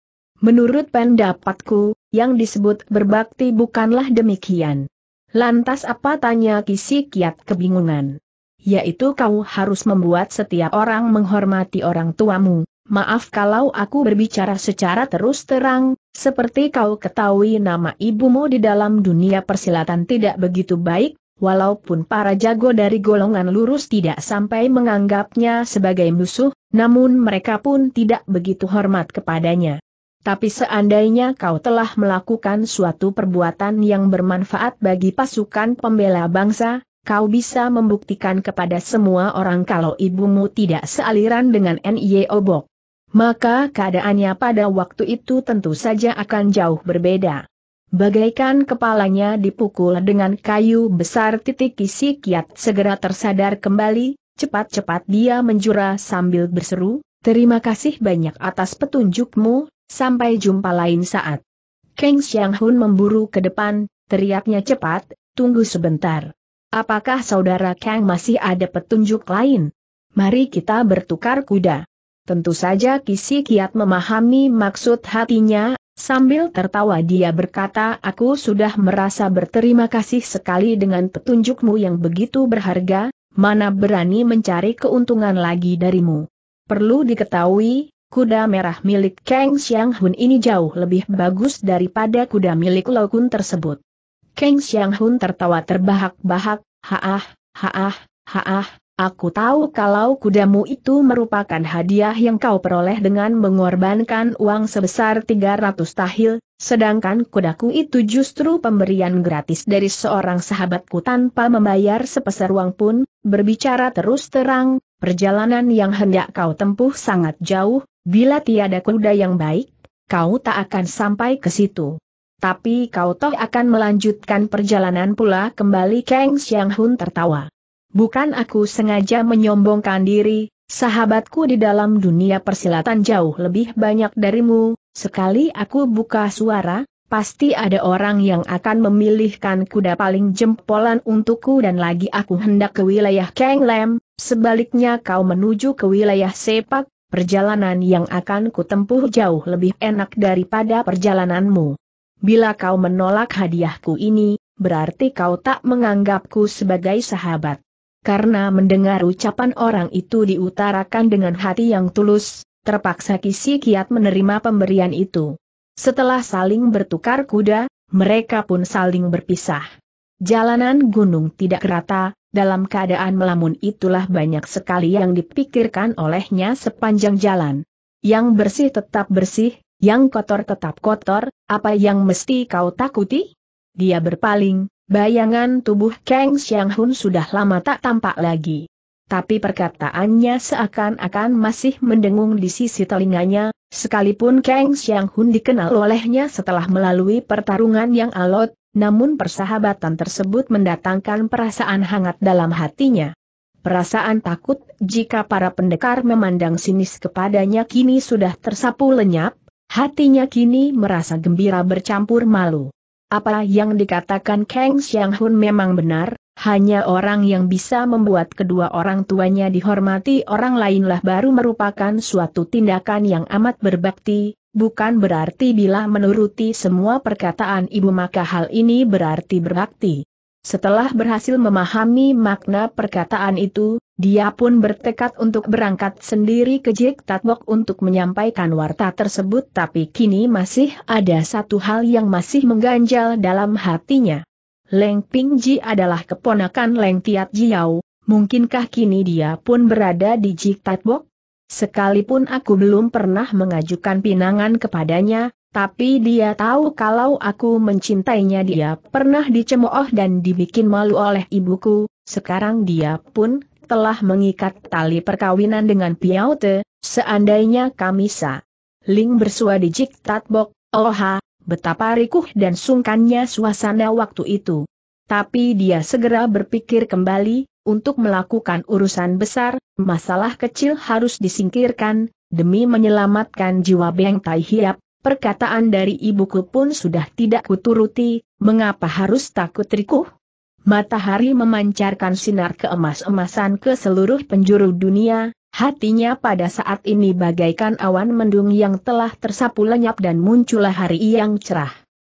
Menurut pendapatku, yang disebut berbakti bukanlah demikian. Lantas apa tanya Kisi Kiat kebingungan? Yaitu kau harus membuat setiap orang menghormati orang tuamu. Maaf kalau aku berbicara secara terus terang, seperti kau ketahui nama ibumu di dalam dunia persilatan tidak begitu baik, walaupun para jago dari golongan lurus tidak sampai menganggapnya sebagai musuh, namun mereka pun tidak begitu hormat kepadanya. Tapi seandainya kau telah melakukan suatu perbuatan yang bermanfaat bagi pasukan pembela bangsa, kau bisa membuktikan kepada semua orang kalau ibumu tidak sealiran dengan N.I.E. Obok. Maka keadaannya pada waktu itu tentu saja akan jauh berbeda. Bagaikan kepalanya dipukul dengan kayu besar titik kisi kiat segera tersadar kembali, cepat-cepat dia menjura sambil berseru, Terima kasih banyak atas petunjukmu, Sampai jumpa lain saat. Kang Xiang Hun memburu ke depan, teriaknya cepat, tunggu sebentar. Apakah saudara Kang masih ada petunjuk lain? Mari kita bertukar kuda. Tentu saja Kisi Kiat memahami maksud hatinya, Sambil tertawa dia berkata aku sudah merasa berterima kasih sekali dengan petunjukmu yang begitu berharga, mana berani mencari keuntungan lagi darimu. Perlu diketahui, kuda merah milik Kang Xiang Hun ini jauh lebih bagus daripada kuda milik Lo Kun tersebut. Kang Xiang Hun tertawa terbahak-bahak, haah, haah, haah, aku tahu kalau kudamu itu merupakan hadiah yang kau peroleh dengan mengorbankan uang sebesar 300 tahil, sedangkan kudaku itu justru pemberian gratis dari seorang sahabatku tanpa membayar sepeser uang pun, berbicara terus terang, Perjalanan yang hendak kau tempuh sangat jauh, Bila tiada kuda yang baik, kau tak akan sampai ke situ. Tapi kau toh akan melanjutkan perjalanan pula kembali Kang Xiang Hun tertawa. Bukan aku sengaja menyombongkan diri, sahabatku di dalam dunia persilatan jauh lebih banyak darimu, sekali aku buka suara, pasti ada orang yang akan memilihkan kuda paling jempolan untukku dan lagi aku hendak ke wilayah Kang Lam, sebaliknya kau menuju ke wilayah sepak, perjalanan yang akan kutempuh jauh lebih enak daripada perjalananmu. Bila kau menolak hadiahku ini, berarti kau tak menganggapku sebagai sahabat. Karena mendengar ucapan orang itu diutarakan dengan hati yang tulus, terpaksa Kisi Kiat menerima pemberian itu. Setelah saling bertukar kuda, mereka pun saling berpisah. Jalanan gunung tidak rata, dalam keadaan melamun itulah banyak sekali yang dipikirkan olehnya sepanjang jalan. Yang bersih tetap bersih, yang kotor tetap kotor, apa yang mesti kau takuti? Dia berpaling, bayangan tubuh Kang Xiang Hun sudah lama tak tampak lagi. Tapi perkataannya seakan-akan masih mendengung di sisi telinganya, sekalipun Kang Xiang Hun dikenal olehnya setelah melalui pertarungan yang alot, namun persahabatan tersebut mendatangkan perasaan hangat dalam hatinya. Perasaan takut jika para pendekar memandang sinis kepadanya kini sudah tersapu lenyap, hatinya kini merasa gembira bercampur malu. Apa yang dikatakan Kang Xiang Hun memang benar, hanya orang yang bisa membuat kedua orang tuanya dihormati orang lainlah baru merupakan suatu tindakan yang amat berbakti, bukan berarti bila menuruti semua perkataan ibu maka hal ini berarti berbakti. Setelah berhasil memahami makna perkataan itu, dia pun bertekad untuk berangkat sendiri ke Jek Tatwok untuk menyampaikan warta tersebut tapi kini masih ada satu hal yang masih mengganjal dalam hatinya. Leng Ping Ji adalah keponakan Leng Tiat Jiao, mungkinkah kini dia pun berada di Jik Tatbok? Sekalipun aku belum pernah mengajukan pinangan kepadanya, tapi dia tahu kalau aku mencintainya dia pernah dicemooh dan dibikin malu oleh ibuku, sekarang dia pun telah mengikat tali perkawinan dengan Piaute, seandainya Kamisa. Ling bersua di Jik Tatbok, oha, betapa rikuh dan sungkannya suasana waktu itu. Tapi dia segera berpikir kembali, untuk melakukan urusan besar, masalah kecil harus disingkirkan, demi menyelamatkan jiwa Beng Tai Hiap, perkataan dari ibuku pun sudah tidak kuturuti, mengapa harus takut rikuh? Matahari memancarkan sinar keemas-emasan ke seluruh penjuru dunia, hatinya pada saat ini bagaikan awan mendung yang telah tersapu lenyap dan muncullah hari yang cerah.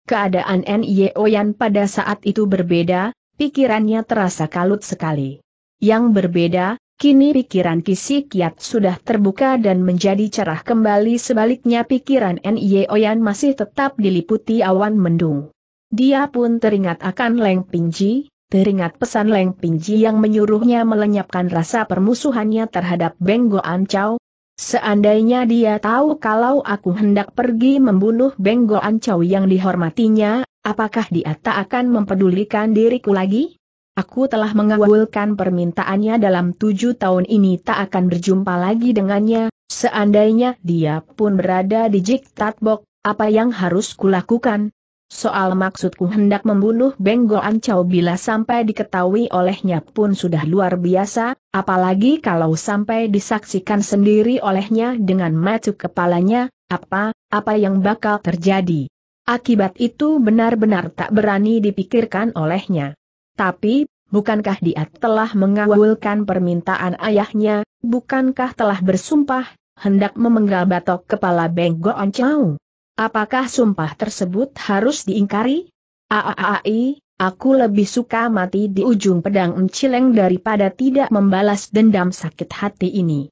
Keadaan Nye Oyan pada saat itu berbeda, pikirannya terasa kalut sekali. Yang berbeda, kini pikiran Kisi Kiat sudah terbuka dan menjadi cerah kembali sebaliknya pikiran N.I.E. Oyan masih tetap diliputi awan mendung. Dia pun teringat akan Leng Pingji, teringat pesan Leng Pingji yang menyuruhnya melenyapkan rasa permusuhannya terhadap Beng Ancau. Seandainya dia tahu kalau aku hendak pergi membunuh Beng Ancau yang dihormatinya, Apakah dia tak akan mempedulikan diriku lagi? Aku telah mengawulkan permintaannya dalam tujuh tahun ini tak akan berjumpa lagi dengannya, seandainya dia pun berada di Jiktat apa yang harus kulakukan? Soal maksudku hendak membunuh Benggo Ancau bila sampai diketahui olehnya pun sudah luar biasa, apalagi kalau sampai disaksikan sendiri olehnya dengan matuk kepalanya, apa, apa yang bakal terjadi? Akibat itu benar-benar tak berani dipikirkan olehnya. Tapi, bukankah dia telah mengawulkan permintaan ayahnya, bukankah telah bersumpah, hendak memenggal batok kepala Benggo Oncau? Apakah sumpah tersebut harus diingkari? Aaai, aku lebih suka mati di ujung pedang encileng daripada tidak membalas dendam sakit hati ini.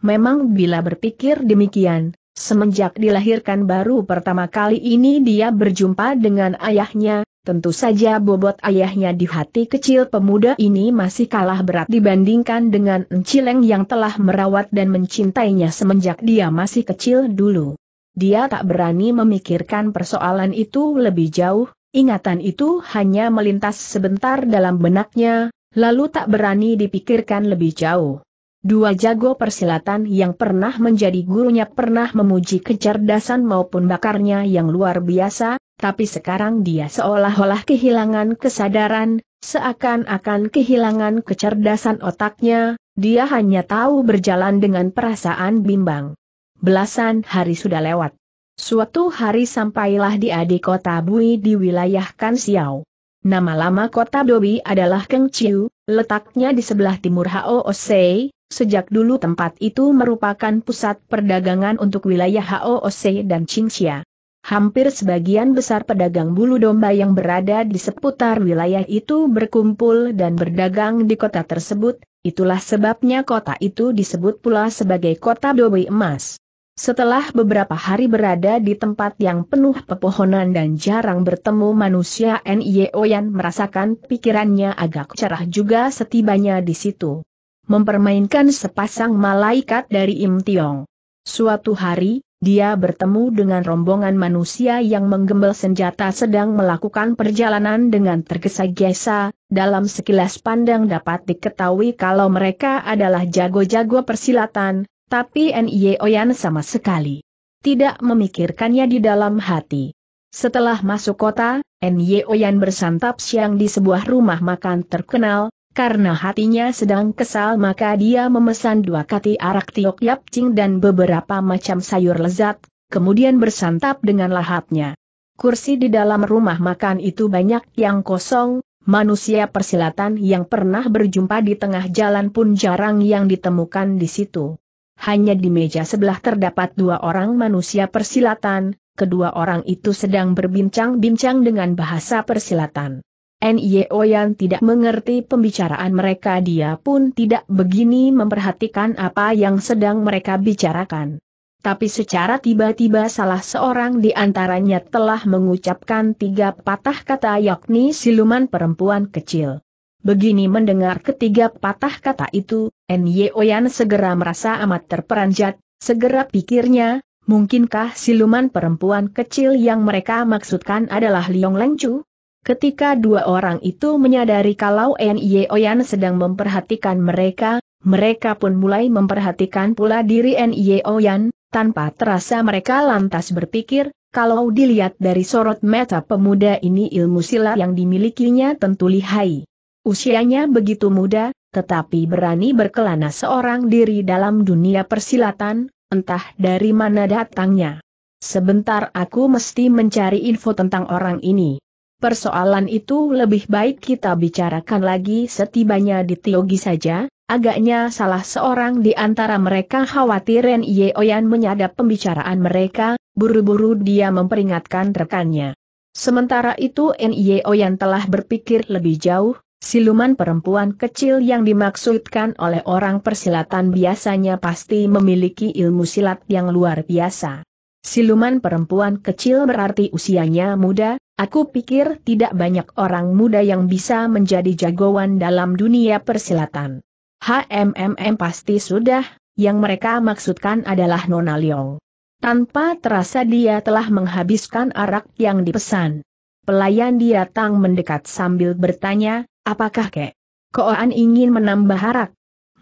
Memang bila berpikir demikian, Semenjak dilahirkan baru pertama kali ini dia berjumpa dengan ayahnya, tentu saja bobot ayahnya di hati kecil pemuda ini masih kalah berat dibandingkan dengan Encileng yang telah merawat dan mencintainya semenjak dia masih kecil dulu. Dia tak berani memikirkan persoalan itu lebih jauh, ingatan itu hanya melintas sebentar dalam benaknya, lalu tak berani dipikirkan lebih jauh. Dua jago persilatan yang pernah menjadi gurunya pernah memuji kecerdasan maupun bakarnya yang luar biasa, tapi sekarang dia seolah-olah kehilangan kesadaran, seakan-akan kehilangan kecerdasan otaknya, dia hanya tahu berjalan dengan perasaan bimbang. Belasan hari sudah lewat. Suatu hari sampailah di di kota Bui di wilayah Kansiao. Nama lama kota Dobi adalah Kengciu, letaknya di sebelah timur Hoosei, Sejak dulu tempat itu merupakan pusat perdagangan untuk wilayah HOOC dan Qingxia. Hampir sebagian besar pedagang bulu domba yang berada di seputar wilayah itu berkumpul dan berdagang di kota tersebut, itulah sebabnya kota itu disebut pula sebagai kota dobi emas. Setelah beberapa hari berada di tempat yang penuh pepohonan dan jarang bertemu manusia N.I.O. yang merasakan pikirannya agak cerah juga setibanya di situ mempermainkan sepasang malaikat dari Im Tiong. Suatu hari, dia bertemu dengan rombongan manusia yang menggembel senjata sedang melakukan perjalanan dengan tergesa-gesa, dalam sekilas pandang dapat diketahui kalau mereka adalah jago-jago persilatan, tapi Nie Oyan sama sekali. Tidak memikirkannya di dalam hati. Setelah masuk kota, Nye Oyan bersantap siang di sebuah rumah makan terkenal, karena hatinya sedang kesal maka dia memesan dua kati arak tiok yap yapcing dan beberapa macam sayur lezat, kemudian bersantap dengan lahapnya. Kursi di dalam rumah makan itu banyak yang kosong, manusia persilatan yang pernah berjumpa di tengah jalan pun jarang yang ditemukan di situ. Hanya di meja sebelah terdapat dua orang manusia persilatan, kedua orang itu sedang berbincang-bincang dengan bahasa persilatan. Nyeoyan tidak mengerti pembicaraan mereka dia pun tidak begini memperhatikan apa yang sedang mereka bicarakan. Tapi secara tiba-tiba salah seorang di antaranya telah mengucapkan tiga patah kata yakni siluman perempuan kecil. Begini mendengar ketiga patah kata itu, Nyeoyan segera merasa amat terperanjat, segera pikirnya, mungkinkah siluman perempuan kecil yang mereka maksudkan adalah Liong Lengchu? Ketika dua orang itu menyadari kalau N.I.E. Oyan sedang memperhatikan mereka, mereka pun mulai memperhatikan pula diri N.I.E. Oyan, tanpa terasa mereka lantas berpikir, kalau dilihat dari sorot mata pemuda ini ilmu silat yang dimilikinya tentu lihai. Usianya begitu muda, tetapi berani berkelana seorang diri dalam dunia persilatan, entah dari mana datangnya. Sebentar aku mesti mencari info tentang orang ini. Persoalan itu lebih baik kita bicarakan lagi setibanya di Tiogi saja, agaknya salah seorang di antara mereka khawatir Ren Yeoyan menyadap pembicaraan mereka, buru-buru dia memperingatkan rekannya. Sementara itu Yeoyan telah berpikir lebih jauh, Siluman perempuan kecil yang dimaksudkan oleh orang persilatan biasanya pasti memiliki ilmu silat yang luar biasa. Siluman perempuan kecil berarti usianya muda, Aku pikir tidak banyak orang muda yang bisa menjadi jagoan dalam dunia persilatan. HMMM pasti sudah, yang mereka maksudkan adalah Nona Leong. Tanpa terasa dia telah menghabiskan arak yang dipesan. Pelayan dia tang mendekat sambil bertanya, apakah kek? Koan ingin menambah arak?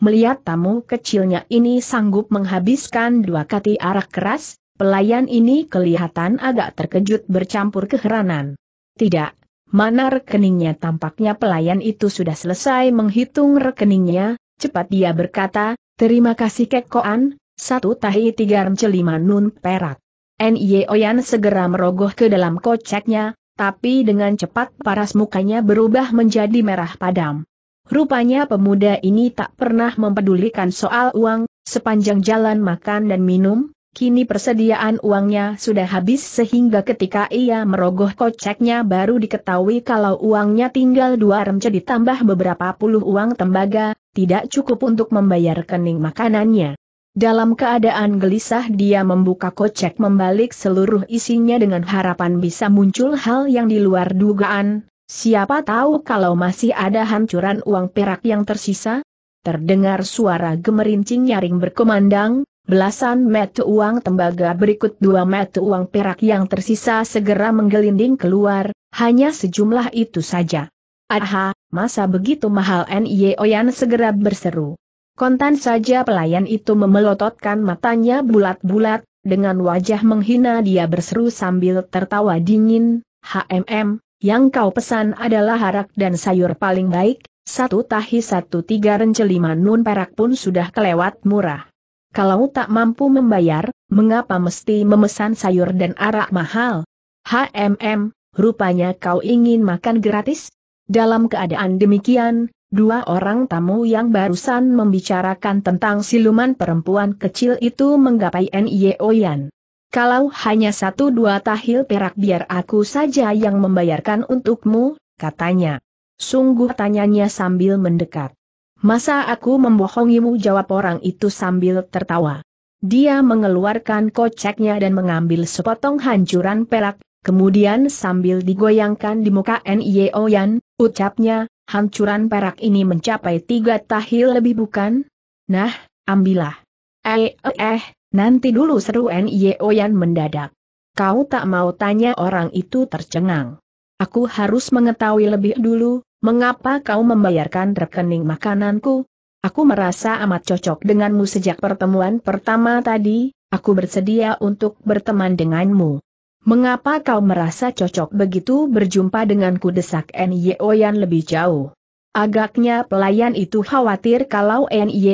Melihat tamu kecilnya ini sanggup menghabiskan dua kati arak keras, Pelayan ini kelihatan agak terkejut bercampur keheranan. Tidak, mana rekeningnya tampaknya pelayan itu sudah selesai menghitung rekeningnya, cepat dia berkata, terima kasih kekoan, satu tahi tiga rence lima nun perak. Nye Oyan segera merogoh ke dalam koceknya, tapi dengan cepat paras mukanya berubah menjadi merah padam. Rupanya pemuda ini tak pernah mempedulikan soal uang, sepanjang jalan makan dan minum, Kini persediaan uangnya sudah habis sehingga ketika ia merogoh koceknya baru diketahui kalau uangnya tinggal dua remce ditambah beberapa puluh uang tembaga, tidak cukup untuk membayar kening makanannya. Dalam keadaan gelisah dia membuka kocek membalik seluruh isinya dengan harapan bisa muncul hal yang di luar dugaan, siapa tahu kalau masih ada hancuran uang perak yang tersisa? Terdengar suara gemerincing nyaring berkumandang, Belasan metu uang tembaga berikut dua metu uang perak yang tersisa segera menggelinding keluar, hanya sejumlah itu saja. Aha, masa begitu mahal Nye Oyan segera berseru. Kontan saja pelayan itu memelototkan matanya bulat-bulat, dengan wajah menghina dia berseru sambil tertawa dingin, HMM, yang kau pesan adalah harak dan sayur paling baik, satu tahi satu tiga renceliman nun perak pun sudah kelewat murah. Kalau tak mampu membayar, mengapa mesti memesan sayur dan arak mahal? HMM, rupanya kau ingin makan gratis? Dalam keadaan demikian, dua orang tamu yang barusan membicarakan tentang siluman perempuan kecil itu menggapai N.I.O.Yan. Kalau hanya satu dua tahil perak biar aku saja yang membayarkan untukmu, katanya. Sungguh tanyanya sambil mendekat. Masa aku membohongimu jawab orang itu sambil tertawa. Dia mengeluarkan koceknya dan mengambil sepotong hancuran perak, kemudian sambil digoyangkan di muka N.I.O. Yan, ucapnya, hancuran perak ini mencapai tiga tahil lebih bukan? Nah, ambillah. Eh, eh, eh, nanti dulu seru N.I.O. Yan mendadak. Kau tak mau tanya orang itu tercengang. Aku harus mengetahui lebih dulu, Mengapa kau membayarkan rekening makananku? Aku merasa amat cocok denganmu sejak pertemuan pertama tadi, aku bersedia untuk berteman denganmu. Mengapa kau merasa cocok begitu berjumpa denganku desak Nyeoyan lebih jauh? Agaknya pelayan itu khawatir kalau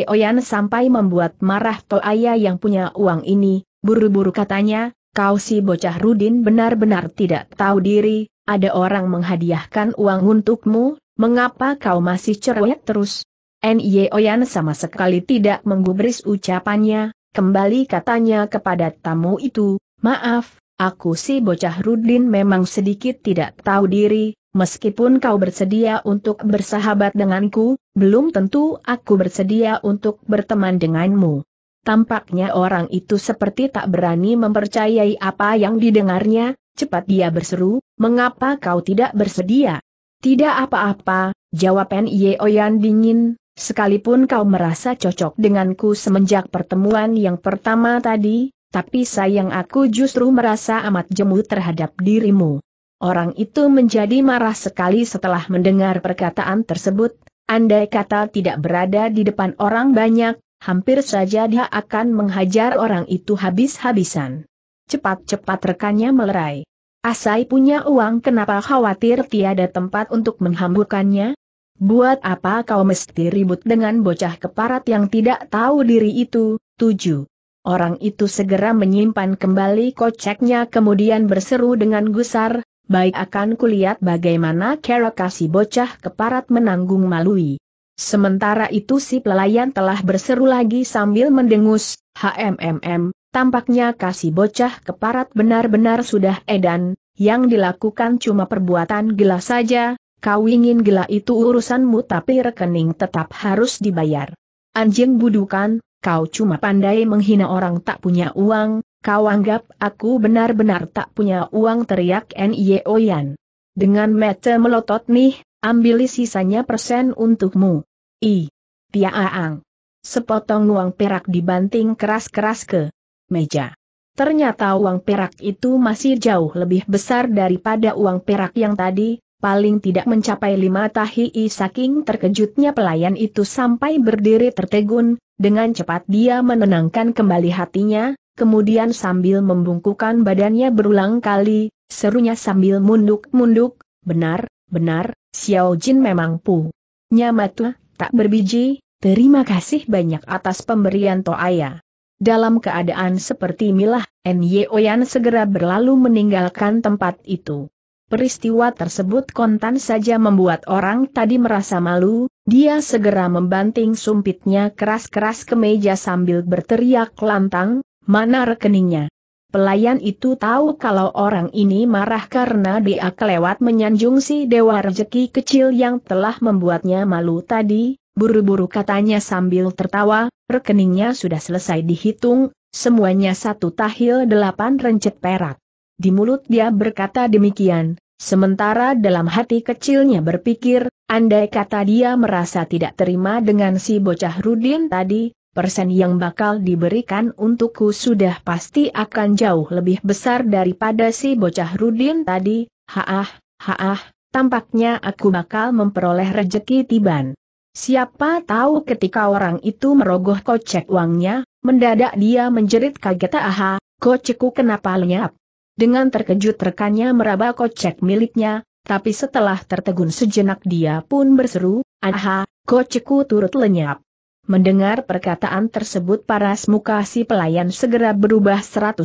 Oyan sampai membuat marah Toaya yang punya uang ini, buru-buru katanya, kau si bocah Rudin benar-benar tidak tahu diri, ada orang menghadiahkan uang untukmu, mengapa kau masih cerewet terus? Nye Oyan sama sekali tidak menggubris ucapannya, kembali katanya kepada tamu itu, maaf, aku si bocah Rudin memang sedikit tidak tahu diri, meskipun kau bersedia untuk bersahabat denganku, belum tentu aku bersedia untuk berteman denganmu. Tampaknya orang itu seperti tak berani mempercayai apa yang didengarnya, Cepat dia berseru, mengapa kau tidak bersedia? Tidak apa-apa, jawab Nye Oyan dingin, sekalipun kau merasa cocok denganku semenjak pertemuan yang pertama tadi, tapi sayang aku justru merasa amat jemu terhadap dirimu. Orang itu menjadi marah sekali setelah mendengar perkataan tersebut, andai kata tidak berada di depan orang banyak, hampir saja dia akan menghajar orang itu habis-habisan. Cepat-cepat rekannya melerai. Asai punya uang kenapa khawatir tiada tempat untuk menghamburkannya? Buat apa kau mesti ribut dengan bocah keparat yang tidak tahu diri itu? 7. Orang itu segera menyimpan kembali koceknya kemudian berseru dengan gusar, baik akan kulihat bagaimana kera kasih bocah keparat menanggung malui. Sementara itu si pelayan telah berseru lagi sambil mendengus, HMMM, Tampaknya kasih bocah keparat benar-benar sudah edan, yang dilakukan cuma perbuatan gila saja, kau ingin gila itu urusanmu tapi rekening tetap harus dibayar. Anjing budukan, kau cuma pandai menghina orang tak punya uang, kau anggap aku benar-benar tak punya uang teriak N.I.O.Yan. Dengan mata melotot nih, ambil sisanya persen untukmu. I. Tia Aang. Sepotong uang perak dibanting keras-keras ke meja. Ternyata uang perak itu masih jauh lebih besar daripada uang perak yang tadi, paling tidak mencapai lima tahi saking terkejutnya pelayan itu sampai berdiri tertegun, dengan cepat dia menenangkan kembali hatinya, kemudian sambil membungkukan badannya berulang kali, serunya sambil munduk-munduk, benar, benar, Xiao Jin memang pu. Nyamatu, tak berbiji, terima kasih banyak atas pemberian Toaya. Dalam keadaan seperti milah, Nyeoyan segera berlalu meninggalkan tempat itu. Peristiwa tersebut kontan saja membuat orang tadi merasa malu, dia segera membanting sumpitnya keras-keras ke meja sambil berteriak lantang, mana rekeningnya. Pelayan itu tahu kalau orang ini marah karena dia kelewat menyanjung si dewa rejeki kecil yang telah membuatnya malu tadi, buru-buru katanya sambil tertawa, Rekeningnya sudah selesai dihitung, semuanya satu tahil delapan rencet perak. Di mulut dia berkata demikian, sementara dalam hati kecilnya berpikir, andai kata dia merasa tidak terima dengan si bocah Rudin tadi, persen yang bakal diberikan untukku sudah pasti akan jauh lebih besar daripada si bocah Rudin tadi, haah, haah, tampaknya aku bakal memperoleh rejeki tiban. Siapa tahu ketika orang itu merogoh kocek uangnya, mendadak dia menjerit kaget aha, kocekku kenapa lenyap. Dengan terkejut rekannya meraba kocek miliknya, tapi setelah tertegun sejenak dia pun berseru, aha, kocekku turut lenyap. Mendengar perkataan tersebut para muka si pelayan segera berubah 180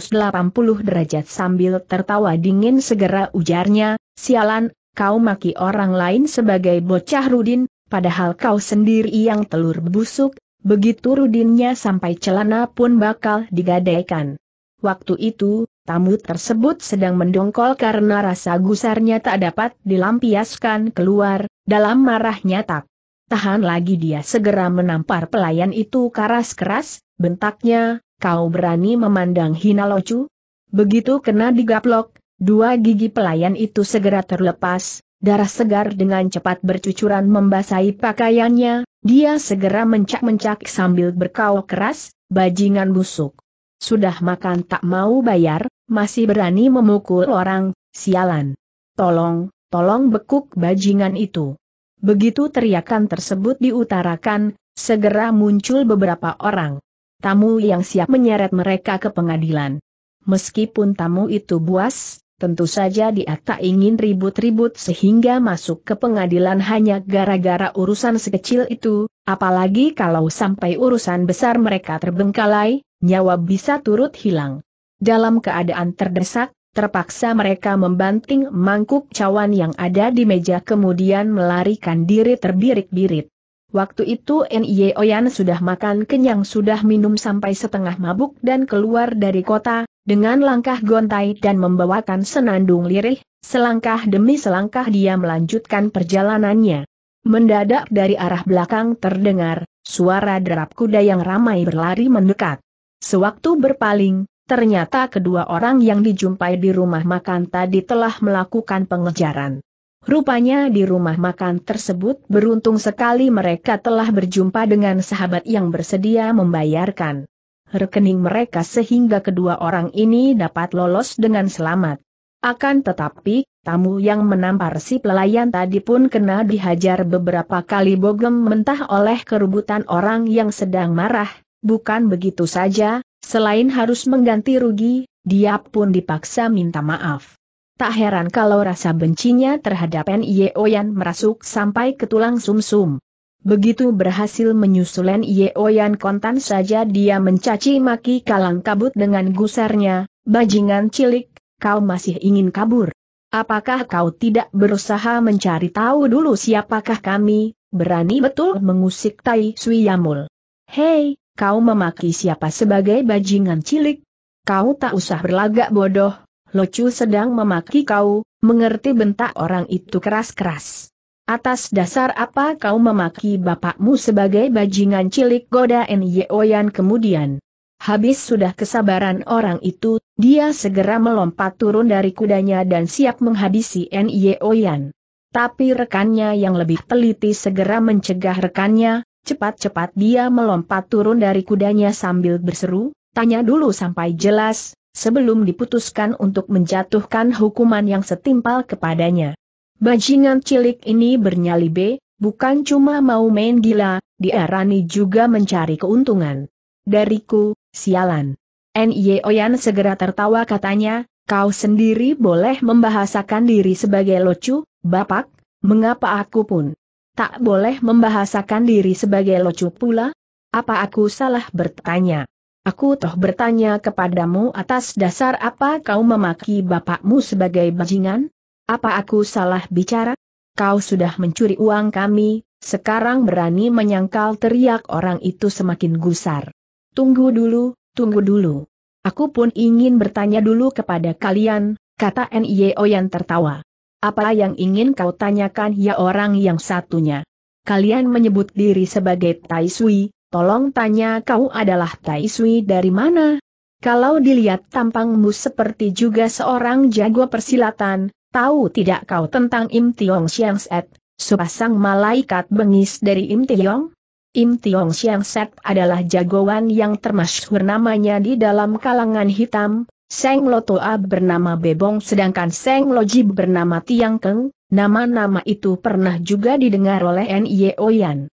derajat sambil tertawa dingin segera ujarnya, sialan, kau maki orang lain sebagai bocah rudin, padahal kau sendiri yang telur busuk, begitu rudinnya sampai celana pun bakal digadaikan. Waktu itu, tamu tersebut sedang mendongkol karena rasa gusarnya tak dapat dilampiaskan keluar, dalam marahnya tak. Tahan lagi dia segera menampar pelayan itu keras-keras, bentaknya, kau berani memandang hina locu? Begitu kena digaplok, dua gigi pelayan itu segera terlepas, Darah segar dengan cepat bercucuran membasahi pakaiannya, dia segera mencak-mencak sambil berkaul keras, bajingan busuk. Sudah makan tak mau bayar, masih berani memukul orang, sialan. Tolong, tolong bekuk bajingan itu. Begitu teriakan tersebut diutarakan, segera muncul beberapa orang. Tamu yang siap menyeret mereka ke pengadilan. Meskipun tamu itu buas, Tentu saja dia tak ingin ribut-ribut sehingga masuk ke pengadilan hanya gara-gara urusan sekecil itu, apalagi kalau sampai urusan besar mereka terbengkalai, nyawa bisa turut hilang. Dalam keadaan terdesak, terpaksa mereka membanting mangkuk cawan yang ada di meja kemudian melarikan diri terbirik-birit. Waktu itu Nie Oyan sudah makan kenyang sudah minum sampai setengah mabuk dan keluar dari kota, dengan langkah gontai dan membawakan senandung lirih, selangkah demi selangkah dia melanjutkan perjalanannya. Mendadak dari arah belakang terdengar, suara derap kuda yang ramai berlari mendekat. Sewaktu berpaling, ternyata kedua orang yang dijumpai di rumah makan tadi telah melakukan pengejaran. Rupanya di rumah makan tersebut beruntung sekali mereka telah berjumpa dengan sahabat yang bersedia membayarkan rekening mereka sehingga kedua orang ini dapat lolos dengan selamat. Akan tetapi, tamu yang menampar si pelayan tadi pun kena dihajar beberapa kali bogem mentah oleh kerubutan orang yang sedang marah, bukan begitu saja, selain harus mengganti rugi, dia pun dipaksa minta maaf. Tak heran kalau rasa bencinya terhadap N.I.O.Yan merasuk sampai ke tulang sumsum. -sum. Begitu berhasil menyusul Yeoyan kontan saja dia mencaci maki kalang kabut dengan gusarnya, bajingan cilik, kau masih ingin kabur. Apakah kau tidak berusaha mencari tahu dulu siapakah kami, berani betul mengusik Tai Sui Yamul. Hei, kau memaki siapa sebagai bajingan cilik? Kau tak usah berlagak bodoh, Locu sedang memaki kau, mengerti bentak orang itu keras-keras. Atas dasar apa kau memaki bapakmu sebagai bajingan cilik Goda Yeoyan kemudian? Habis sudah kesabaran orang itu, dia segera melompat turun dari kudanya dan siap menghabisi Yeoyan. Tapi rekannya yang lebih teliti segera mencegah rekannya, cepat-cepat dia melompat turun dari kudanya sambil berseru, tanya dulu sampai jelas, sebelum diputuskan untuk menjatuhkan hukuman yang setimpal kepadanya. Bajingan cilik ini bernyali B, bukan cuma mau main gila, diarani juga mencari keuntungan. Dariku, sialan. Nye Oyan segera tertawa katanya, kau sendiri boleh membahasakan diri sebagai locu, bapak, mengapa aku pun tak boleh membahasakan diri sebagai locu pula? Apa aku salah bertanya? Aku toh bertanya kepadamu atas dasar apa kau memaki bapakmu sebagai bajingan? Apa aku salah bicara? Kau sudah mencuri uang kami, sekarang berani menyangkal teriak orang itu semakin gusar. Tunggu dulu, tunggu dulu. Aku pun ingin bertanya dulu kepada kalian, kata N.I.O. yang tertawa. Apa yang ingin kau tanyakan ya orang yang satunya? Kalian menyebut diri sebagai Tai Sui, Tolong tanya kau adalah Tai Sui dari mana? Kalau dilihat tampangmu seperti juga seorang jago persilatan, tahu tidak kau tentang Im Tiong Siang Set, sepasang malaikat bengis dari Im Tiong? Im Tiong Siang Set adalah jagoan yang termasyhur namanya di dalam kalangan hitam, Seng Lo Toa bernama Bebong sedangkan Seng Lo Ji bernama Tiang Keng, nama-nama itu pernah juga didengar oleh Nye Yan.